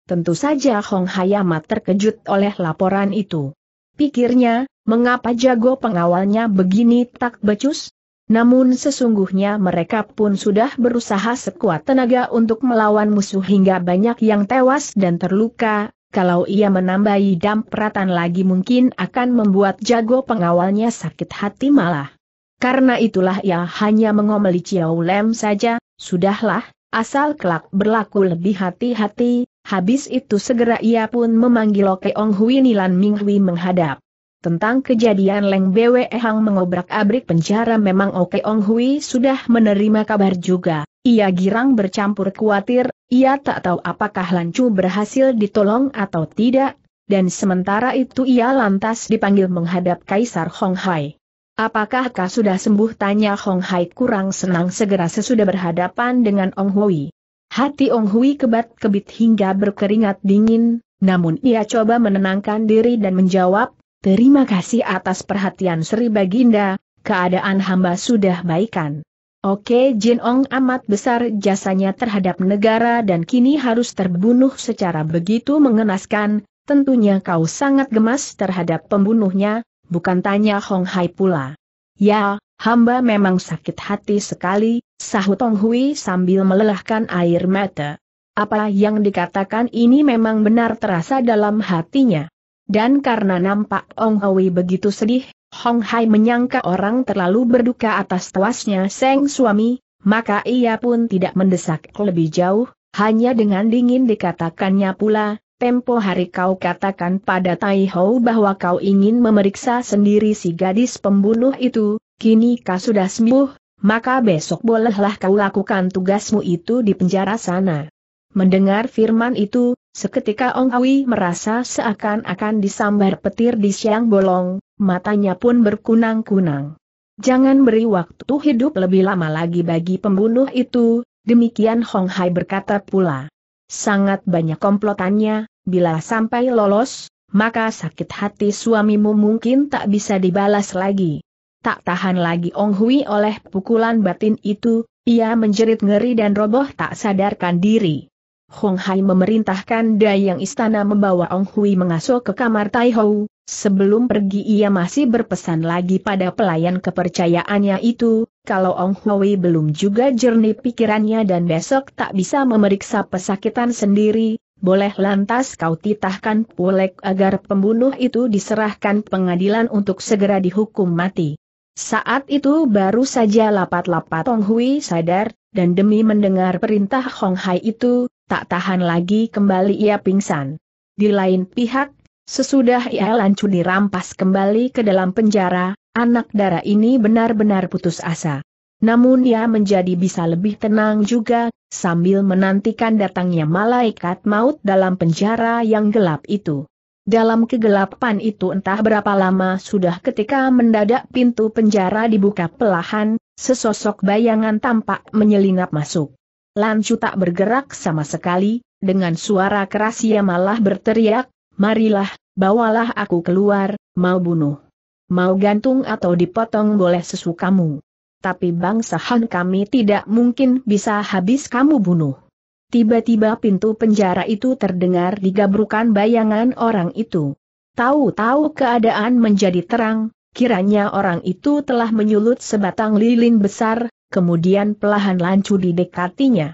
Tentu saja Hong Hayamat terkejut oleh laporan itu. Pikirnya, mengapa jago pengawalnya begini tak becus? Namun sesungguhnya mereka pun sudah berusaha sekuat tenaga untuk melawan musuh hingga banyak yang tewas dan terluka, kalau ia menambahi dampratan lagi mungkin akan membuat jago pengawalnya sakit hati malah. Karena itulah ia hanya mengomeli Ciao Lem saja, sudahlah, asal kelak berlaku lebih hati-hati, Habis itu segera ia pun memanggil Ong Hui Nilan Ming Hui menghadap. Tentang kejadian Leng Bwe Hang mengobrak-abrik penjara memang Ong Hui sudah menerima kabar juga. Ia girang bercampur khawatir, ia tak tahu apakah Lancu berhasil ditolong atau tidak, dan sementara itu ia lantas dipanggil menghadap Kaisar Hong Hai. Apakah kau sudah sembuh? Tanya Hong Hai kurang senang segera sesudah berhadapan dengan Ong Hui. Hati Ong Hui kebat-kebit hingga berkeringat dingin, namun ia coba menenangkan diri dan menjawab, Terima kasih atas perhatian Sri Baginda, keadaan hamba sudah baikan. Oke Jin Ong amat besar jasanya terhadap negara dan kini harus terbunuh secara begitu mengenaskan, tentunya kau sangat gemas terhadap pembunuhnya, bukan tanya Hong Hai pula. Ya, Hamba memang sakit hati sekali, sahut Tong Hui sambil melelahkan air mata. Apa yang dikatakan ini memang benar terasa dalam hatinya. Dan karena nampak Ong Hui begitu sedih, Hong Hai menyangka orang terlalu berduka atas tewasnya Seng suami, maka ia pun tidak mendesak lebih jauh, hanya dengan dingin dikatakannya pula, tempo hari kau katakan pada Tai Ho bahwa kau ingin memeriksa sendiri si gadis pembunuh itu, Kini kau sudah sembuh, maka besok bolehlah kau lakukan tugasmu itu di penjara sana. Mendengar firman itu, seketika Ong Awi merasa seakan-akan disambar petir di siang bolong, matanya pun berkunang-kunang. Jangan beri waktu hidup lebih lama lagi bagi pembunuh itu, demikian Hong Hai berkata pula. Sangat banyak komplotannya, bila sampai lolos, maka sakit hati suamimu mungkin tak bisa dibalas lagi. Tak tahan lagi Ong Hui oleh pukulan batin itu, ia menjerit ngeri dan roboh tak sadarkan diri. Hong Hai memerintahkan Dayang istana membawa Ong Hui mengasuh ke kamar Tai Hou, sebelum pergi ia masih berpesan lagi pada pelayan kepercayaannya itu, kalau Ong Hui belum juga jernih pikirannya dan besok tak bisa memeriksa pesakitan sendiri, boleh lantas kau titahkan Pulek agar pembunuh itu diserahkan pengadilan untuk segera dihukum mati. Saat itu baru saja lapat-lapat Tong Hui sadar, dan demi mendengar perintah Hong Hai itu, tak tahan lagi kembali ia pingsan. Di lain pihak, sesudah ia lancur dirampas kembali ke dalam penjara, anak darah ini benar-benar putus asa. Namun ia menjadi bisa lebih tenang juga, sambil menantikan datangnya malaikat maut dalam penjara yang gelap itu. Dalam kegelapan itu entah berapa lama sudah ketika mendadak pintu penjara dibuka pelahan, sesosok bayangan tampak menyelinap masuk. Lancu tak bergerak sama sekali, dengan suara keras ia malah berteriak, marilah, bawalah aku keluar, mau bunuh. Mau gantung atau dipotong boleh sesukamu. Tapi bangsa Han kami tidak mungkin bisa habis kamu bunuh. Tiba-tiba pintu penjara itu terdengar digabrukan bayangan orang itu. Tahu-tahu keadaan menjadi terang, kiranya orang itu telah menyulut sebatang lilin besar, kemudian pelahan lancu dekatinya.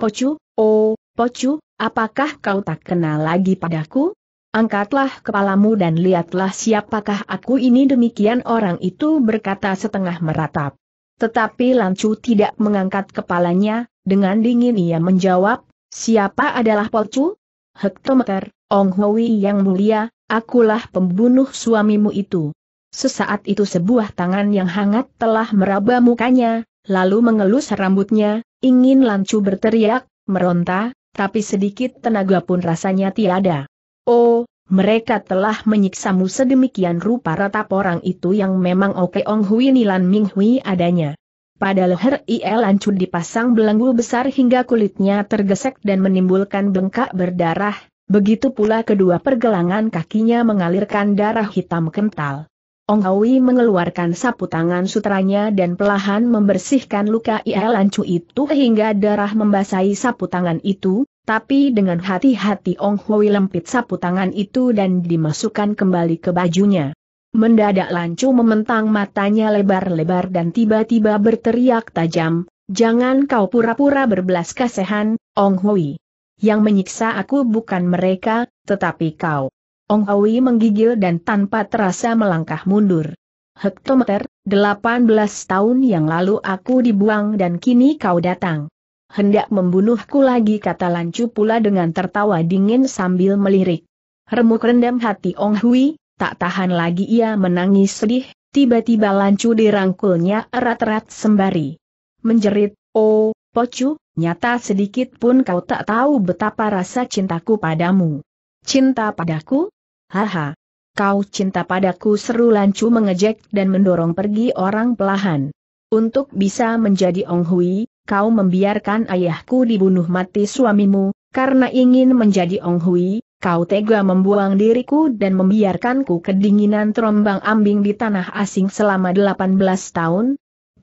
Pocu, oh, Pocu, apakah kau tak kenal lagi padaku? Angkatlah kepalamu dan lihatlah siapakah aku ini demikian orang itu berkata setengah meratap. Tetapi Lancu tidak mengangkat kepalanya, dengan dingin ia menjawab, siapa adalah Polcu? Hektometer, Ong Hui yang mulia, akulah pembunuh suamimu itu. Sesaat itu sebuah tangan yang hangat telah meraba mukanya, lalu mengelus rambutnya, ingin Lancu berteriak, meronta, tapi sedikit tenaga pun rasanya tiada. Oh, mereka telah menyiksamu sedemikian rupa rata porang itu yang memang Oke Ong Hui Nilan Ming Hui adanya. Pada leher ia lancut dipasang belenggu besar hingga kulitnya tergesek dan menimbulkan bengkak berdarah, begitu pula kedua pergelangan kakinya mengalirkan darah hitam kental. Ong Hawi mengeluarkan sapu tangan sutranya dan pelahan membersihkan luka Ia Lancu itu hingga darah membasahi sapu tangan itu, tapi dengan hati-hati Ong Hawi lempit sapu tangan itu dan dimasukkan kembali ke bajunya. Mendadak Lancu mementang matanya lebar-lebar dan tiba-tiba berteriak tajam, Jangan kau pura-pura berbelas kasihan, Ong Hui. Yang menyiksa aku bukan mereka, tetapi kau. Ong Awi menggigil dan tanpa terasa melangkah mundur. Hektometer, 18 tahun yang lalu aku dibuang dan kini kau datang. Hendak membunuhku lagi kata Lancu pula dengan tertawa dingin sambil melirik. Remuk rendam hati Ong Hui, tak tahan lagi ia menangis sedih, tiba-tiba Lancu dirangkulnya erat-erat sembari. Menjerit, oh, pocu, nyata sedikit pun kau tak tahu betapa rasa cintaku padamu. Cinta padaku? Haha. Kau cinta padaku seru Lancu mengejek dan mendorong pergi orang pelahan. Untuk bisa menjadi Ong Hui, kau membiarkan ayahku dibunuh mati suamimu, karena ingin menjadi Ong Hui, kau tega membuang diriku dan membiarkanku kedinginan terombang ambing di tanah asing selama 18 tahun?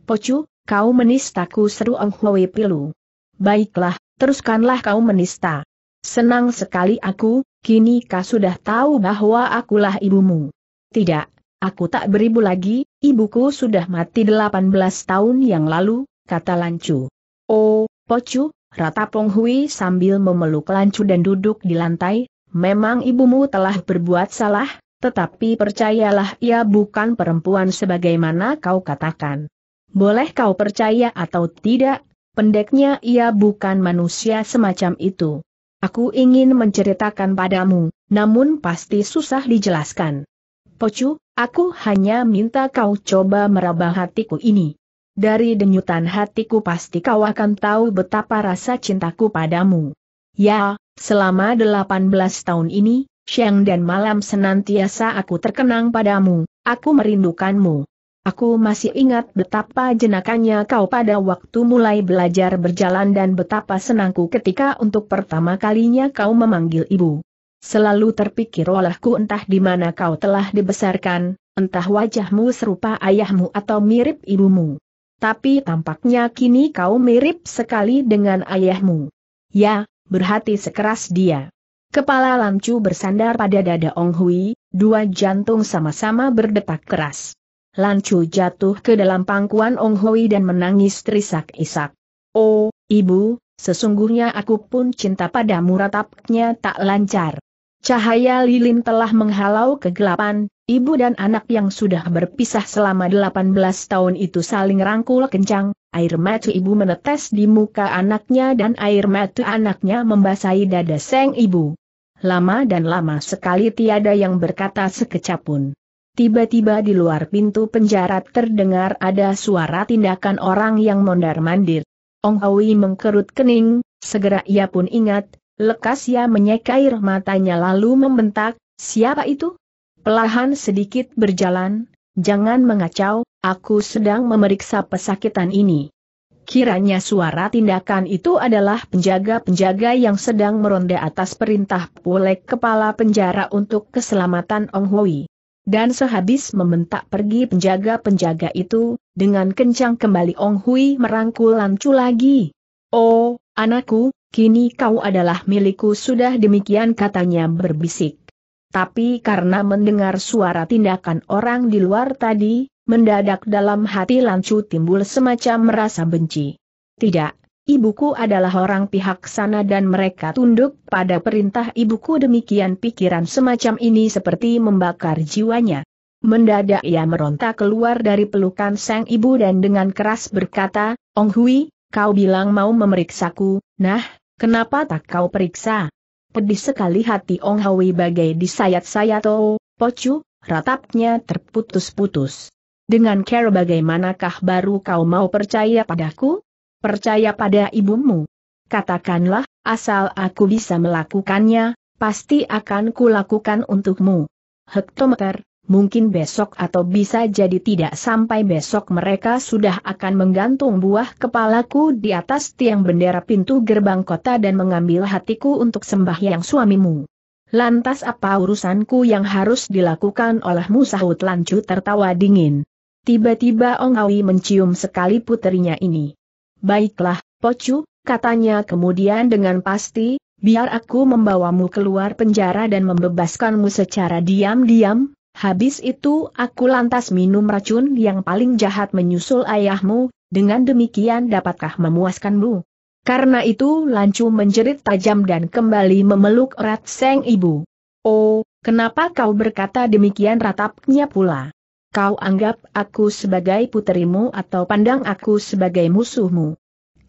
Pocu, kau menistaku seru Ong Hui pilu. Baiklah, teruskanlah kau menista. Senang sekali aku, kini kau sudah tahu bahwa akulah ibumu. Tidak, aku tak beribu lagi, ibuku sudah mati 18 tahun yang lalu, kata Lancu. Oh, Pocu, Rata Ponghui sambil memeluk Lancu dan duduk di lantai, memang ibumu telah berbuat salah, tetapi percayalah ia bukan perempuan sebagaimana kau katakan. Boleh kau percaya atau tidak, pendeknya ia bukan manusia semacam itu. Aku ingin menceritakan padamu, namun pasti susah dijelaskan. Pocu, aku hanya minta kau coba meraba hatiku ini. Dari denyutan hatiku pasti kau akan tahu betapa rasa cintaku padamu. Ya, selama 18 tahun ini, siang dan malam senantiasa aku terkenang padamu, aku merindukanmu. Aku masih ingat betapa jenakannya kau pada waktu mulai belajar berjalan dan betapa senangku ketika untuk pertama kalinya kau memanggil ibu. Selalu terpikir olehku entah di mana kau telah dibesarkan, entah wajahmu serupa ayahmu atau mirip ibumu. Tapi tampaknya kini kau mirip sekali dengan ayahmu. Ya, berhati sekeras dia. Kepala lancu bersandar pada dada Ong Hui, dua jantung sama-sama berdetak keras. Lancu jatuh ke dalam pangkuan Ong Hoi dan menangis terisak-isak. Oh, ibu, sesungguhnya aku pun cinta padamu ratapnya tak lancar. Cahaya lilin telah menghalau kegelapan, ibu dan anak yang sudah berpisah selama 18 tahun itu saling rangkul kencang, air mata ibu menetes di muka anaknya dan air mata anaknya membasahi dada seng ibu. Lama dan lama sekali tiada yang berkata sekecap pun. Tiba-tiba di luar pintu penjara terdengar ada suara tindakan orang yang mondar-mandir. Ong Hawi mengkerut kening, segera ia pun ingat, lekas ia menyekair matanya lalu membentak, siapa itu? Pelahan sedikit berjalan, jangan mengacau, aku sedang memeriksa pesakitan ini. Kiranya suara tindakan itu adalah penjaga-penjaga yang sedang meronda atas perintah pulek kepala penjara untuk keselamatan Ong Hui. Dan sehabis meminta pergi penjaga-penjaga itu, dengan kencang kembali Ong Hui merangkul Lancu lagi. Oh, anakku, kini kau adalah milikku sudah demikian katanya berbisik. Tapi karena mendengar suara tindakan orang di luar tadi, mendadak dalam hati Lancu timbul semacam merasa benci. Tidak, Ibuku adalah orang pihak sana dan mereka tunduk pada perintah ibuku demikian pikiran semacam ini seperti membakar jiwanya. Mendadak ia meronta keluar dari pelukan sang ibu dan dengan keras berkata, Ong Hui, kau bilang mau memeriksaku, nah, kenapa tak kau periksa? Pedih sekali hati Ong Hui bagai disayat-sayat oh, pocu, ratapnya terputus-putus. Dengan care bagaimanakah baru kau mau percaya padaku? percaya pada ibumu. Katakanlah, asal aku bisa melakukannya, pasti akan kulakukan untukmu. Hektometer, mungkin besok atau bisa jadi tidak sampai besok mereka sudah akan menggantung buah kepalaku di atas tiang bendera pintu gerbang kota dan mengambil hatiku untuk sembahyang suamimu. Lantas apa urusanku yang harus dilakukan olehmu sahut lancu tertawa dingin. Tiba-tiba Ongawi mencium sekali puterinya ini. Baiklah, Pocu, katanya kemudian dengan pasti, biar aku membawamu keluar penjara dan membebaskanmu secara diam-diam, habis itu aku lantas minum racun yang paling jahat menyusul ayahmu, dengan demikian dapatkah memuaskanmu? Karena itu Lancu menjerit tajam dan kembali memeluk erat Seng Ibu. Oh, kenapa kau berkata demikian ratapnya pula? Kau anggap aku sebagai puterimu atau pandang aku sebagai musuhmu.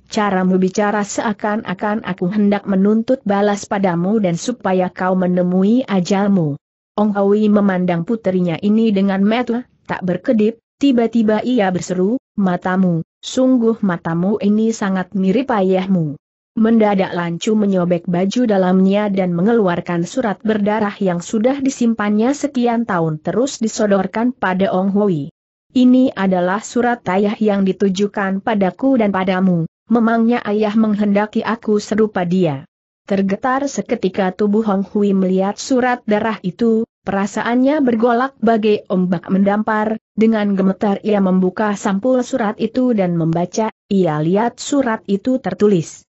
Caramu bicara seakan-akan aku hendak menuntut balas padamu dan supaya kau menemui ajalmu. Ong Hawi memandang puterinya ini dengan metu, tak berkedip, tiba-tiba ia berseru, matamu, sungguh matamu ini sangat mirip ayahmu. Mendadak Lancu menyobek baju dalamnya dan mengeluarkan surat berdarah yang sudah disimpannya sekian tahun terus disodorkan pada Ong Hui. Ini adalah surat ayah yang ditujukan padaku dan padamu, memangnya ayah menghendaki aku serupa dia. Tergetar seketika tubuh Hong Hui melihat surat darah itu, perasaannya bergolak bagai ombak mendampar, dengan gemetar ia membuka sampul surat itu dan membaca, ia lihat surat itu tertulis.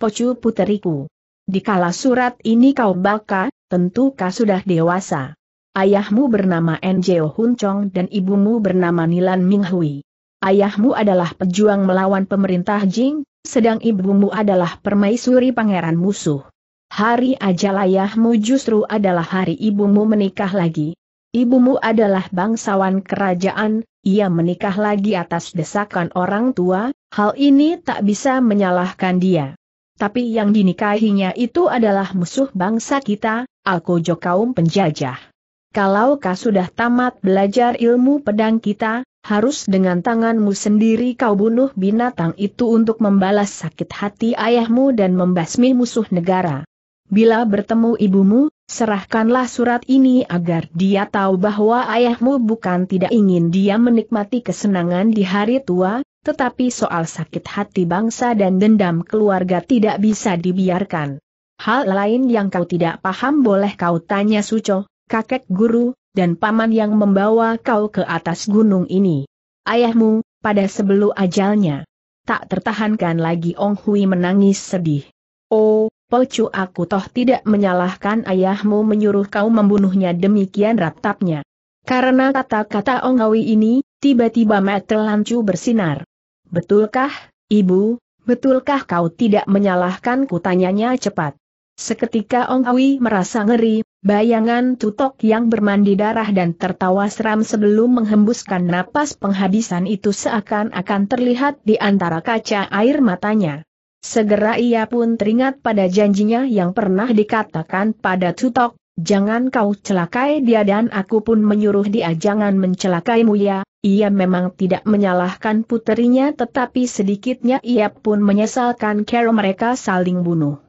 Pocu puteriku. Dikala surat ini kau baca, tentu kau sudah dewasa. Ayahmu bernama Njeo Hun Chong dan ibumu bernama Nilan Ming Hui. Ayahmu adalah pejuang melawan pemerintah Jing, sedang ibumu adalah permaisuri pangeran musuh. Hari ajal ayahmu justru adalah hari ibumu menikah lagi. Ibumu adalah bangsawan kerajaan, ia menikah lagi atas desakan orang tua, hal ini tak bisa menyalahkan dia tapi yang dinikahinya itu adalah musuh bangsa kita, Alkojo kaum penjajah. Kalau kau sudah tamat belajar ilmu pedang kita, harus dengan tanganmu sendiri kau bunuh binatang itu untuk membalas sakit hati ayahmu dan membasmi musuh negara. Bila bertemu ibumu, serahkanlah surat ini agar dia tahu bahwa ayahmu bukan tidak ingin dia menikmati kesenangan di hari tua, tetapi soal sakit hati bangsa dan dendam keluarga tidak bisa dibiarkan. Hal lain yang kau tidak paham boleh kau tanya Suco, kakek guru, dan paman yang membawa kau ke atas gunung ini. Ayahmu, pada sebelum ajalnya. Tak tertahankan lagi Ong Hui menangis sedih. Oh, Pocu aku toh tidak menyalahkan ayahmu menyuruh kau membunuhnya demikian ratapnya. Karena kata-kata Ongawi ini, tiba-tiba mata Lancu bersinar. Betulkah, Ibu, betulkah kau tidak menyalahkan kutanyanya cepat. Seketika Ong Awi merasa ngeri, bayangan tutok yang bermandi darah dan tertawa seram sebelum menghembuskan napas penghabisan itu seakan-akan terlihat di antara kaca air matanya. Segera ia pun teringat pada janjinya yang pernah dikatakan pada Tutok, jangan kau celakai dia dan aku pun menyuruh dia jangan mencelakaimu ya, ia memang tidak menyalahkan puterinya tetapi sedikitnya ia pun menyesalkan cara mereka saling bunuh.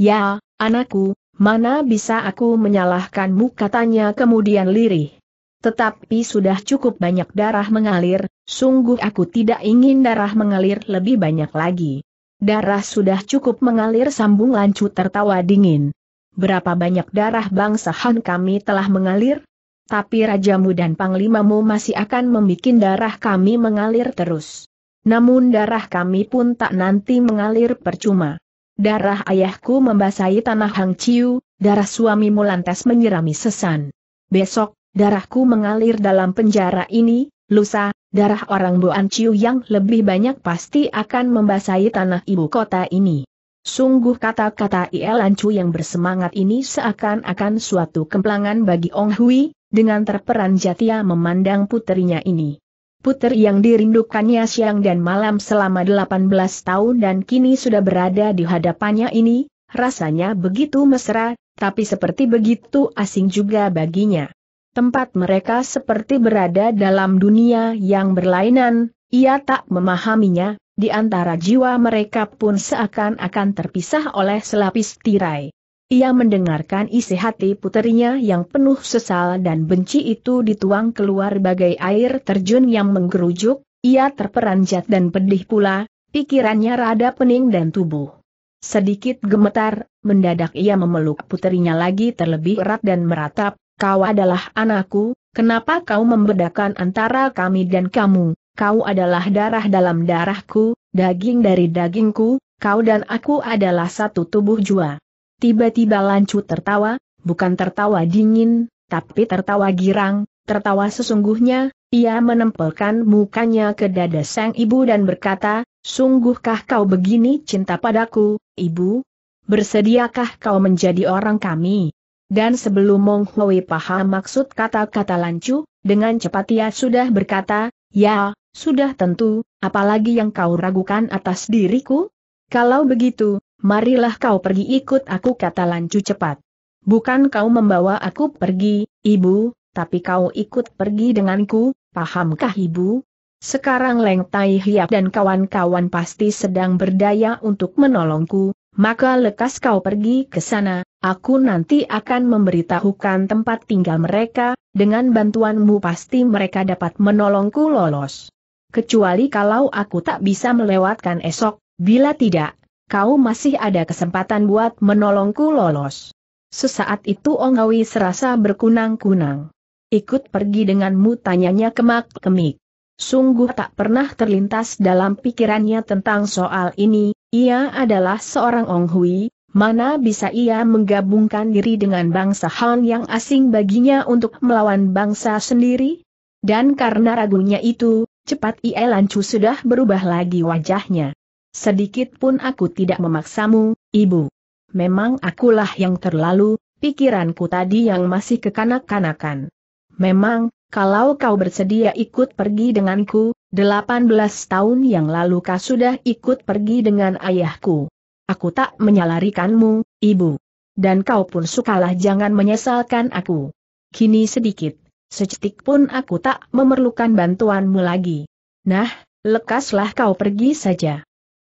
Ya, anakku, mana bisa aku menyalahkanmu katanya kemudian lirih. Tetapi sudah cukup banyak darah mengalir, sungguh aku tidak ingin darah mengalir lebih banyak lagi. Darah sudah cukup mengalir sambung lancu tertawa dingin. Berapa banyak darah bangsa Han kami telah mengalir? Tapi rajamu dan panglimamu masih akan membuat darah kami mengalir terus. Namun darah kami pun tak nanti mengalir percuma. Darah ayahku membasahi tanah Hang Chiu, darah suamimu lantas menyirami sesan. Besok, darahku mengalir dalam penjara ini, lusa, darah orang Boan Chiu yang lebih banyak pasti akan membasahi tanah ibu kota ini. Sungguh kata-kata Ielan Chu yang bersemangat ini seakan-akan suatu kemplangan bagi Ong Hui, dengan terperanjat ia memandang putrinya ini. putri yang dirindukannya siang dan malam selama 18 tahun dan kini sudah berada di hadapannya ini, rasanya begitu mesra, tapi seperti begitu asing juga baginya. Tempat mereka seperti berada dalam dunia yang berlainan, ia tak memahaminya, di antara jiwa mereka pun seakan-akan terpisah oleh selapis tirai. Ia mendengarkan isi hati puterinya yang penuh sesal dan benci itu dituang keluar bagai air terjun yang menggerujuk, ia terperanjat dan pedih pula, pikirannya rada pening dan tubuh. Sedikit gemetar, mendadak ia memeluk puterinya lagi terlebih erat dan meratap, kau adalah anakku, kenapa kau membedakan antara kami dan kamu, kau adalah darah dalam darahku, daging dari dagingku, kau dan aku adalah satu tubuh jua. Tiba-tiba Lancu tertawa, bukan tertawa dingin, tapi tertawa girang, tertawa sesungguhnya, ia menempelkan mukanya ke dada sang ibu dan berkata, Sungguhkah kau begini cinta padaku, ibu? Bersediakah kau menjadi orang kami? Dan sebelum Mong Hui paham maksud kata-kata lancu, dengan cepat ia sudah berkata, Ya, sudah tentu, apalagi yang kau ragukan atas diriku? Kalau begitu, marilah kau pergi ikut aku kata Lancu cepat. Bukan kau membawa aku pergi, ibu, tapi kau ikut pergi denganku, pahamkah ibu? Sekarang Leng Tai Hiap dan kawan-kawan pasti sedang berdaya untuk menolongku, maka lekas kau pergi ke sana, aku nanti akan memberitahukan tempat tinggal mereka, dengan bantuanmu pasti mereka dapat menolongku lolos. Kecuali kalau aku tak bisa melewatkan esok, bila tidak, kau masih ada kesempatan buat menolongku lolos. Sesaat itu Ongawi serasa berkunang-kunang. Ikut pergi denganmu tanyanya kemak-kemik. Sungguh tak pernah terlintas dalam pikirannya tentang soal ini, ia adalah seorang Ong Hui, mana bisa ia menggabungkan diri dengan bangsa Han yang asing baginya untuk melawan bangsa sendiri? Dan karena ragunya itu, cepat ia lancu sudah berubah lagi wajahnya. Sedikit pun aku tidak memaksamu, ibu. Memang akulah yang terlalu, pikiranku tadi yang masih kekanak-kanakan. Memang, kalau kau bersedia ikut pergi denganku, 18 tahun yang lalu kau sudah ikut pergi dengan ayahku. Aku tak menyalarikanmu, ibu. Dan kau pun sukalah jangan menyesalkan aku. Kini sedikit, secetik pun aku tak memerlukan bantuanmu lagi. Nah, lekaslah kau pergi saja.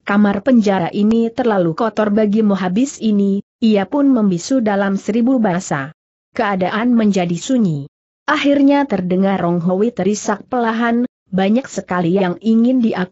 Kamar penjara ini terlalu kotor bagi Mohabis ini, ia pun membisu dalam seribu bahasa. Keadaan menjadi sunyi. Akhirnya terdengar Rong Hui terisak pelahan, banyak sekali yang ingin dia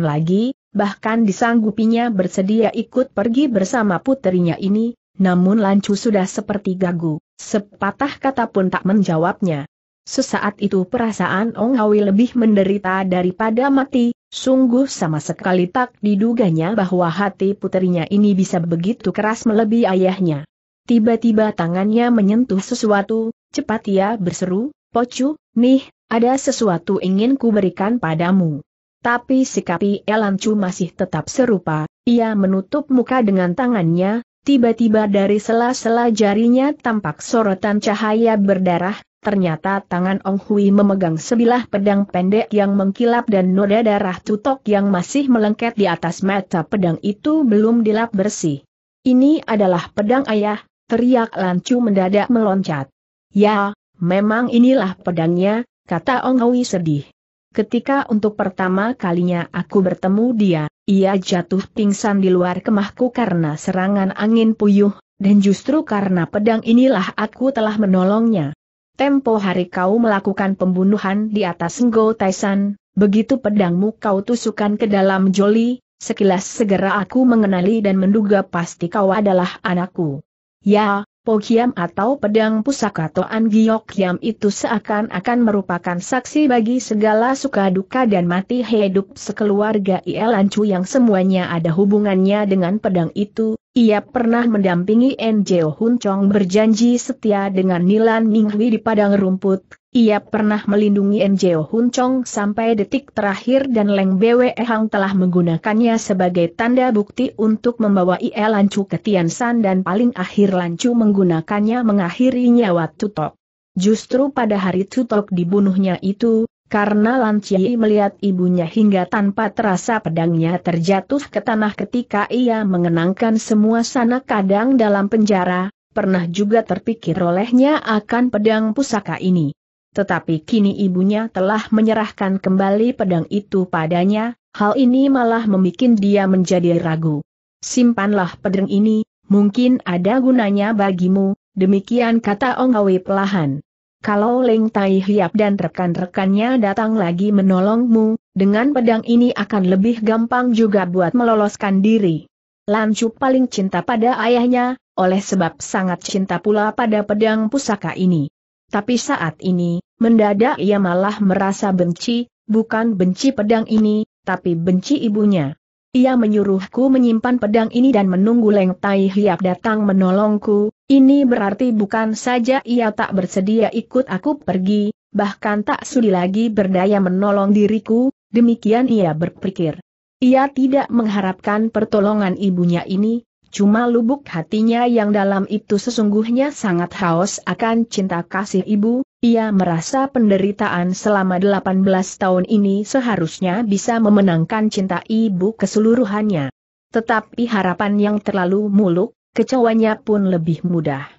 lagi, bahkan disanggupinya bersedia ikut pergi bersama puterinya ini, namun Lancu sudah seperti gagu, sepatah kata pun tak menjawabnya. Sesaat itu perasaan Ong Awi lebih menderita daripada mati, sungguh sama sekali tak diduganya bahwa hati putrinya ini bisa begitu keras melebihi ayahnya. Tiba-tiba tangannya menyentuh sesuatu, cepat ia berseru, Pocu, nih, ada sesuatu ingin kuberikan padamu. Tapi sikapi Elan Elancu masih tetap serupa, ia menutup muka dengan tangannya, tiba-tiba dari sela-sela jarinya tampak sorotan cahaya berdarah, ternyata tangan Ong Hui memegang sebilah pedang pendek yang mengkilap dan noda darah tutok yang masih melengket di atas mata pedang itu belum dilap bersih. Ini adalah pedang ayah, teriak Lancu mendadak meloncat. Ya, memang inilah pedangnya, kata Ong Hui sedih. Ketika untuk pertama kalinya aku bertemu dia, ia jatuh pingsan di luar kemahku karena serangan angin puyuh, dan justru karena pedang inilah aku telah menolongnya. Tempo hari kau melakukan pembunuhan di atas Ngo Taisan, begitu pedangmu kau tusukan ke dalam joli, sekilas segera aku mengenali dan menduga pasti kau adalah anakku. Ya, Pokiam atau pedang pusaka Toan Giok Kiam itu seakan-akan merupakan saksi bagi segala suka duka dan mati hidup sekeluarga Ielancu yang semuanya ada hubungannya dengan pedang itu. Ia pernah mendampingi NJO Hun Chong berjanji setia dengan Nilan Hui di padang rumput, ia pernah melindungi NJO Hun Chong sampai detik terakhir dan Leng Bwe Hang telah menggunakannya sebagai tanda bukti untuk membawa IE Lancu ke Tiansan dan paling akhir Lancu menggunakannya mengakhiri nyawa Tutok. Justru pada hari Tutok dibunuhnya itu, karena Lan Chiyi melihat ibunya hingga tanpa terasa pedangnya terjatuh ke tanah ketika ia mengenangkan semua sanak kadang dalam penjara, pernah juga terpikir olehnya akan pedang pusaka ini tetapi kini ibunya telah menyerahkan kembali pedang itu padanya, hal ini malah membuat dia menjadi ragu. Simpanlah pedang ini, mungkin ada gunanya bagimu, demikian kata Ong Ongawi pelahan. Kalau Leng Tai Hiap dan rekan-rekannya datang lagi menolongmu, dengan pedang ini akan lebih gampang juga buat meloloskan diri. Lancu paling cinta pada ayahnya, oleh sebab sangat cinta pula pada pedang pusaka ini. Tapi saat ini, mendadak ia malah merasa benci, bukan benci pedang ini, tapi benci ibunya. Ia menyuruhku menyimpan pedang ini dan menunggu Leng Tai Hiap datang menolongku, ini berarti bukan saja ia tak bersedia ikut aku pergi, bahkan tak sudi lagi berdaya menolong diriku, demikian ia berpikir. Ia tidak mengharapkan pertolongan ibunya ini, Cuma lubuk hatinya yang dalam itu sesungguhnya sangat haus akan cinta kasih ibu, ia merasa penderitaan selama 18 tahun ini seharusnya bisa memenangkan cinta ibu keseluruhannya. Tetapi harapan yang terlalu muluk, kecewanya pun lebih mudah.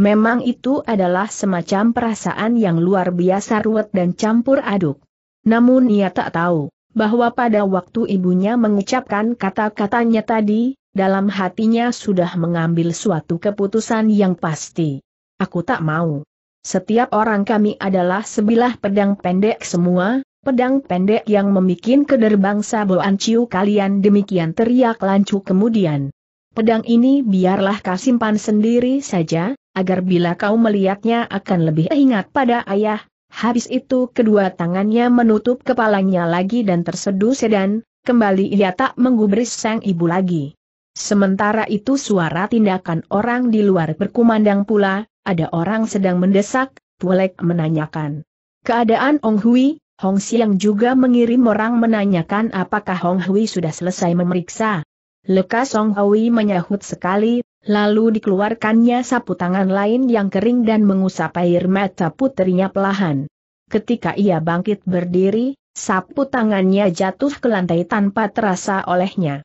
Memang itu adalah semacam perasaan yang luar biasa ruwet dan campur aduk. Namun ia tak tahu, bahwa pada waktu ibunya mengucapkan kata-katanya tadi, dalam hatinya sudah mengambil suatu keputusan yang pasti. Aku tak mau. Setiap orang kami adalah sebilah pedang pendek semua, pedang pendek yang memikin keder bangsa Boan Ciu kalian demikian teriak lancu kemudian. Pedang ini biarlah kau simpan sendiri saja, agar bila kau melihatnya akan lebih ingat pada ayah. Habis itu kedua tangannya menutup kepalanya lagi dan terseduh sedan, kembali ia tak menggubris sang ibu lagi. Sementara itu suara tindakan orang di luar berkumandang pula, ada orang sedang mendesak, Tulek menanyakan. Keadaan Ong Hui, Hong Siang juga mengirim orang menanyakan apakah Hong Hui sudah selesai memeriksa. Lekas Ong Hui menyahut sekali, lalu dikeluarkannya sapu tangan lain yang kering dan mengusap air mata putrinya pelahan. Ketika ia bangkit berdiri, sapu tangannya jatuh ke lantai tanpa terasa olehnya.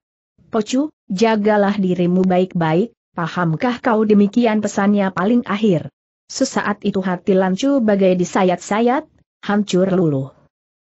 Pocu, Jagalah dirimu baik-baik, pahamkah kau demikian pesannya paling akhir. Sesaat itu hati Lancu bagai disayat-sayat, hancur luluh.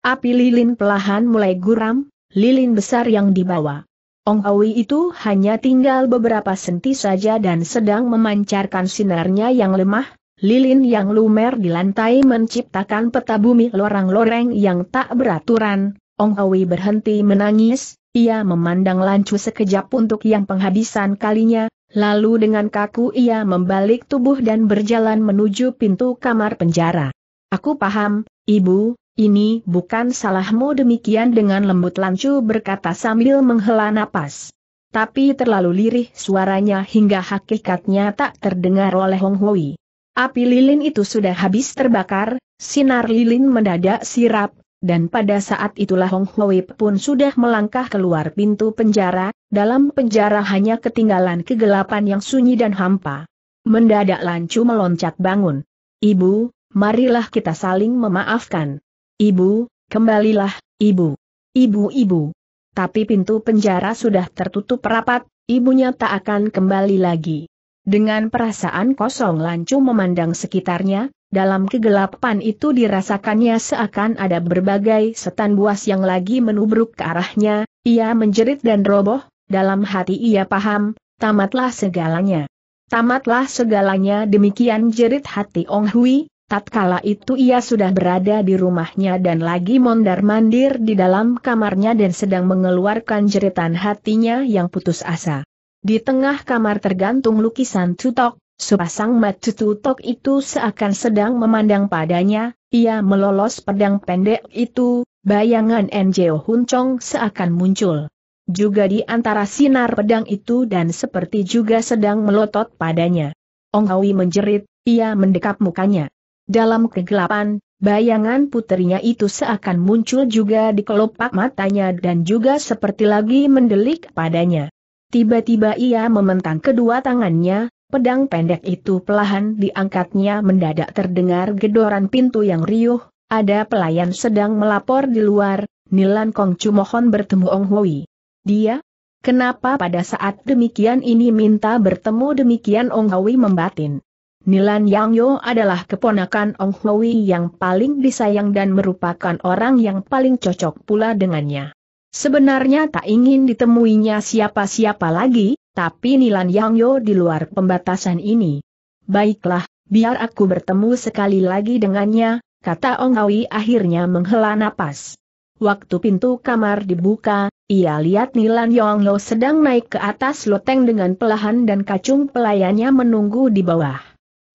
Api lilin pelahan mulai guram, lilin besar yang dibawa. Ong Awi itu hanya tinggal beberapa senti saja dan sedang memancarkan sinarnya yang lemah, lilin yang lumer di lantai menciptakan peta bumi lorang-loreng yang tak beraturan. Ong Awi berhenti menangis, ia memandang Lancu sekejap untuk yang penghabisan kalinya, lalu dengan kaku ia membalik tubuh dan berjalan menuju pintu kamar penjara. Aku paham, Ibu, ini bukan salahmu demikian dengan lembut Lancu berkata sambil menghela napas. Tapi terlalu lirih suaranya hingga hakikatnya tak terdengar oleh Hong Hui. Api lilin itu sudah habis terbakar, sinar lilin mendadak sirap, dan pada saat itulah Hong Hui pun sudah melangkah keluar pintu penjara, dalam penjara hanya ketinggalan kegelapan yang sunyi dan hampa. Mendadak Lancu meloncat bangun. Ibu, marilah kita saling memaafkan. Ibu, kembalilah, ibu. Ibu-ibu. Tapi pintu penjara sudah tertutup rapat, ibunya tak akan kembali lagi. Dengan perasaan kosong Lancu memandang sekitarnya, dalam kegelapan itu dirasakannya seakan ada berbagai setan buas yang lagi menubruk ke arahnya, ia menjerit dan roboh, dalam hati ia paham, tamatlah segalanya. Tamatlah segalanya demikian jerit hati Ong Hui, tatkala itu ia sudah berada di rumahnya dan lagi mondar-mandir di dalam kamarnya dan sedang mengeluarkan jeritan hatinya yang putus asa. Di tengah kamar tergantung lukisan tutok, Sepasang mata tutok itu seakan sedang memandang padanya, ia melolos pedang pendek itu, bayangan Njo Hun Chong seakan muncul. Juga di antara sinar pedang itu dan seperti juga sedang melotot padanya. Ong Hawi menjerit, ia mendekap mukanya. Dalam kegelapan, bayangan putrinya itu seakan muncul juga di kelopak matanya dan juga seperti lagi mendelik padanya. Tiba-tiba ia mementang kedua tangannya, Pedang pendek itu pelahan diangkatnya mendadak terdengar gedoran pintu yang riuh, ada pelayan sedang melapor di luar, Nilan Kong mohon bertemu Ong Hui. Dia? Kenapa pada saat demikian ini minta bertemu demikian Ong Hui membatin? Nilan Yang Yo adalah keponakan Ong Hui yang paling disayang dan merupakan orang yang paling cocok pula dengannya. Sebenarnya tak ingin ditemuinya siapa-siapa lagi, tapi Nilan Yo di luar pembatasan ini. Baiklah, biar aku bertemu sekali lagi dengannya, kata Ongawi akhirnya menghela napas. Waktu pintu kamar dibuka, ia lihat Nilan Lo sedang naik ke atas loteng dengan pelahan dan kacung pelayannya menunggu di bawah.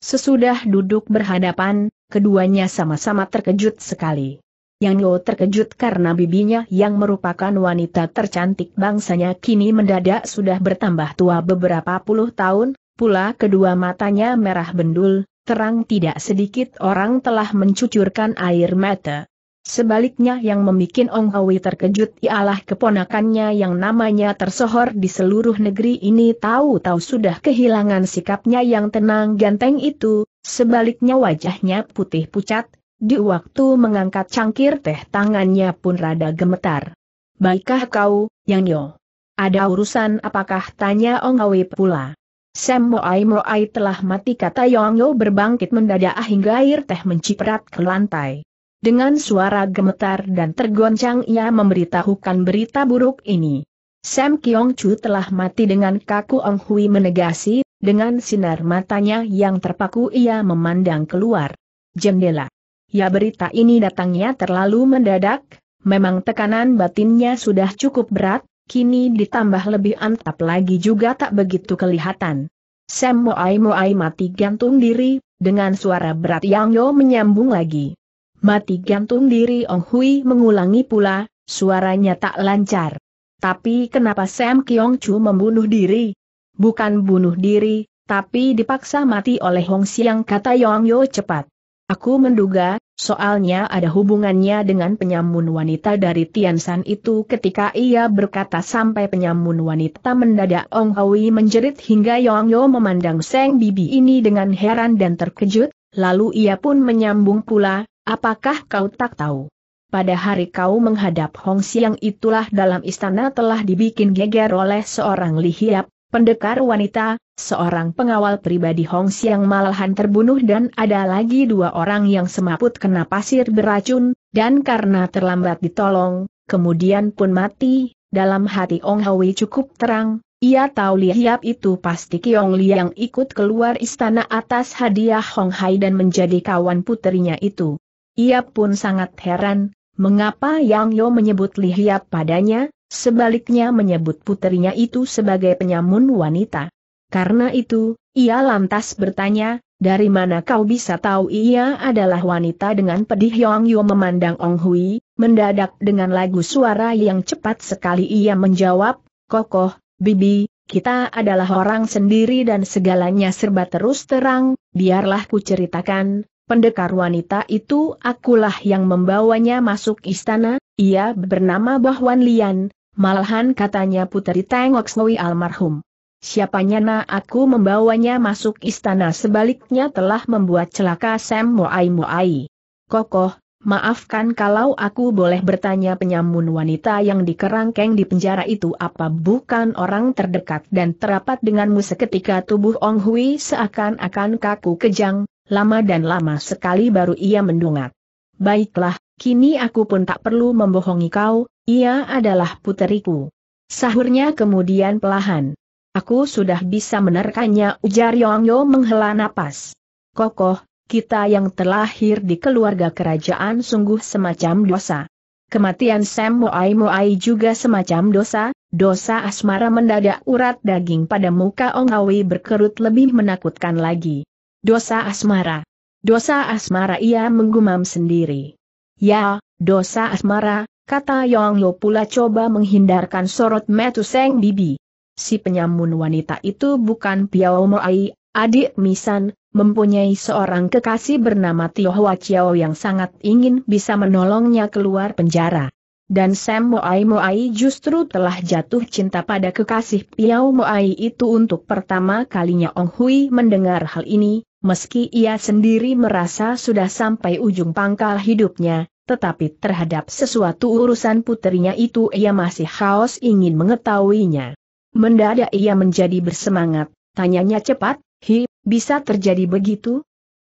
Sesudah duduk berhadapan, keduanya sama-sama terkejut sekali. Yang Lo terkejut karena bibinya yang merupakan wanita tercantik bangsanya kini mendadak sudah bertambah tua beberapa puluh tahun, pula kedua matanya merah bendul, terang tidak sedikit orang telah mencucurkan air mata. Sebaliknya yang membuat Ong Hawi terkejut ialah keponakannya yang namanya tersohor di seluruh negeri ini tahu-tahu sudah kehilangan sikapnya yang tenang ganteng itu, sebaliknya wajahnya putih pucat, di waktu mengangkat cangkir teh tangannya pun rada gemetar. Baikah kau, Yang Yo? Ada urusan apakah tanya Ong Awi pula. Sam Moai Moai telah mati kata Yang Yo berbangkit mendadak hingga air teh menciprat ke lantai. Dengan suara gemetar dan tergoncang ia memberitahukan berita buruk ini. Sam Kiong Chu telah mati dengan kaku Ong Hui menegasi, dengan sinar matanya yang terpaku ia memandang keluar. Jendela ya berita ini datangnya terlalu mendadak, memang tekanan batinnya sudah cukup berat, kini ditambah lebih antap lagi juga tak begitu kelihatan. Sam Moai Moai mati gantung diri, dengan suara berat Yang Yo menyambung lagi. Mati gantung diri Ong Hui mengulangi pula, suaranya tak lancar. Tapi kenapa Sam Kiong Chu membunuh diri? Bukan bunuh diri, tapi dipaksa mati oleh Hong Siang kata Yong Yo cepat. Aku menduga, soalnya ada hubungannya dengan penyamun wanita dari Tiansan itu ketika ia berkata sampai penyamun wanita mendadak Ong Hui menjerit hingga Yong Yo memandang Seng Bibi ini dengan heran dan terkejut, lalu ia pun menyambung pula, apakah kau tak tahu? Pada hari kau menghadap Hong Siang itulah dalam istana telah dibikin geger oleh seorang lihiap, pendekar wanita, seorang pengawal pribadi Hong Siang malahan terbunuh dan ada lagi dua orang yang semaput kena pasir beracun, dan karena terlambat ditolong, kemudian pun mati, dalam hati Ong Hwi cukup terang, ia tahu lihat itu pasti Kiong Liang ikut keluar istana atas hadiah Hong Hai dan menjadi kawan putrinya itu. Ia pun sangat heran, mengapa Yang Yo menyebut lihat padanya, sebaliknya menyebut putrinya itu sebagai penyamun wanita. Karena itu, ia lantas bertanya, dari mana kau bisa tahu ia adalah wanita dengan pedih Yong Yo memandang Ong Hui, mendadak dengan lagu suara yang cepat sekali ia menjawab, Kokoh, Bibi, kita adalah orang sendiri dan segalanya serba terus terang, biarlah ku ceritakan, pendekar wanita itu akulah yang membawanya masuk istana, ia bernama Bahwan Lian, Malahan katanya puteri tengok Snowy almarhum. Siapanya na aku membawanya masuk istana sebaliknya telah membuat celaka Sam Moai Moai. Kokoh, maafkan kalau aku boleh bertanya penyamun wanita yang dikerangkeng di penjara itu apa bukan orang terdekat dan terapat denganmu seketika tubuh Ong Hui seakan-akan kaku kejang, lama dan lama sekali baru ia mendungat. Baiklah, Kini aku pun tak perlu membohongi kau, ia adalah puteriku. Sahurnya kemudian pelahan. Aku sudah bisa menerkannya ujar Yongyo menghela napas. Kokoh, kita yang terlahir di keluarga kerajaan sungguh semacam dosa. Kematian Sam Moai Moai juga semacam dosa, dosa asmara mendadak urat daging pada muka Ong Ongawi berkerut lebih menakutkan lagi. Dosa asmara. Dosa asmara ia menggumam sendiri. Ya, dosa asmara, kata Yong Lo pula coba menghindarkan sorot Metuseng Bibi. Si penyamun wanita itu bukan Piao Moai, adik Misan, mempunyai seorang kekasih bernama Tio Hwa Chiao yang sangat ingin bisa menolongnya keluar penjara. Dan Sam Moai Moai justru telah jatuh cinta pada kekasih Piao Moai itu untuk pertama kalinya Ong Hui mendengar hal ini, Meski ia sendiri merasa sudah sampai ujung pangkal hidupnya, tetapi terhadap sesuatu urusan putrinya itu ia masih haus ingin mengetahuinya. Mendadak ia menjadi bersemangat, tanyanya cepat, Hi, bisa terjadi begitu?